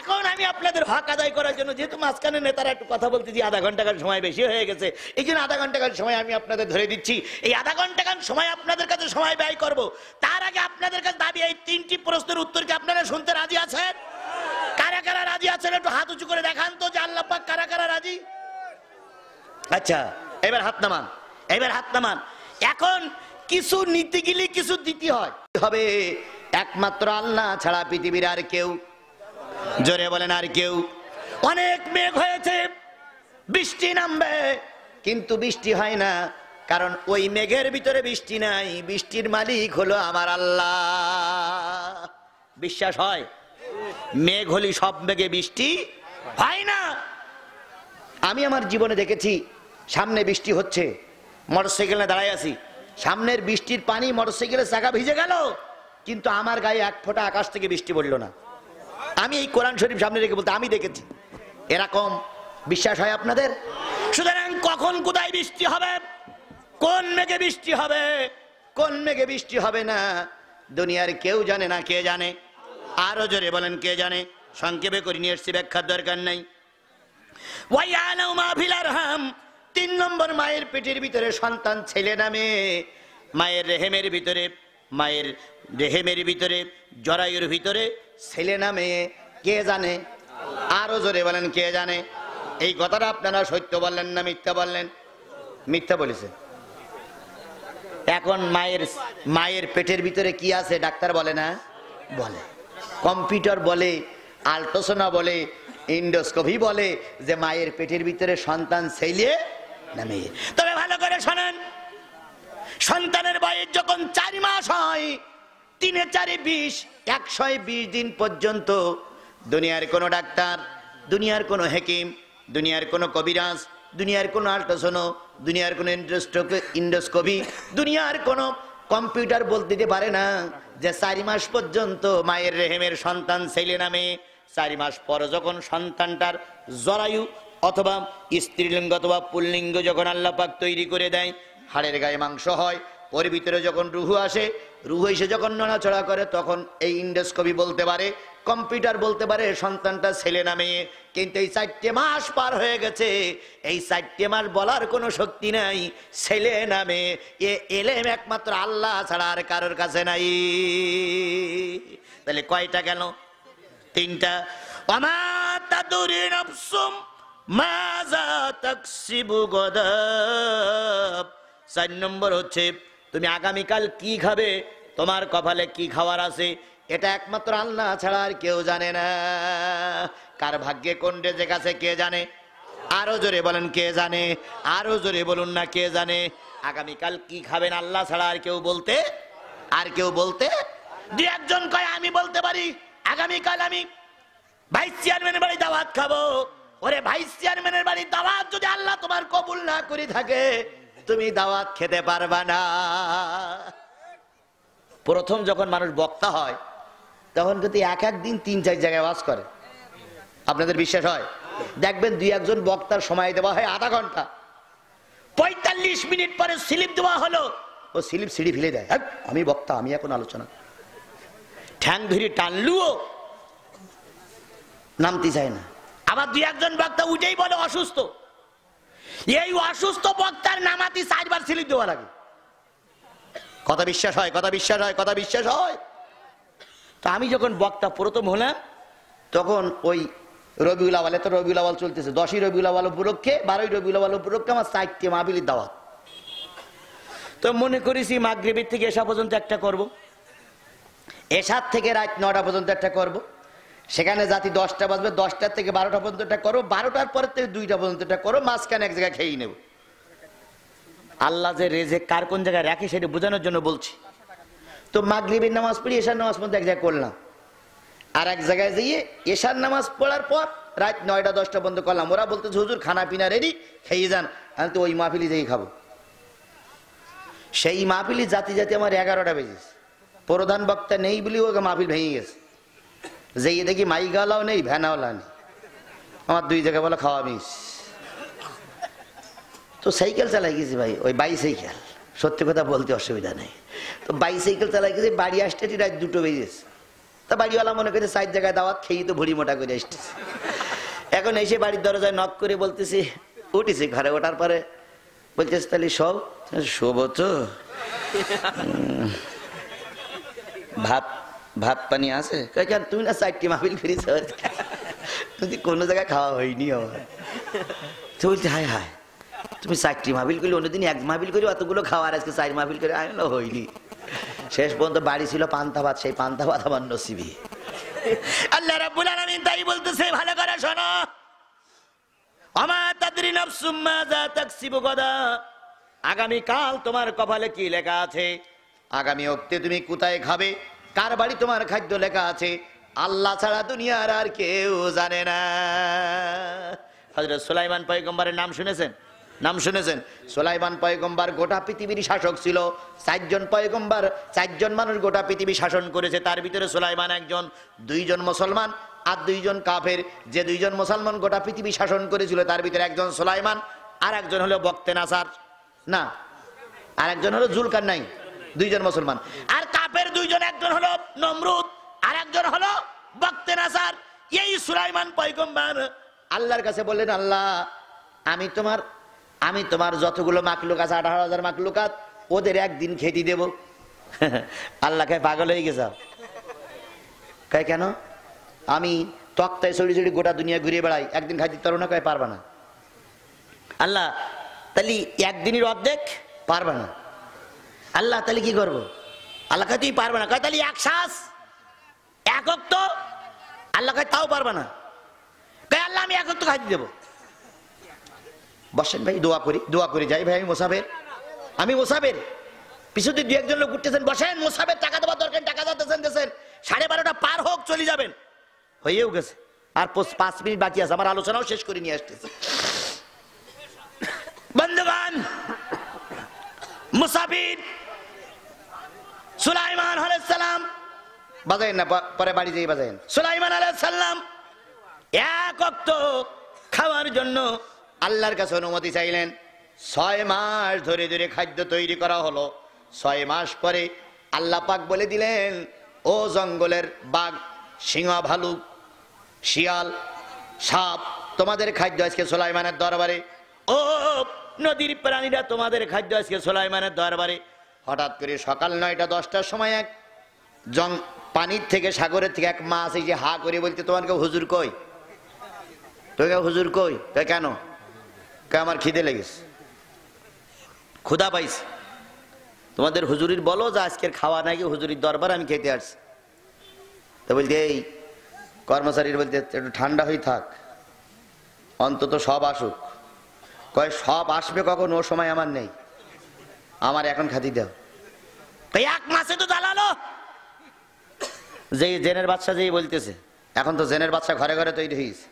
এখন আমি আপনাদের হক আদায় করার জন্য যেহেতু মাঝখানে নেতারা একটু কথা বলতে যে আধা ঘন্টাকার সময় বেশি হয়ে গেছে এই জন্য আধা ঘন্টাকার সময় আমি আপনাদের ধরে দিচ্ছি এই আধা ঘন্টাকার সময় আপনাদের কাছে সময় ব্যয় করব তার আগে আপনাদের কাছে দাবি এই তিনটি প্রশ্নের উত্তর কি আপনারা শুনতে রাজি আছেন কারা কারা রাজি আছেন একটু হাত উঁচু করে দেখান তো যে পাক কারা কারা রাজি আচ্ছা এবার হাত নামান এবার হাত নামান এখন কিছু নীতিগুলি কিছু দিতে হয় হবে একমাত্র আল্লাহ ছাড়া পৃথিবীর আর কেউ জোরে বলেন আর কেউ অনেক মেঘ হয়েছে বৃষ্টি নামবে কিন্তু বৃষ্টি হয় না কারণ ওই মেঘের ভিতরে বৃষ্টি নাই বৃষ্টির মালিক হলো আমার আল্লাহ বিশ্বাস হয় মেঘ হলি সব মেঘে বৃষ্টি হয় না আমি আমার জীবনে দেখেছি সামনে বৃষ্টি হচ্ছে মোটরসাইকেল দাঁড়াই আছি সামনের বৃষ্টির পানি মোটরসাইকেলের চাকা ভিজে গেল কিন্তু আমার গায়ে এক ফোঁটা আকাশ থেকে বৃষ্টি পড়লো না আমি এই কোরআন শরীফ সামনে রেখে বলতে আমি দেখেছি এরকম বিশ্বাস হয় আপনাদের সুতরাং কখন কোথায় বৃষ্টি হবে কোন মেঘে বৃষ্টি হবে কোন মেঘে বৃষ্টি হবে না দুনিয়ার কেউ জানে না কে জানে আরো জোরে বলেন কে জানে সংক্ষেপে করে নিয়ে এসছি ব্যাখ্যার দরকার নাই ওয়াই আলমা ফিলার হাম তিন নম্বর মায়ের পেটের ভিতরে সন্তান ছেলে নামে মায়ের রেহেমের ভিতরে মায়ের রেহেমের ভিতরে জরায়ুর ভিতরে ছেলে নামে কে জানে আরো জোরে বলেন কে জানে এই কথাটা আপনারা সত্য বললেন না মিথ্যা বললেন মিথ্যা বলেছে এখন মায়ের মায়ের পেটের ভিতরে কি আছে ডাক্তার বলে না বলে কম্পিউটার বলে আল্ট্রাসোনা বলে ইন্ডোস্কোপি বলে যে মায়ের পেটের ভিতরে সন্তান ছেলে নামে তবে ভালো করে শোনেন সন্তানের বয়স যখন চার মাস হয় তিনে চারি বিশ একশো বিশ দিন পর্যন্ত দুনিয়ার কোনো ডাক্তার দুনিয়ার কোনো হেকিম দুনিয়ার কোনো কবিরাজ দুনিয়ার কোনো আল্ট্রাসোনো দুনিয়ার কোনো ইন্ডোস্কোপি দুনিয়ার কোনো কম্পিউটার বলতে দিতে পারে না যে চারি মাস পর্যন্ত মায়ের রেহেমের সন্তান ছেলে নামে চারি মাস পর যখন সন্তানটার জরায়ু অথবা স্ত্রীলিঙ্গ অথবা পুল্লিঙ্গ যখন আল্লাপাক তৈরি করে দেয় হাড়ের গায়ে মাংস হয় ওর ভিতরে যখন রুহু আসে রুহু এসে যখন নড়াচড়া করে তখন এই ইন্ডোস্কোপি বলতে পারে কম্পিউটার বলতে পারে সন্তানটা ছেলে নামে কিন্তু এই চারটে মাস পার হয়ে গেছে এই চারটে মাস বলার কোনো শক্তি নাই ছেলে নামে এ এলেম একমাত্র আল্লাহ ছাড়া আর কারোর কাছে নাই তাহলে কয়টা গেল তিনটা আমার মাজা তাকসিবু গদাব চার নম্বর হচ্ছে তুমি আগামীকাল কি খাবে তোমার কপালে কি খাওয়ার আছে এটা একমাত্র আল্লাহ ছাড়া আর কেউ জানে না কার ভাগ্যে কোন যে কাছে কে জানে আরো জোরে বলেন কে জানে আরো জোরে বলুন না কে জানে আগামীকাল কি খাবেন আল্লাহ ছাড়া আর কেউ বলতে আর কেউ বলতে দু একজন কয় আমি বলতে পারি আগামীকাল আমি ভাই চেয়ারম্যানের বাড়ি দাওয়াত খাবো ওরে ভাইস চেয়ারম্যানের বাড়ি দাওয়াত যদি আল্লাহ তোমার কবুল না করে থাকে তুমি দাওয়াত খেতে পারবা না প্রথম যখন মানুষ বক্তা হয় তখন কিন্তু এক এক দিন তিন চার জায়গায় বাস করে আপনাদের বিশ্বাস হয় দেখবেন দুই একজন বক্তার সময় দেওয়া হয় আধা ঘন্টা পঁয়তাল্লিশ মিনিট পরে স্লিপ দেওয়া হলো ও স্লিপ সিঁড়ি ফেলে দেয় হ্যাঁ, আমি বক্তা আমি এখন আলোচনা ঠ্যাং ধরি টানলুও নামতে চায় না আবার দুই একজন বক্তা উঠেই বলে অসুস্থ এই অসুস্থ বক্তার নামাতি চারবার সিলিপ দেওয়া লাগে কথা বিশ্বাস হয় কথা বিশ্বাস হয় কথা বিশ্বাস হয় তো আমি যখন বক্তা প্রথম হলাম তখন ওই রবিউলাওয়াল এত তো চলতেছে দশই রবিউলাওয়াল উপলক্ষে বারোই রবিউলাওয়াল উপলক্ষে আমার সাহিত্য মাহবিলির দাওয়াত তো মনে করেছি মাগরীবের থেকে এসা পর্যন্ত একটা করব এসার থেকে রাত নটা পর্যন্ত একটা করবো সেখানে জাতি দশটা বাজবে দশটার থেকে বারোটা পর্যন্ত এটা করো বারোটার পরের থেকে দুইটা পর্যন্ত এটা করো মাঝখানে এক জায়গায় খেয়ে নেব আল্লাহ যে রেজে কার কোন জায়গায় রাখে সেটা বোঝানোর জন্য বলছি তো মাগরীবের নামাজ পড়ি এশার নামাজ পর্যন্ত এক জায়গায় করলাম আর এক জায়গায় যেয়ে এশার নামাজ পড়ার পর রাত নয়টা দশটা বন্ধ করলাম ওরা বলতে হুজুর খানা পিনা রেডি খেয়ে যান আমি তো ওই মাহফিলি যেয়ে খাবো সেই মাহফিলি জাতি জাতি আমার এগারোটা বেজেছে প্রধান বক্তা নেই বলে ওকে মাহফিল ভেঙে গেছে যে দেখি মাইগালাও নেই ভ্যানাওয়ালা নেই আমার দুই জায়গায় বলে খাওয়া মিস তো সাইকেল চালাই গেছি ভাই ওই বাইসাইকেল সত্যি কথা বলতে অসুবিধা নেই তো বাইসাইকেল চালাই গেছি বাড়ি আসতে রাত দুটো বেজেছে তা বাড়িওয়ালা মনে করছে চার জায়গায় দাওয়াত খেয়ে তো ভুড়ি মোটা করে আসতেছে এখন এসে বাড়ির দরজায় নক করে বলতেছি উঠেছি ঘরে ওঠার পরে বলতেছি তাহলে সব শোভ তো ভাত ভাত পানি আছে কেন তুই না চারটি মাহফিল ফিরিস কোনো জায়গায় খাওয়া হয়নি আমার তো হায় হায় তুমি চারটি মাহফিল করলে অন্যদিন এক মাহফিল করি অতগুলো খাওয়ার আজকে চার মাহফিল করে আমি না হয়নি শেষ পর্যন্ত বাড়ি ছিল পান্তাবাদ সেই পান্তা পান্তাবাদ আমার নসিবি আল্লাহ রাব্বুল আলামিন তাই বলতেছে ভালো করে শোনো আমা তাদরি নাফসুম মাযা তাকসিবু গাদা আগামী কাল তোমার কপালে কি লেখা আছে আগামী অক্তে তুমি কোথায় খাবে কার বাড়ি তোমার খাদ্য লেখা আছে আল্লাহ ছাড়া দুনিয়ার আর কেউ জানে না হজরত সোলাইমান পয়গম্বারের নাম শুনেছেন নাম শুনেছেন সোলাইমান পয়গম্বার গোটা পৃথিবীর শাসক ছিল চারজন পয়গম্বার চারজন মানুষ গোটা পৃথিবী শাসন করেছে তার ভিতরে সোলাইমান একজন দুইজন মুসলমান আর দুইজন কাফের যে দুইজন মুসলমান গোটা পৃথিবী শাসন করেছিল তার ভিতরে একজন সোলাইমান আর একজন হলো বক্তে সার না আর একজন হলো জুলকার নাই দুইজন মুসলমান আর কাপের দুইজন একজন হলো নমরুদ আর একজন হলো বক্তে নাসার এই সুলাইমান পয়গম্বার আল্লাহর কাছে বললেন আল্লাহ আমি তোমার আমি তোমার যতগুলো মাকলুক আছে আঠারো হাজার মাকলুকাত ওদের একদিন খেটি দেব আল্লাহকে পাগল হয়ে গেছ কয় কেন আমি তক্তায় চড়ি চড়ি গোটা দুনিয়া ঘুরিয়ে বেড়াই একদিন খাইতে পারো না কয় পারবা না আল্লাহ তাহলে একদিনের অর্ধেক পারবা না আল্লাহ তাহলে কি করবো আল্লাহ কয় তুই পারবে না কয় তাহলে এক শ্বাস একক তো আল্লাহ কয় তাও পারবে না কয় আল্লাহ আমি একক তো খাইতে দেবো বসেন ভাই দোয়া করি দোয়া করে যাই ভাই আমি মোসাফের আমি মোসাফের পিছুতে দু একজন লোক উঠতেছেন বসেন মোসাফের টাকা দেওয়ার দরকার টাকা যাতেছেন দেশেন সাড়ে বারোটা পার হোক চলে যাবেন হয়েও গেছে আর পাঁচ মিনিট বাকি আছে আমার আলোচনাও শেষ করে নিয়ে আসতেছে বন্ধুগান মুসাফির সুলাইমান আলাইসালাম বাজাইন না পরে বাড়ি যেয়ে বাজাইন সুলাইমান আলাইসাল্লাম এক অক্ত খাওয়ার জন্য আল্লাহর কাছে অনুমতি চাইলেন ছয় মাস ধরে ধরে খাদ্য তৈরি করা হলো ছয় মাস পরে আল্লাহ পাক বলে দিলেন ও জঙ্গলের বাঘ সিংহ ভালুক শিয়াল সাপ তোমাদের খাদ্য আজকে সোলাইমানের দরবারে ও নদীর প্রাণীরা তোমাদের খাদ্য আজকে সোলাইমানের দরবারে হঠাৎ করে সকাল নয়টা দশটার সময় এক জং পানির থেকে সাগরের থেকে এক মাছ এই যে হা করে বলতে তোমাকে হুজুর কই তোকে হুজুর কই তাই কেন আমার খিদে লেগেছে ক্ষুধা পাইছি তোমাদের হুজুরির বলো যে আজকের খাওয়া নাকি হুজুরির দরবার আমি খেতে আসছি তো বলতে এই কর্মচারীর বলতে একটু ঠান্ডা হয়ে থাক অন্তত সব আসুক কয় সব আসবে কখন ও সময় আমার নেই আমার এখন খাতি দাও এক মাসে তো দালালো যে জেনের বাচ্চা যেই বলতেছে এখন তো জেনের বাচ্চা ঘরে ঘরে তৈরি হয়েছে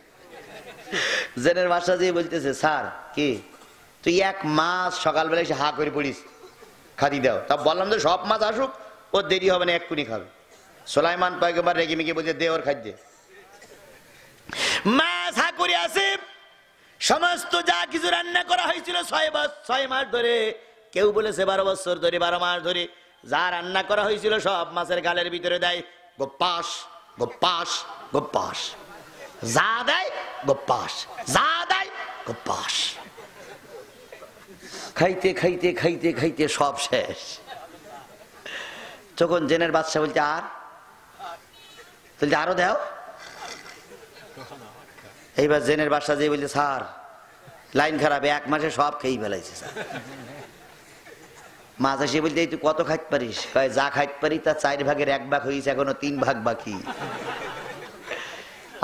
জেনের বাচ্চা যেই বলতেছে স্যার কি তুই এক মাস সকালবেলা এসে হা করে পড়িস খাতি দাও তা বললাম তো সব মাছ আসুক ওর দেরি হবে না এক্ষুনি খাবে সোলাইমান পাইকেবার রেগে মেগে বলছে দে ওর খাদ্যে মাছ হা করে আসে সমস্ত যা কিছু রান্না করা হয়েছিল ছয় মাস ছয় মাস ধরে কেউ বলেছে বারো বছর ধরে বারো মাস ধরে যা রান্না করা হয়েছিল সব মাছের গালের ভিতরে দেয় গোপাস গোপাস গোপাস যা দেয় গোপাস যা দেয় গোপাস খাইতে খাইতে খাইতে খাইতে সব শেষ তখন জেনের বাচ্চা বলছে আর বলছে আরো দেও এইবার জেনের বাচ্চা যে বলছে স্যার লাইন খারাপ এক মাসে সব খেয়ে ফেলাইছে স্যার মাছ এসে বলতে তুই কত খাইতে পারিস যা খাইতে পারি তা চার ভাগের এক ভাগ হয়েছে এখনো তিন ভাগ বাকি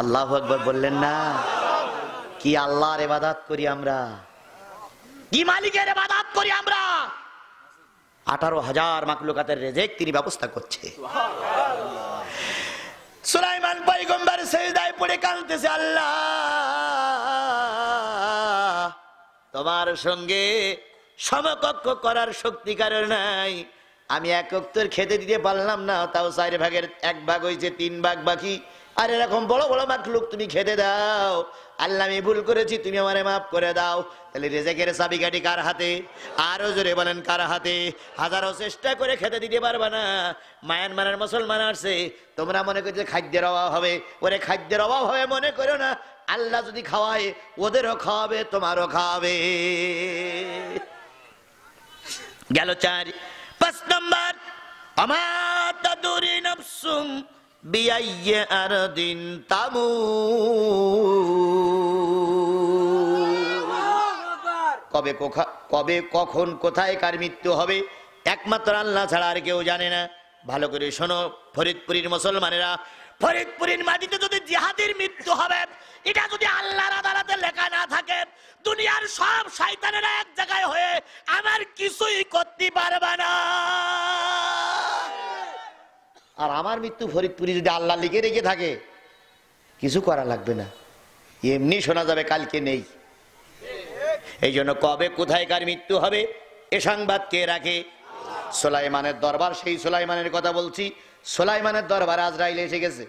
আল্লাহ একবার বললেন না কি আল্লাহর এবাদাত করি আমরা কি মালিকের এবাদাত করি আমরা আঠারো হাজার মাকলুকাতের রেজেক তিনি ব্যবস্থা করছে সুলাইমান সেই সেজদায় পড়ে কাঁদতেছে আল্লাহ তোমার সঙ্গে সমকক্ষ করার শক্তি কারো নাই আমি এক অক্তর খেতে দিতে পারলাম না তাও চার ভাগের এক ভাগ হয়েছে তিন ভাগ বাকি আর এরকম বড় বড় লোক তুমি খেতে দাও আল্লাহ আমি ভুল করেছি তুমি আমারে মাফ করে দাও তাহলে রেজেকের চাবিকাঠি কার হাতে আরও জোরে বলেন কার হাতে হাজারো চেষ্টা করে খেতে দিতে পারবা না মায়ানমারের মুসলমান আসছে তোমরা মনে করছো খাদ্যের অভাব হবে ওরে খাদ্যের অভাব হবে মনে করো না আল্লাহ যদি খাওয়ায় ওদেরও খাওয়াবে তোমারও খাওয়াবে গেল চার পাঁচ নম্বর আমার নবসুম বিআইয়ে আরদিন তামু কবে কবে কখন কোথায় কার মৃত্যু হবে একমাত্র আল্লাহ ছাড়া আর কেউ জানে না ভালো করে শোনো ফরিদপুরের মুসলমানেরা ফরিদপুরের মাটিতে যদি জিহাদের মৃত্যু হবে এটা যদি আল্লাহর আদালতে লেখা না থাকে দুনিয়ার সব শয়তানের এক জায়গায় হয়ে আমার কিছুই করতে পারবে না আর আমার মৃত্যু ফরিদপুরি যদি আল্লাহ লিখে রেখে থাকে কিছু করা লাগবে না এমনি শোনা যাবে কালকে নেই এই জন্য কবে কোথায় কার মৃত্যু হবে এ সংবাদ কে রাখে সোলাইমানের দরবার সেই সোলাইমানের কথা বলছি সোলাইমানের দরবার আজরাইল এসে গেছে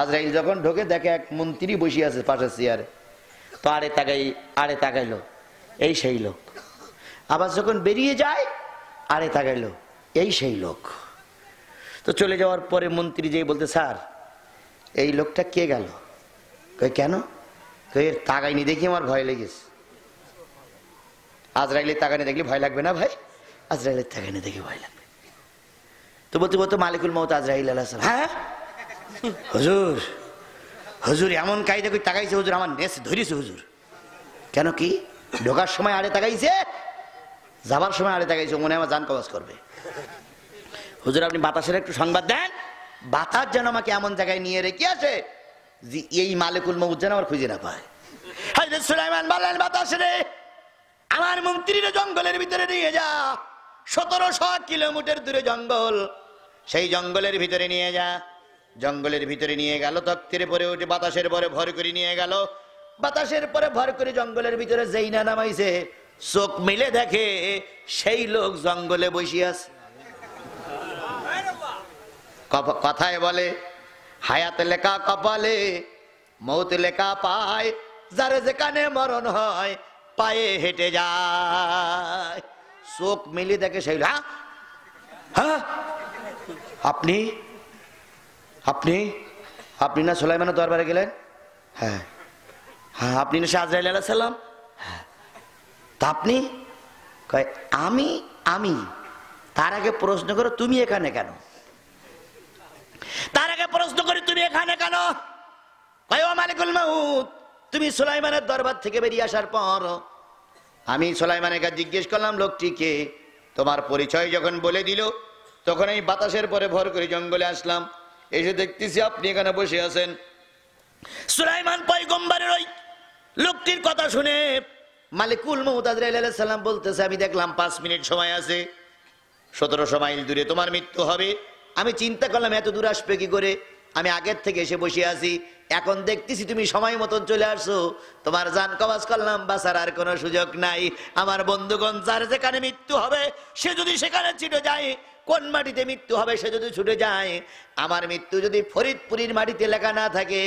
আজরাইল যখন ঢোকে দেখে এক মন্ত্রী বসে আছে পাশের চেয়ারে তো আরে তাকাই আরে তাকাইলো এই সেই লোক আবার যখন বেরিয়ে যায় আরে তাকাইলো এই সেই লোক তো চলে যাওয়ার পরে মন্ত্রী যে বলতে স্যার এই লোকটা কে গেল কই কেন কই এর তাকাইনি দেখি আমার ভয় লেগেছে আজরাইলের তাকানি দেখলে ভয় লাগবে না ভাই আজরাইলের তাকানি দেখে ভয় লাগবে তো বলতে বলতো মালিকুল মত আজরাইল আল্লাহ হ্যাঁ হজুর হুজুর এমন কায়দা করে তাকাইছে হুজুর আমার নেস ধরিছে হুজুর কেন কি ঢোকার সময় আড়ে তাকাইছে যাবার সময় আড়ে তাকাইছে মনে আমার যান কবাজ করবে হুজুর আপনি বাতাসের একটু সংবাদ দেন বাতাস যেন আমাকে এমন জায়গায় নিয়ে রেখে আসে যে এই মালিকুল মৌত যেন আমার খুঁজে না পায় হাজরত সুলাইমান বললেন বাতাস রে আমার মন্ত্রীর জঙ্গলের ভিতরে নিয়ে যা সতেরোশো কিলোমিটার দূরে জঙ্গল সেই জঙ্গলের ভিতরে নিয়ে যা জঙ্গলের ভিতরে নিয়ে গেল তক্তির পরে উঠে বাতাসের পরে ভর করে নিয়ে গেল বাতাসের পরে ভর করে জঙ্গলের ভিতরে যেই না নামাইছে চোখ মিলে দেখে সেই লোক জঙ্গলে বসিয়াছে কথায় বলে হায়াত লেখা কপালে মৌত লেখা পায় যারে যেখানে মরণ হয় পায়ে হেঁটে যায় চোখ মিলে দেখে সেই হ্যাঁ? হ্যাঁ আপনি আপনি আপনি না সোলাইমানের দরবারে গেলেন হ্যাঁ হ্যাঁ আপনি না শাহজাইল আল্লাহ সাল্লাম হ্যাঁ তা আপনি কয় আমি আমি তার আগে প্রশ্ন করো তুমি এখানে কেন তার আগে প্রশ্ন করি তুমি এখানে কেন কয় মালিকুল মাহুদ তুমি সোলাইমানের দরবার থেকে বেরিয়ে আসার পর আমি সোলাইমানের কাছে জিজ্ঞেস করলাম লোকটিকে তোমার পরিচয় যখন বলে দিল তখন এই বাতাসের পরে ভর করে জঙ্গলে আসলাম এসে দেখতেছি আপনি এখানে বসে আছেন সুলাইমান পয়গম্বরের ওই লোকটির কথা শুনে মালিকুল সালাম বলতেছে আমি দেখলাম পাঁচ মিনিট সময় আছে সতেরোশো মাইল দূরে তোমার মৃত্যু হবে আমি চিন্তা করলাম এত দূর আসবে কি করে আমি আগের থেকে এসে বসে আছি এখন দেখতেছি তুমি সময় মতন চলে আসছো তোমার যান কবাজ করলাম বাসার আর কোনো সুযোগ নাই আমার বন্ধুগণ যার যেখানে মৃত্যু হবে সে যদি সেখানে ছিটে যায় কোন মাটিতে মৃত্যু হবে সে যদি ছুটে যায় আমার মৃত্যু যদি ফরিদপুরীর মাটিতে লেখা না থাকে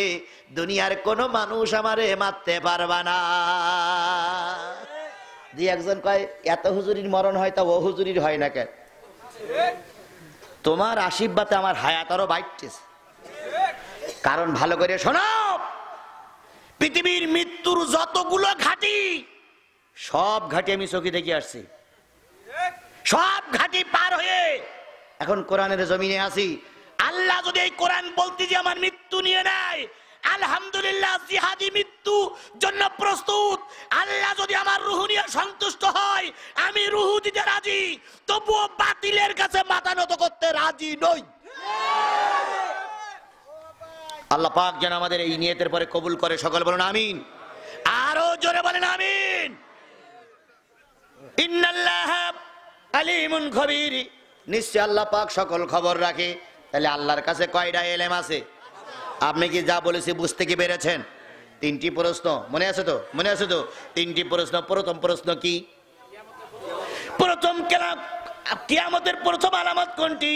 দুনিয়ার কোনো মানুষ আমারে মারতে পারবা না দিয়ে একজন কয় এত হুজুরির মরণ হয় তা ও হুজুরির হয় না কেন তোমার আশীর্বাদে আমার হায়াত আরো কারণ ভালো করে শোনাও পৃথিবীর মৃত্যুর যতগুলো ঘাটি সব ঘাটি আমি চোখে দেখে আসছি সব ঘাঁটি পার হয়ে এখন কোরআনের জমিনে আসি আল্লাহ যদি এই কোরআন বলতে যে আমার মৃত্যু নিয়ে নেয় আলহামদুলিল্লাহ জিহাদি মৃত্যু জন্য প্রস্তুত আল্লাহ যদি আমার রুহু নিয়ে সন্তুষ্ট হয় আমি রুহু দিতে রাজি তবুও বাতিলের কাছে মাথা নত করতে রাজি নই আল্লাহ পাক যেন আমাদের এই নিয়তের পরে কবুল করে সকল বলেন আমিন আরো জোরে বলেন আমিন ইন্নাল্লাহ আলিমুন খবির নিশ্চয় আল্লাহ পাক সকল খবর রাখে তাহলে আল্লাহর কাছে কয়টা এলেম আছে আপনি কি যা বলেছি বুঝতে কি পেরেছেন তিনটি প্রশ্ন মনে আছে তো মনে আছে তো তিনটি প্রশ্ন প্রথম প্রশ্ন কি প্রথম কেলাম কিয়ামতের প্রথম আলামত কোনটি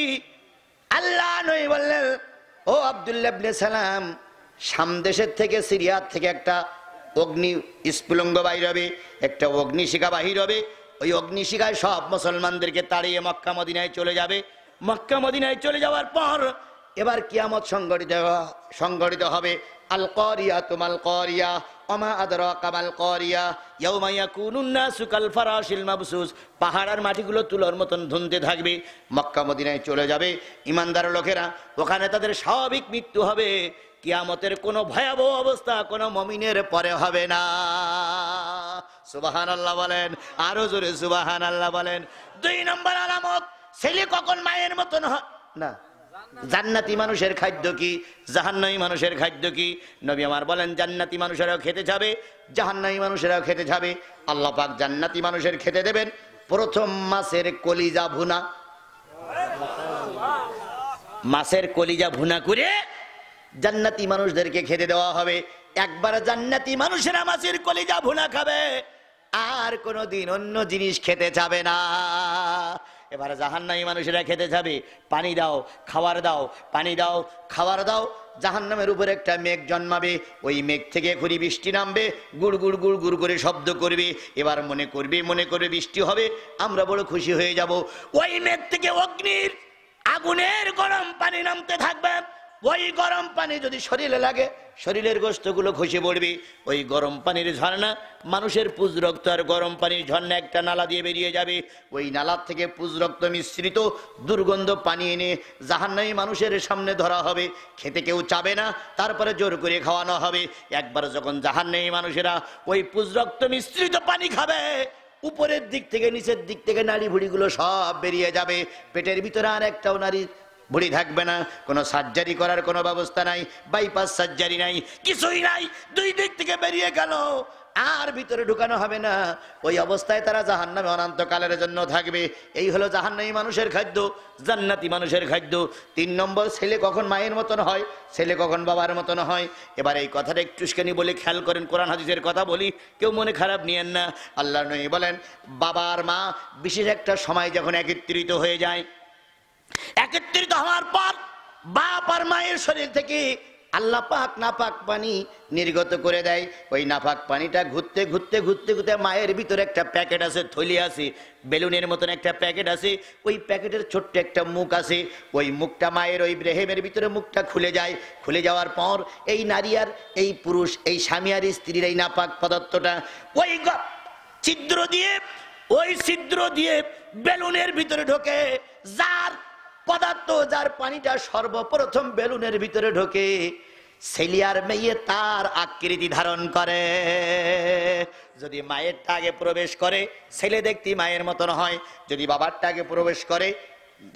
আল্লাহ নই বললেন ও আবদুল্লাবনে সালাম সামদেশের থেকে সিরিয়ার থেকে একটা অগ্নি স্ফুলঙ্গ বাহির হবে একটা অগ্নিশিখা বাহির হবে ওই অগ্নিশিখায় সব মুসলমানদেরকে তাড়িয়ে মক্কা মদিনায় চলে যাবে মক্কা মদিনায় চলে যাওয়ার পর এবার কিয়ামত সংগঠিত সংগঠিত হবে আল করিয়া তুমাল করিয়া অমা আদর কামাল করিয়া ইয়ৌমাইয়া কুনুন্না সুকাল ফারাশিল মাবসুস পাহাড়ার মাটিগুলো তুলোর মতন ধুনতে থাকবে মক্কা মদিনায় চলে যাবে ইমানদার লোকেরা ওখানে তাদের স্বাভাবিক মৃত্যু হবে কিয়ামতের কোনো ভয়াবহ অবস্থা কোনো মমিনের পরে হবে না সুবাহান আল্লাহ বলেন আরো জোরে সুবাহান আল্লাহ বলেন দুই নম্বর আলামত ছেলে কখন মায়ের মতন না জান্নাতি মানুষের খাদ্য কি জাহান্নাই মানুষের খাদ্য কি নবী আমার বলেন জান্নাতি মানুষেরাও খেতে যাবে জাহান্নাই মানুষেরাও খেতে যাবে আল্লাহ পাক জান্নাতি মানুষের খেতে দেবেন প্রথম মাসের কলিজা ভুনা মাসের কলিজা ভুনা করে জান্নাতি মানুষদেরকে খেতে দেওয়া হবে একবার জান্নাতি মানুষেরা মাছের কলিজা ভুনা খাবে আর কোনোদিন অন্য জিনিস খেতে যাবে না এবার জাহান্নামী মানুষেরা খেতে যাবে পানি দাও খাবার দাও পানি দাও খাবার দাও জাহান্নামের উপরে একটা মেঘ জন্মাবে ওই মেঘ থেকে ঘুরি বৃষ্টি নামবে গুড় গুড় গুড় গুড় করে শব্দ করবে এবার মনে করবে মনে করবে বৃষ্টি হবে আমরা বড় খুশি হয়ে যাব ওই মেঘ থেকে অগ্নির আগুনের গরম পানি নামতে থাকবে ওই গরম পানি যদি শরীরে লাগে শরীরের গোস্তগুলো ঘষে পড়বে ওই গরম পানির ঝর্ণা মানুষের পুজ রক্ত আর গরম পানির ঝর্ণা একটা নালা দিয়ে বেরিয়ে যাবে ওই নালার থেকে পুজ রক্ত মিশ্রিত দুর্গন্ধ পানি এনে জাহান্নাই মানুষের সামনে ধরা হবে খেতে কেউ চাবে না তারপরে জোর করে খাওয়ানো হবে একবার যখন জাহান্নাই মানুষেরা ওই পুজ রক্ত মিশ্রিত পানি খাবে উপরের দিক থেকে নিচের দিক থেকে নারী ভুড়িগুলো সব বেরিয়ে যাবে পেটের ভিতরে আর একটাও নারীর বুড়ি থাকবে না কোনো সার্জারি করার কোনো ব্যবস্থা নাই বাইপাস সার্জারি নাই কিছুই নাই দুই দিক থেকে বেরিয়ে গেল আর ভিতরে ঢুকানো হবে না ওই অবস্থায় তারা জাহান নামে অনন্তকালের জন্য থাকবে এই হলো জাহান্নামী মানুষের খাদ্য জান্নাতি মানুষের খাদ্য তিন নম্বর ছেলে কখন মায়ের মতন হয় ছেলে কখন বাবার মতন হয় এবার এই কথাটা একটুখানি বলে খেয়াল করেন কোরআন হাজিজের কথা বলি কেউ মনে খারাপ নিয়েন না আল্লাহ নয় বলেন বাবার মা বিশেষ একটা সময় যখন একত্রিত হয়ে যায় একত্রিত হওয়ার পর বাপ আর মায়ের শরীর থেকে আল্লাহ পাক নাপাক পানি নির্গত করে দেয় ওই নাপাক পানিটা ঘুরতে ঘুরতে ঘুরতে ঘুরতে মায়ের ভিতরে একটা প্যাকেট আছে থলি আছে বেলুনের মতন একটা প্যাকেট আছে ওই প্যাকেটের ছোট্ট একটা মুখ আছে ওই মুখটা মায়ের ওই ব্রেহেমের ভিতরে মুখটা খুলে যায় খুলে যাওয়ার পর এই নারী আর এই পুরুষ এই স্বামী আর স্ত্রীর এই নাপাক পদার্থটা ওই ছিদ্র দিয়ে ওই ছিদ্র দিয়ে বেলুনের ভিতরে ঢোকে যার পদার্থ যার পানিটা সর্বপ্রথম বেলুনের ভিতরে ঢোকে সেলিয়ার মেয়ে তার আকৃতি ধারণ করে যদি মায়েরটা আগে প্রবেশ করে ছেলে দেখতে মায়ের মতন হয় যদি বাবারটা আগে প্রবেশ করে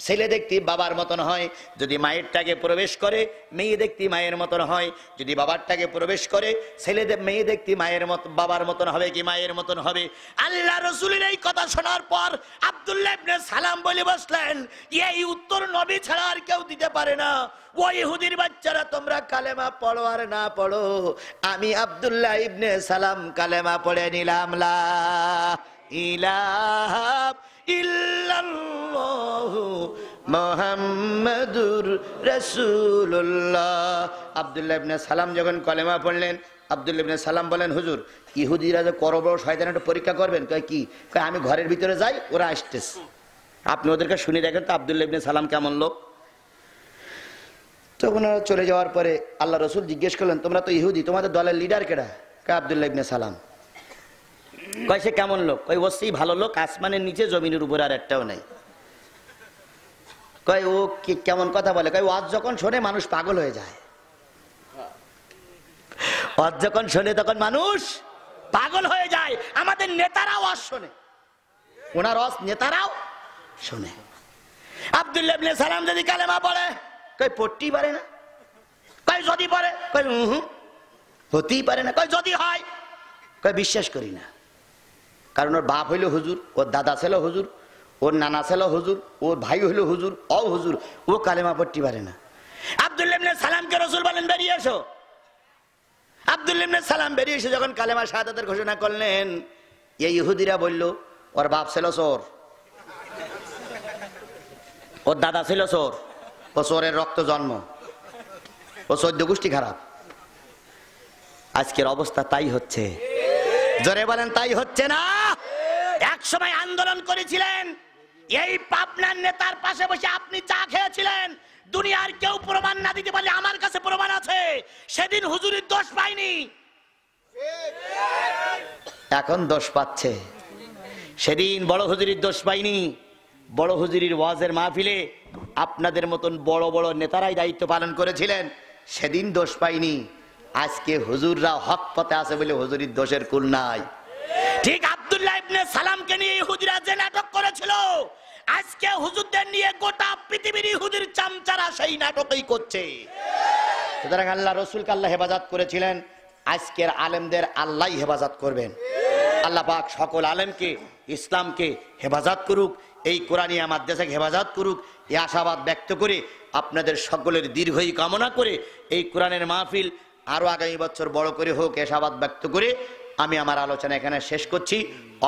ছেলে দেখতে বাবার মতন হয় যদি মায়েরটাকে প্রবেশ করে মেয়ে দেখতে মায়ের মতন হয় যদি বাবারটাকে প্রবেশ করে ছেলে মেয়ে দেখতে মায়ের মত বাবার মতন হবে কি মায়ের মতন হবে আল্লাহ রসুলের এই কথা শোনার পর আবদুল্লাহ ইবনে সালাম বলে বসলেন এই উত্তর নবী ছাড়া আর কেউ দিতে পারে না ও বাচ্চারা তোমরা কালেমা পড়ো আর না পড়ো আমি আবদুল্লাহ ইবনে সালাম কালেমা পড়ে নিলাম লা ইলাহা ইল্লাল্লাহু মোহাম্মদুর রসুল্লাহ আবদুল্লাহ ইবনে সালাম যখন কলেমা পড়লেন আবদুল্লাহ ইবনে সালাম বলেন হুজুর ইহুদিরা যে করো বড় শয়তান একটা পরীক্ষা করবেন কয় কি কয় আমি ঘরের ভিতরে যাই ওরা আসতেছে আপনি ওদেরকে শুনে রাখেন তো আবদুল্লাহ ইবনে সালাম কেমন লোক তখন ওনারা চলে যাওয়ার পরে আল্লাহ রসুল জিজ্ঞেস করলেন তোমরা তো ইহুদি তোমাদের দলের লিডার কেডা কে আবদুল্লাহ ইবনে সালাম কয় সে কেমন লোক কয় ও সেই ভালো লোক আসমানের নিচে জমিনের উপরে আর একটাও নেই কয় ও কি কেমন কথা বলে কয় ওয়াজ যখন শোনে মানুষ পাগল হয়ে যায় ওয়াজ যখন শোনে তখন মানুষ পাগল হয়ে যায় আমাদের নেতারাও ওয়াজ শোনে ওনার ওয়াজ নেতারাও শোনে ইবনে সালাম যদি কালেমা পড়ে কই পড়তেই পারে না কই যদি পারে কই হুম হতেই পারে না কই যদি হয় কই বিশ্বাস করি না কারণ ওর বাপ হইল হুজুর ওর দাদা ছিল হুজুর ওর নানা ছিল হুজুর ওর ভাই হইল হুজুর অ হুজুর ও কালেমা পড়তে পারে না আবদুল্লাবনে সালামকে রসুল বলেন বেরিয়ে এসো আবদুল্লাবনে সালাম বেরিয়ে এসে যখন কালেমা শাহাদাতের ঘোষণা করলেন এই ইহুদিরা বলল ওর বাপ ছিল চোর ওর দাদা ছিল চোর ও চোরের রক্ত জন্ম ও চৈদ্য গোষ্ঠী খারাপ আজকের অবস্থা তাই হচ্ছে জোরে বলেন তাই হচ্ছে না এক সময় আন্দোলন করেছিলেন এই পাবনার নেতার পাশে বসে আপনি চা খেয়েছিলেন দুনিয়ার কেউ প্রমাণ না দিতে পারলে আমার কাছে প্রমাণ আছে সেদিন হুজুরির দোষ পাইনি এখন দোষ পাচ্ছে সেদিন বড় হুজুরির দোষ পাইনি বড় হুজুরির ওয়াজের মাহফিলে আপনাদের মতন বড় বড় নেতারাই দায়িত্ব পালন করেছিলেন সেদিন দোষ পাইনি আজকে হুজুররা হক পথে আছে বলে হুজুরির দোষের কুল নাই ঠিক আবদুল্লাহ ইবনে সালামকে নিয়ে ইহুদিরা যে নাটক করেছিল আজকে হুজুরদের নিয়ে গোটা পৃথিবীর ইহুদির চামচারা সেই নাটকই করছে সুতরাং আল্লাহ রসুলকে আল্লাহ হেফাজত করেছিলেন আজকের আলেমদের আল্লাহ হেফাজত করবেন আল্লাহ পাক সকল আলেমকে ইসলামকে হেফাজত করুক এই কোরআনী আমার দেশে হেফাজত করুক এ আশাবাদ ব্যক্ত করে আপনাদের সকলের দীর্ঘই কামনা করে এই কোরআনের মাহফিল আরও আগামী বছর বড় করে হোক এশাবাদ ব্যক্ত করে আমি আমার আলোচনা এখানে শেষ করছি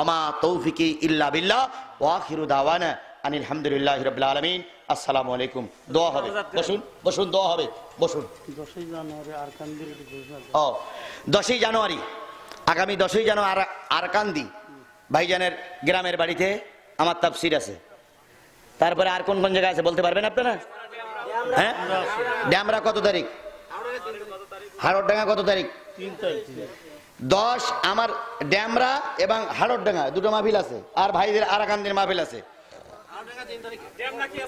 অমা তৌফিকি ইল্লা বিল্লাহ ওয়াখিরু দাওয়ানা আনিল হামদুলিল্লাহি রাব্বিল আলামিন আসসালামু আলাইকুম দোয়া হবে বসুন বসুন দোয়া হবে বসুন ও দশই জানুয়ারি আগামী দশই জানুয়ারি আরকান্দি ভাইজানের গ্রামের বাড়িতে আমার তাফসীর আছে তারপরে আর কোন কোন জায়গা আছে বলতে পারবেন আপনারা হ্যাঁ ড্যামরা কত তারিখ হাড়ডাঙ্গা কত তারিখ তারিখ দশ আমার ড্যামরা এবং ডাঙ্গা দুটো মাহফিল আছে আর ভাইদের আরাকানদের মাহফিল আছে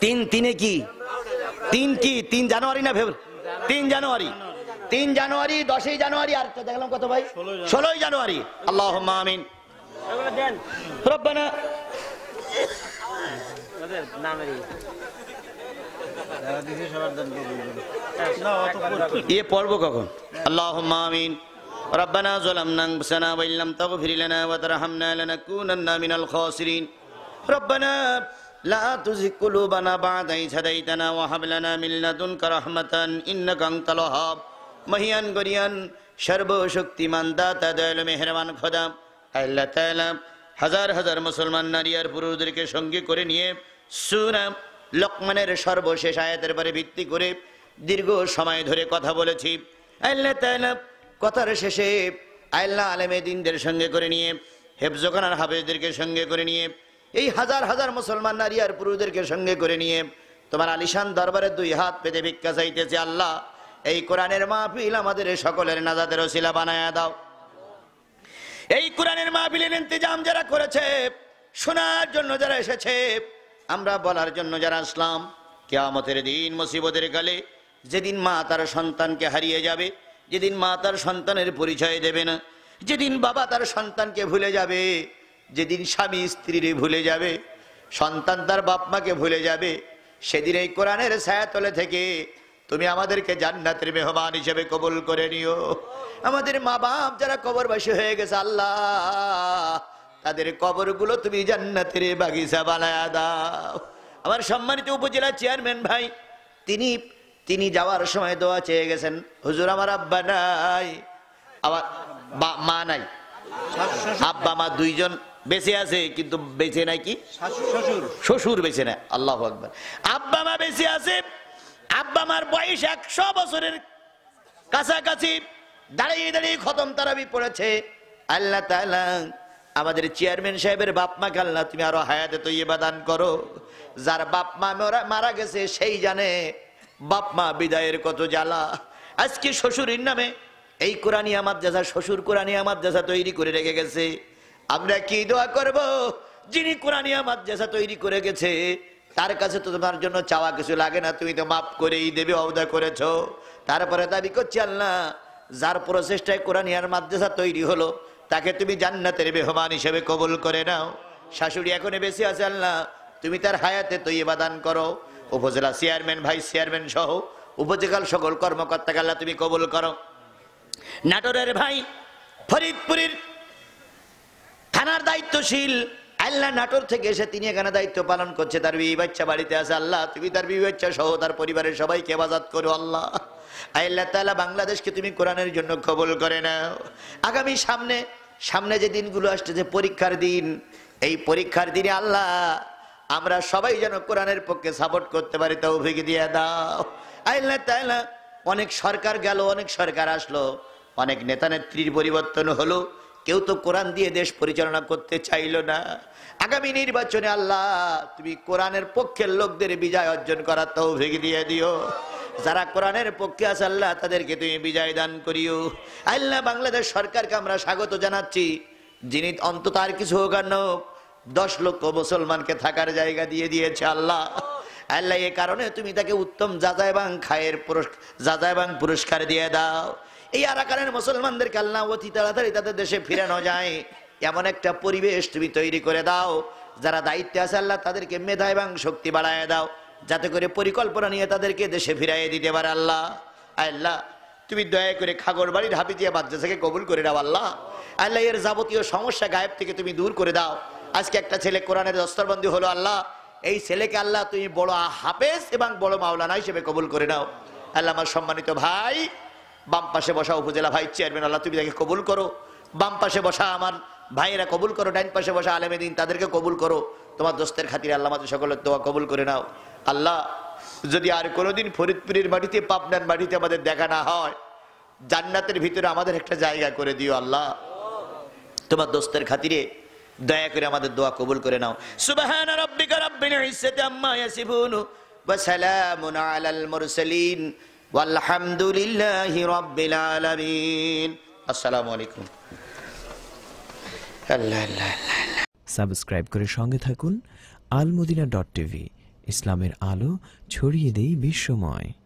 তিন তিনে কি তিন কি তিন জানুয়ারি না ফেব্রুয়ারি তিন জানুয়ারি তিন জানুয়ারি দশই জানুয়ারি আর দেখলাম কত ভাই ষোলোই জানুয়ারি আল্লাহ আমিন এ পর্ব কখন আল্লাহ আমিন ربنا ظلمنا انفسنا وان لم تغفر لنا وترحمنا لنكونن من الخاسرين ربنا لا تزغ قلوبنا بعد إذ هديتنا وهب لنا من لدنك رحمة إنك أنت الوهاب মহিয়ান গরিয়ান সর্বশক্তিমান দাতা দয়ালু মেহরবান খোদা আল্লাহ হাজার হাজার মুসলমান নারী আর পুরুষদেরকে সঙ্গী করে নিয়ে সুরা লক্ষ্মণের সর্বশেষ আয়াতের পরে ভিত্তি করে দীর্ঘ সময় ধরে কথা বলেছি আল্লাহ কথার শেষে আল্লাহ আলেমে দিনদের সঙ্গে করে নিয়ে হেফজোখানার হাফেজদেরকে সঙ্গে করে নিয়ে এই হাজার হাজার মুসলমান নারী আর পুরুষদেরকে সঙ্গে করে নিয়ে তোমার আলিশান দরবারের দুই হাত পেতে ভিক্ষা চাইতেছে আল্লাহ এই কোরআনের মাহফিল আমাদের সকলের নাজাদের ওসিলা বানায়া দাও এই কোরআনের মাহফিলের ইন্তজাম যারা করেছে শোনার জন্য যারা এসেছে আমরা বলার জন্য যারা আসলাম কেয়ামতের দিন মুসিবতের গালে যেদিন মা তার সন্তানকে হারিয়ে যাবে যেদিন মা তার সন্তানের পরিচয় দেবে না যেদিন বাবা তার সন্তানকে ভুলে যাবে যেদিন স্বামী স্ত্রীরে ভুলে যাবে সন্তান তার বাপ মাকে ভুলে যাবে সেদিন এই কোরআনের ছায়াতলে থেকে তুমি আমাদেরকে জান্নাতের মেহমান হিসেবে কবুল করে নিও আমাদের মা বাপ যারা কবরবাসী হয়ে গেছে আল্লাহ তাদের কবরগুলো তুমি জান্নাতের বাগিচা বানায় দাও আমার সম্মানিত উপজেলা চেয়ারম্যান ভাই তিনি তিনি যাওয়ার সময় দোয়া চেয়ে গেছেন হুজুর আমার আব্বা নাই আবার মা নাই আব্বা মা দুইজন বেঁচে আছে কিন্তু বেঁচে নাই কি শ্বশুর বেঁচে নাই আল্লাহ আকবর আব্বা মা বেঁচে আছে আব্বা মার বয়স একশো বছরের কাছাকাছি দাঁড়িয়ে দাঁড়িয়ে খতম তারাবি পড়েছে আল্লাহ তালা আমাদের চেয়ারম্যান সাহেবের বাপ মা কাল্লা তুমি আরো হায়াতে তো ইয়ে দান করো যার বাপ মা মারা গেছে সেই জানে বাপ মা বিদায়ের কত জ্বালা আজকে শ্বশুরের নামে এই কোরআনী আমার দেশা শ্বশুর কোরআনী আমার দেশা তৈরি করে রেখে গেছে আমরা কি দোয়া করব যিনি কোরআনী আমার দেশা তৈরি করে গেছে তার কাছে তো তোমার জন্য চাওয়া কিছু লাগে না তুমি তো মাফ করেই দেবে অবদা করেছ তারপরে দাবি করছি আল্লাহ যার প্রচেষ্টায় ইয়ার মাদ্রাসা তৈরি হলো তাকে তুমি জান্নাতের বেহমান হিসেবে কবুল করে নাও শাশুড়ি এখন বেশি আছে আল্লাহ তুমি তার হায়াতে তৈবা দান করো উপজেলা চেয়ারম্যান ভাই চেয়ারম্যান সহ উপজেলার সকল কর্মকর্তা আল্লাহ তুমি কবুল করো নাটোরের ভাই ফরিদপুরের থানার দায়িত্বশীল আল্লাহ নাটোর থেকে এসে তিনি এখানে দায়িত্ব পালন করছে তার বিবি বাচ্চা বাড়িতে আছে আল্লাহ তুমি তার বিবি বাচ্চা সহ তার পরিবারের সবাইকে হেফাজত করো আল্লাহ আল্লাহ তালা বাংলাদেশকে তুমি কোরআনের জন্য কবল করে নাও আগামী সামনে সামনে যে দিনগুলো আসছে যে পরীক্ষার দিন এই পরীক্ষার দিনে আল্লাহ আমরা সবাই যেন কোরআনের পক্ষে সাপোর্ট করতে পারি তৌফিক দিয়ে দাও আইল না তাই না অনেক সরকার গেল অনেক সরকার আসলো অনেক নেতা নেত্রীর পরিবর্তন হলো কেউ তো কোরআন দিয়ে দেশ পরিচালনা করতে চাইল না আগামী নির্বাচনে আল্লাহ তুমি কোরআনের পক্ষের লোকদের বিজয় অর্জন করার ভেঙে দিয়ে দিও যারা কোরআনের পক্ষে আছে আল্লাহ তাদেরকে তুমি বিজয় দান করিও আল্লাহ বাংলাদেশ সরকারকে আমরা স্বাগত জানাচ্ছি যিনি অন্তত আর কিছু হোক আর না হোক দশ লক্ষ মুসলমানকে থাকার জায়গা দিয়ে দিয়েছে আল্লাহ আল্লাহ এ কারণে তুমি তাকে উত্তম যাজাইবাং খায়ের যাজাইবাং পুরস্কার দিয়ে দাও এই আরাকানের মুসলমানদেরকে আল্লাহ অতি তাড়াতাড়ি তাদের দেশে ফিরানো যায় এমন একটা পরিবেশ তুমি তৈরি করে দাও যারা দায়িত্বে আছে আল্লাহ তাদেরকে মেধা এবং শক্তি বাড়ায় দাও যাতে করে পরিকল্পনা নিয়ে তাদেরকে দেশে ফিরাইয়ে দিতে পারে আল্লাহ আল্লাহ তুমি দয়া করে খাগর বাড়ির হাবিজিয়া বাচ্চা থেকে কবুল করে দাও আল্লাহ আল্লাহ এর যাবতীয় সমস্যা গায়েব থেকে তুমি দূর করে দাও আজকে একটা ছেলে কোরআনের দস্তরবন্দি হলো আল্লাহ এই ছেলেকে আল্লাহ তুমি বড় হাফেজ এবং বড় মাওলানা হিসেবে কবুল করে নাও আল্লাহ আমার সম্মানিত ভাই বাম পাশে বসা উপজেলা ভাই চেয়ারম্যান আল্লাহ তুমি তাকে কবুল করো বাম পাশে বসা আমার ভাইয়েরা কবুল করো ডাইন পাশে বসা আলেমে দিন তাদেরকে কবুল করো তোমার দোস্তের খাতিরে আল্লাহ আমাদের সকলের দোয়া কবুল করে নাও আল্লাহ যদি আর কোনোদিন ফরিদপুরের মাটিতে পাবনার মাটিতে আমাদের দেখা না হয় জান্নাতের ভিতরে আমাদের একটা জায়গা করে দিও আল্লাহ তোমার দোস্তের খাতিরে দয়া করে আমাদের দোয়া কবুল করে নাও সুবাহান রব্বিকা রব্বিল ইজ্জাতি আম্মা ইয়াসিফুন ওয়া সালামুন আলাল মুরসালিন ওয়ালহামদুলিল্লাহি রব্বিল আলামিন আসসালামু আলাইকুম আল্লাহ সাবস্ক্রাইব করে সঙ্গে থাকুন আলমদিনা ডট টিভি ইসলামের আলো ছড়িয়ে দেই বিশ্বময়